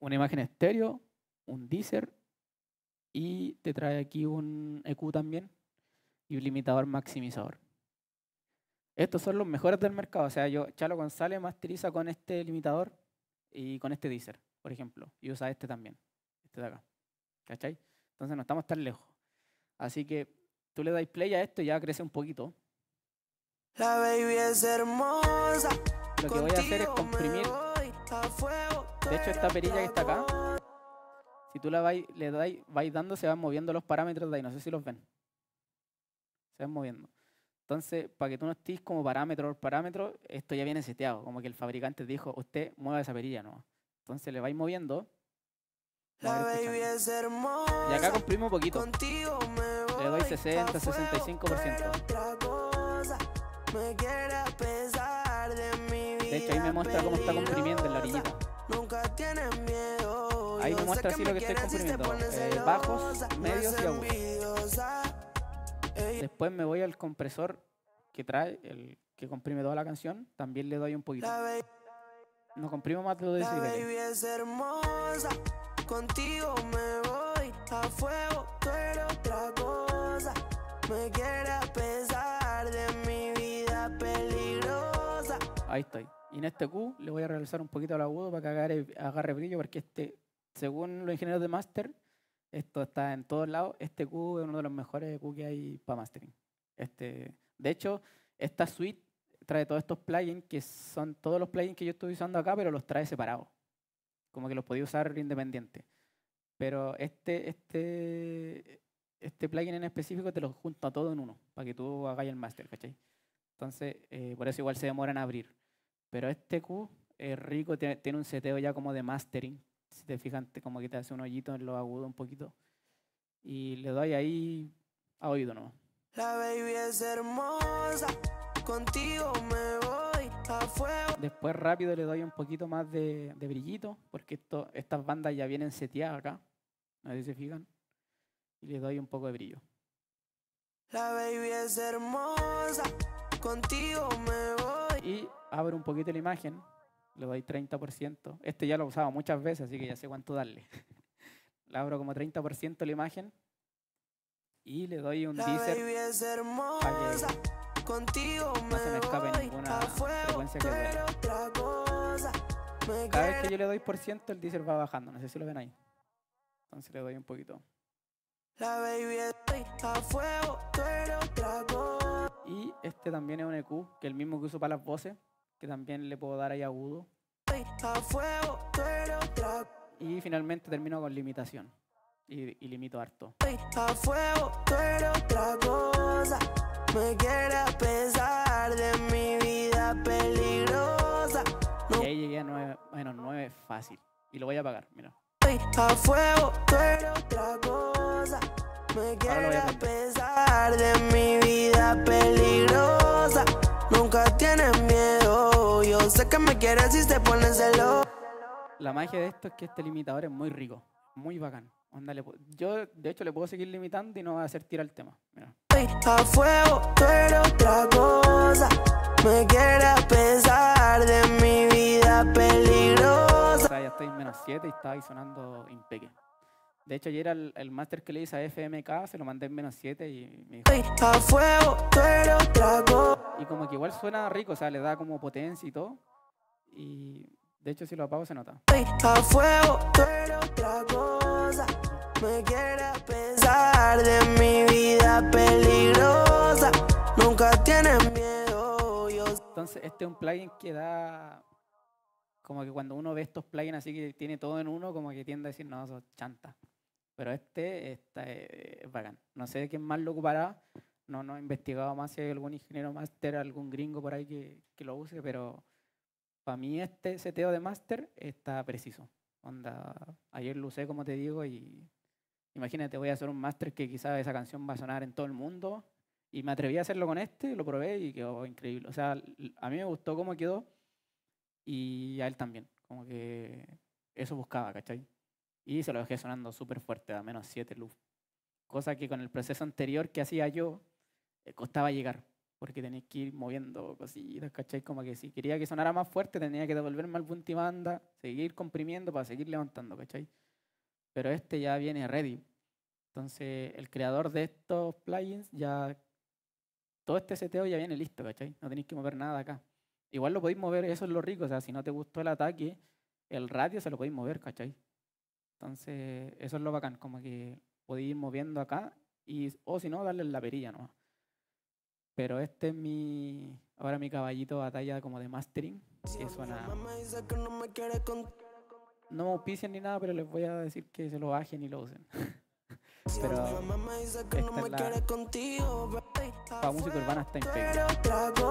B: una imagen estéreo, un deezer y te trae aquí un EQ también y un limitador maximizador. Estos son los mejores del mercado. O sea, yo, Chalo González masteriza con este limitador y con este deezer, por ejemplo. Y usa este también, este de acá. ¿Cachai? Entonces no estamos tan lejos. Así que tú le dais play a esto y ya crece un poquito. La baby es hermosa. Lo que voy a hacer es comprimir.
C: De hecho, esta perilla que está acá,
B: si tú la vais, le dais, vais dando, se van moviendo los parámetros de ahí. No sé si los ven. Se van moviendo. Entonces, para que tú no estés como parámetro por parámetro, esto ya viene seteado. Como que el fabricante dijo, usted mueva esa perilla, ¿no? Entonces le vais moviendo
C: la baby es hermosa. Y acá comprimo
B: un poquito. Le doy 60, 65%. De hecho, ahí me muestra cómo está comprimiendo en la orillita. Ahí me muestra así lo que estoy comprimiendo. Eh, bajos, medios y
C: agudos.
B: Después me voy al compresor que trae, el que comprime toda la canción. También le doy un poquito. No comprimo más de es
C: Contigo me voy a fuego, pero otra cosa. Me a pesar de mi vida peligrosa.
B: Ahí estoy. Y en este Q le voy a realizar un poquito el agudo para que agarre, agarre brillo, porque este, según los ingenieros de Master, esto está en todos lados. Este Q es uno de los mejores Q que hay para mastering. Este, de hecho, esta suite trae todos estos plugins que son todos los plugins que yo estoy usando acá, pero los trae separados como que los podía usar independiente. Pero este, este, este plugin en específico te lo junta todo en uno, para que tú hagáis el master, ¿cachai? Entonces, eh, por eso igual se demoran a abrir. Pero este Q es rico, tiene, tiene un seteo ya como de mastering. Si te fijas, como que te hace un hoyito en lo agudo un poquito. Y le doy ahí a oído no.
C: La baby es hermosa, contigo me voy.
B: Después rápido le doy un poquito más de, brillito, porque esto, estas bandas ya vienen seteadas acá. no se fijan. Y le doy un poco de brillo.
C: La baby es hermosa, contigo me voy. Y
B: abro un poquito la imagen, le doy 30%. Este ya lo usaba muchas veces, así que ya sé cuánto darle. [LAUGHS] le abro como 30% la imagen y le doy un la Baby es hermosa.
C: Contigo no se me escape ninguna frecuencia que Cada vez que yo
B: le doy por ciento, el diesel va bajando. No sé si lo ven ahí. Entonces le doy un poquito. La baby Y este también es un EQ, que es el mismo que uso para las voces, que también le puedo dar ahí agudo. A Y finalmente termino con limitación. Y, limito harto. fuego, me quiere a pesar de mi vida peligrosa. Y ahí llegué a nueve bueno, fácil. Y lo voy a apagar, mira.
C: A fuego, tú otra cosa. Me quiere a, pesar de mi vida peligrosa. Nunca tienes miedo. Yo sé que me quieres y te pones celoso.
B: La magia de esto es que este limitador es muy rico, muy bacán yo de hecho le puedo seguir limitando y no va a hacer tirar el tema. Mira.
C: A fuego, pero otra
B: Me quieras pensar de mi vida peligrosa. O sea, ya estoy en menos 7 y está ahí sonando impeque. De hecho, ayer el, el máster que le hice a FMK se lo mandé en menos 7 y me dijo. A fuego, pero otra Y como que igual suena rico, o sea, le da como potencia y todo. Y de hecho, si lo apago se nota.
C: A fuego, pero otra me
B: quiere pensar de mi vida peligrosa. Nunca tienes miedo. Yo... Entonces, este es un plugin que da. Como que cuando uno ve estos plugins así que tiene todo en uno, como que tiende a decir, no, eso chanta. Pero este está, eh, es bacán. No sé de quién más lo ocupará. No, no he investigado más si hay algún ingeniero máster, algún gringo por ahí que, que lo use, pero para mí este seteo de máster está preciso. Onda, ayer lo usé, como te digo, y imagínate, voy a hacer un máster que quizás esa canción va a sonar en todo el mundo. Y me atreví a hacerlo con este, lo probé y quedó increíble. O sea, a mí me gustó cómo quedó y a él también. Como que eso buscaba, ¿cachai? Y se lo dejé sonando súper fuerte, a menos 7 luz. Cosa que con el proceso anterior que hacía yo, eh, costaba llegar porque tenéis que ir moviendo cositas, ¿cachai? Como que si quería que sonara más fuerte, tenía que devolverme al punti seguir comprimiendo para seguir levantando, ¿cachai? Pero este ya viene ready. Entonces, el creador de estos plugins ya. Todo este seteo ya viene listo, ¿cachai? No tenéis que mover nada acá. Igual lo podéis mover, eso es lo rico, o sea, si no te gustó el ataque, el radio se lo podéis mover, ¿cachai? Entonces, eso es lo bacán, como que podéis ir moviendo acá, y, o si no, darle la perilla nomás. Pero este es mi, ahora mi caballito batalla como de mastering, No me auspician ni nada, pero les voy a decir que se lo bajen y lo usen. [LAUGHS] pero Para música urbana está impecable.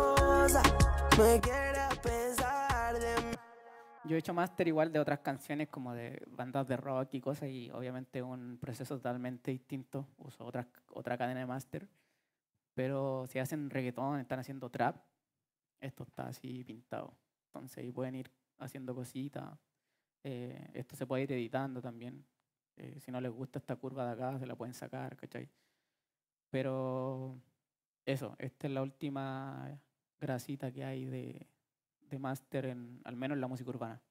B: Yo he hecho master igual de otras canciones como de bandas de rock y cosas y obviamente un proceso totalmente distinto. Uso otra, otra cadena de master. Pero si hacen reggaetón, están haciendo trap, esto está así pintado. Entonces ahí pueden ir haciendo cositas. Eh, esto se puede ir editando también. Eh, si no les gusta esta curva de acá, se la pueden sacar, ¿cachai? Pero eso, esta es la última grasita que hay de, de máster, en, al menos en la música urbana.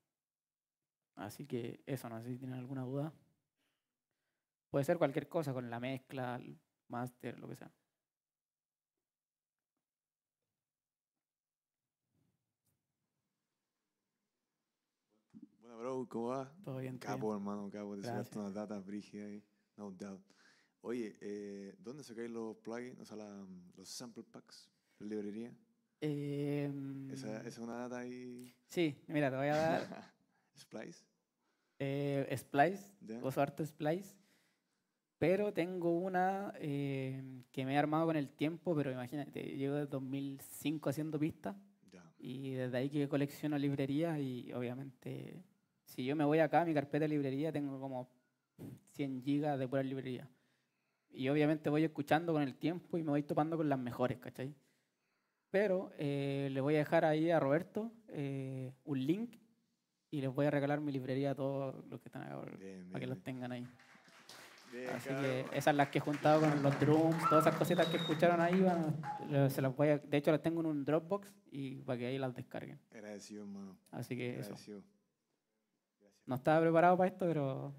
B: Así que eso, no sé si tienen alguna duda. Puede ser cualquier cosa, con la mezcla, el máster, lo que sea.
A: bro, ¿cómo va? Todo bien. Capo, hermano, capo. Te sacaste unas datas brígidas ahí, no doubt. Oye, eh, ¿dónde sacáis los plugins, o mm, los sample packs? ¿La librería?
B: Em, ¿Esa, es una
A: data ahí? Sí, mira, te voy a dar...
B: [LAUGHS] ¿Splice? Eh, splice, vos uso Splice. Pero tengo una em, que me he armado con el tiempo, pero imagínate, llevo desde 2005 haciendo pistas. Y desde ahí que colecciono librerías y obviamente si yo me voy acá, mi carpeta de librería, tengo como 100 gigas de pura librería. Y obviamente voy escuchando con el tiempo y me voy topando con las mejores, ¿cachai? Pero eh, le voy a dejar ahí a Roberto eh, un link y les voy a regalar mi librería a todos los que están acá, para que los tengan ahí. Así que esas las que he juntado con los drums, todas esas cositas que escucharon ahí, se las voy de hecho las tengo en un Dropbox y para que ahí las descarguen. Gracias, hermano. Así que eso. No estaba preparado para esto, pero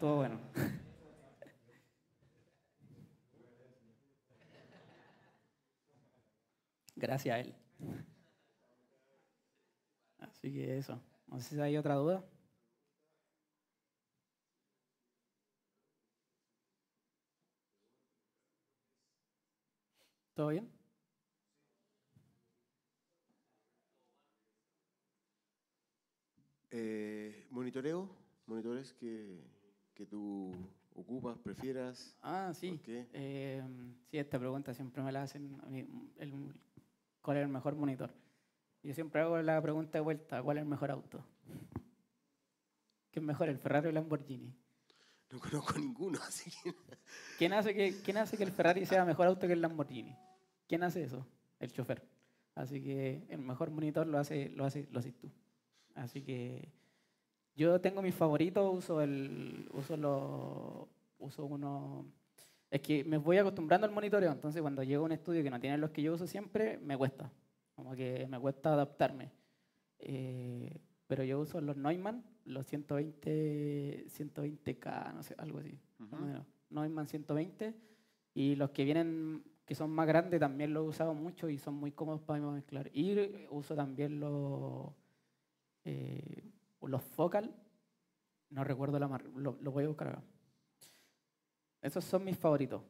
B: todo bueno. Gracias a él. Así que eso. No sé si hay otra duda. ¿Todo bien?
A: Eh, monitoreo, monitores que, que tú ocupas, prefieras.
B: Ah, sí. Em, sí, esta pregunta siempre me la hacen el, ¿Cuál es el mejor monitor? Yo siempre hago la pregunta de vuelta, ¿cuál es el mejor auto? ¿Qué es mejor, el Ferrari o el Lamborghini? No conozco [LAUGHS] ninguno, así que... [LAUGHS] ¿Quién hace que, quién hace que el Ferrari sea mejor auto que el Lamborghini? ¿Quién hace eso? El chofer. Así que el mejor monitor lo hace, lo hace, lo haces tú. Así que yo tengo mis favoritos, uso el uso los uso uno es que me voy acostumbrando al monitoreo, entonces cuando llego a un estudio que no tiene los que yo uso siempre, me cuesta. Como que me cuesta adaptarme. Eh, pero yo uso los Neumann, los 120, 120K, no sé, algo así. Uh Neumann 120. Y los que vienen, que son más grandes, también los he usado mucho y son muy cómodos para mezclar. Y uso también los eh, los focal, no recuerdo la marca, lo, voy a buscar Esos son mis favoritos.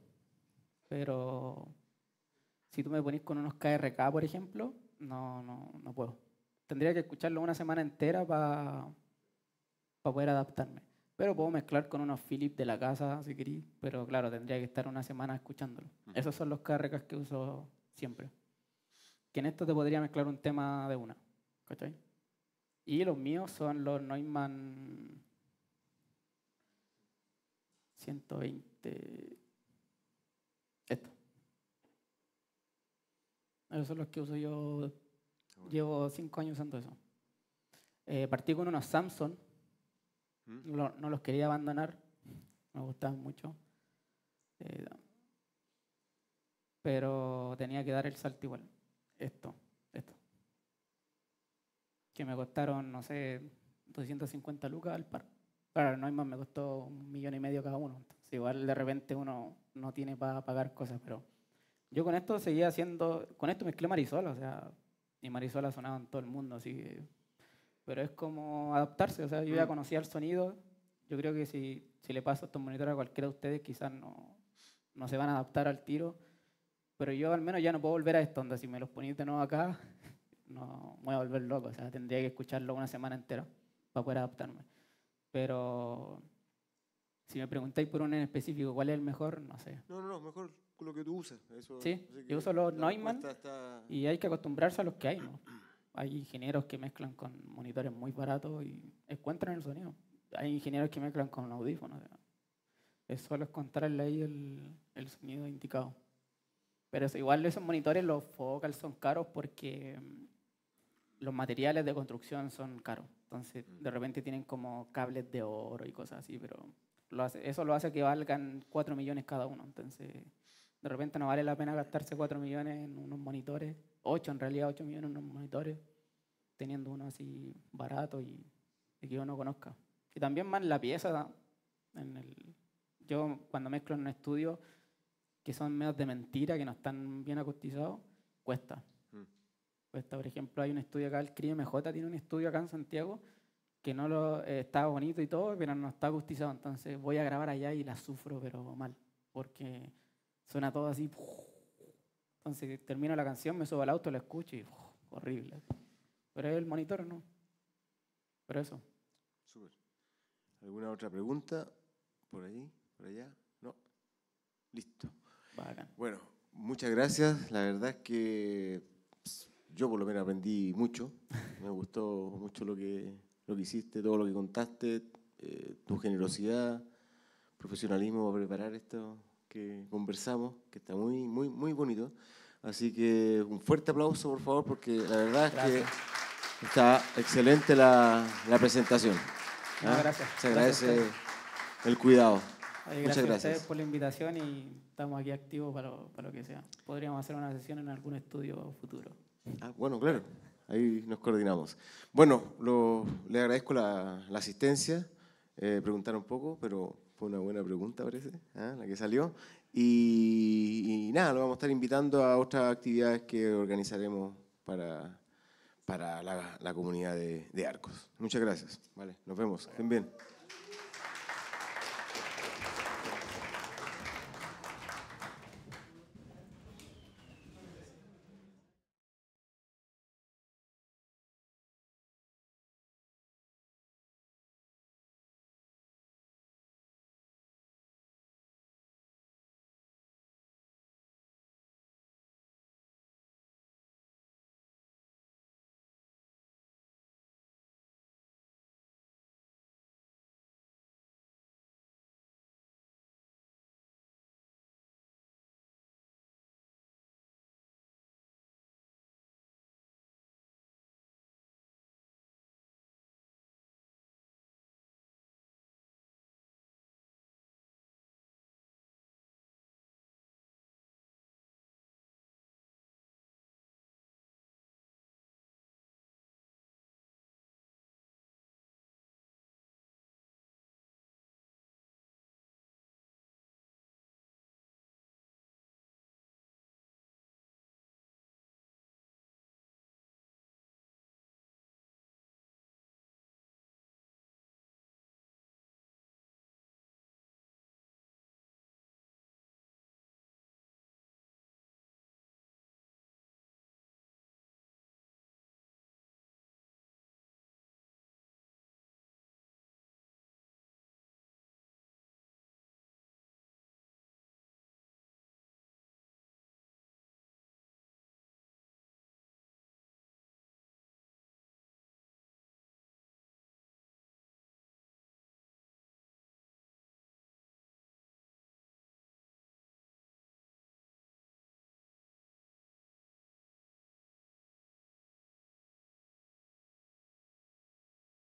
B: Pero si tú me ponís con unos KRK, por ejemplo, no, no, no puedo. Tendría que escucharlo una semana entera para poder adaptarme. Pero puedo mezclar con unos Philips de la casa, si queréis. Pero claro, tendría que estar una semana escuchándolo. Esos son los KRK que uso siempre. Que en esto te podría mezclar un tema de una. ¿Cachai? Y los míos son los Neumann 120. Esto. Esos son los que uso yo. Llevo cinco años usando eso. Eh, partí con unos Samsung. ¿Mm? No, los quería abandonar. Me gustaban mucho. Eh, pero tenía que dar el salto igual. Esto que me costaron, no sé, 250 lucas al par. para no más me costó un millón y medio cada uno. igual de repente uno no tiene para pagar cosas, pero yo con esto seguía haciendo, con esto mezclé Marisol, o sea, y ha sonado en todo el mundo, así pero es como adaptarse, o sea, yo ya mm. conocía el sonido, yo creo que si, si le paso estos monitores a cualquiera de ustedes, quizás no, no se van a adaptar al tiro, pero yo al menos ya no puedo volver a esto, onda, si me los poní de nuevo acá, no me voy a volver loco, o sea, tendría que escucharlo una semana entera para poder adaptarme. Pero si me preguntáis por uno en específico, ¿cuál es el mejor? No sé.
A: No, no, mejor lo que tú uses sí, yo uso los Neumann y hay
B: que acostumbrarse a los que hay. ¿no? Hay ingenieros que mezclan con monitores muy baratos y encuentran el sonido. Hay ingenieros que mezclan con audífonos. eso Es solo encontrarle ahí el, el sonido indicado. Pero igual esos monitores, los focal son caros porque los materiales de construcción son caros. Entonces, mm. de repente tienen como cables de oro y cosas así, pero lo hace, eso lo hace que valgan 4 millones cada uno. Entonces, de repente no vale la pena gastarse 4 millones en unos monitores, 8 en realidad, 8 millones en unos monitores, teniendo uno así barato y, que uno conozca. Y también más la pieza. En yo cuando mezclo en un estudio que son medios de mentira, que no están bien acustizados, cuesta. Pues está, por ejemplo, hay un estudio acá, el CRIMJ tiene un estudio acá en Santiago que no lo, eh, está bonito y todo, pero no está justizado. Entonces voy a grabar allá y la sufro, pero mal, porque suena todo así. Entonces termino la canción, me subo al auto, la escucho y horrible. Pero el monitor, ¿no? Pero eso.
A: ¿Alguna otra pregunta? ¿Por ahí? ¿Por allá? No. Listo. Bueno, muchas gracias. La verdad es que yo por lo menos aprendí mucho, me gustó mucho lo que, lo que hiciste, todo lo que contaste, eh, tu generosidad, profesionalismo para preparar esto que conversamos, que está muy, muy, muy bonito. Así que un fuerte aplauso, por favor, porque la verdad es que está excelente la, la presentación. ¿Ah? Muchas gracias. Se agradece el cuidado. Muchas gracias, gracias,
B: por la invitación y estamos aquí activos para, para lo que sea. Podríamos hacer una sesión en algún estudio futuro.
A: Ah, bueno, claro, ahí nos coordinamos. Bueno, le agradezco la, asistencia, Preguntaron eh, preguntar un poco, pero fue una buena pregunta, parece, ¿ah? la que salió. Y, nada, lo vamos a estar invitando a otras actividades que organizaremos para, para la, comunidad de, Arcos. Muchas gracias. Vale, nos vemos. Estén bien.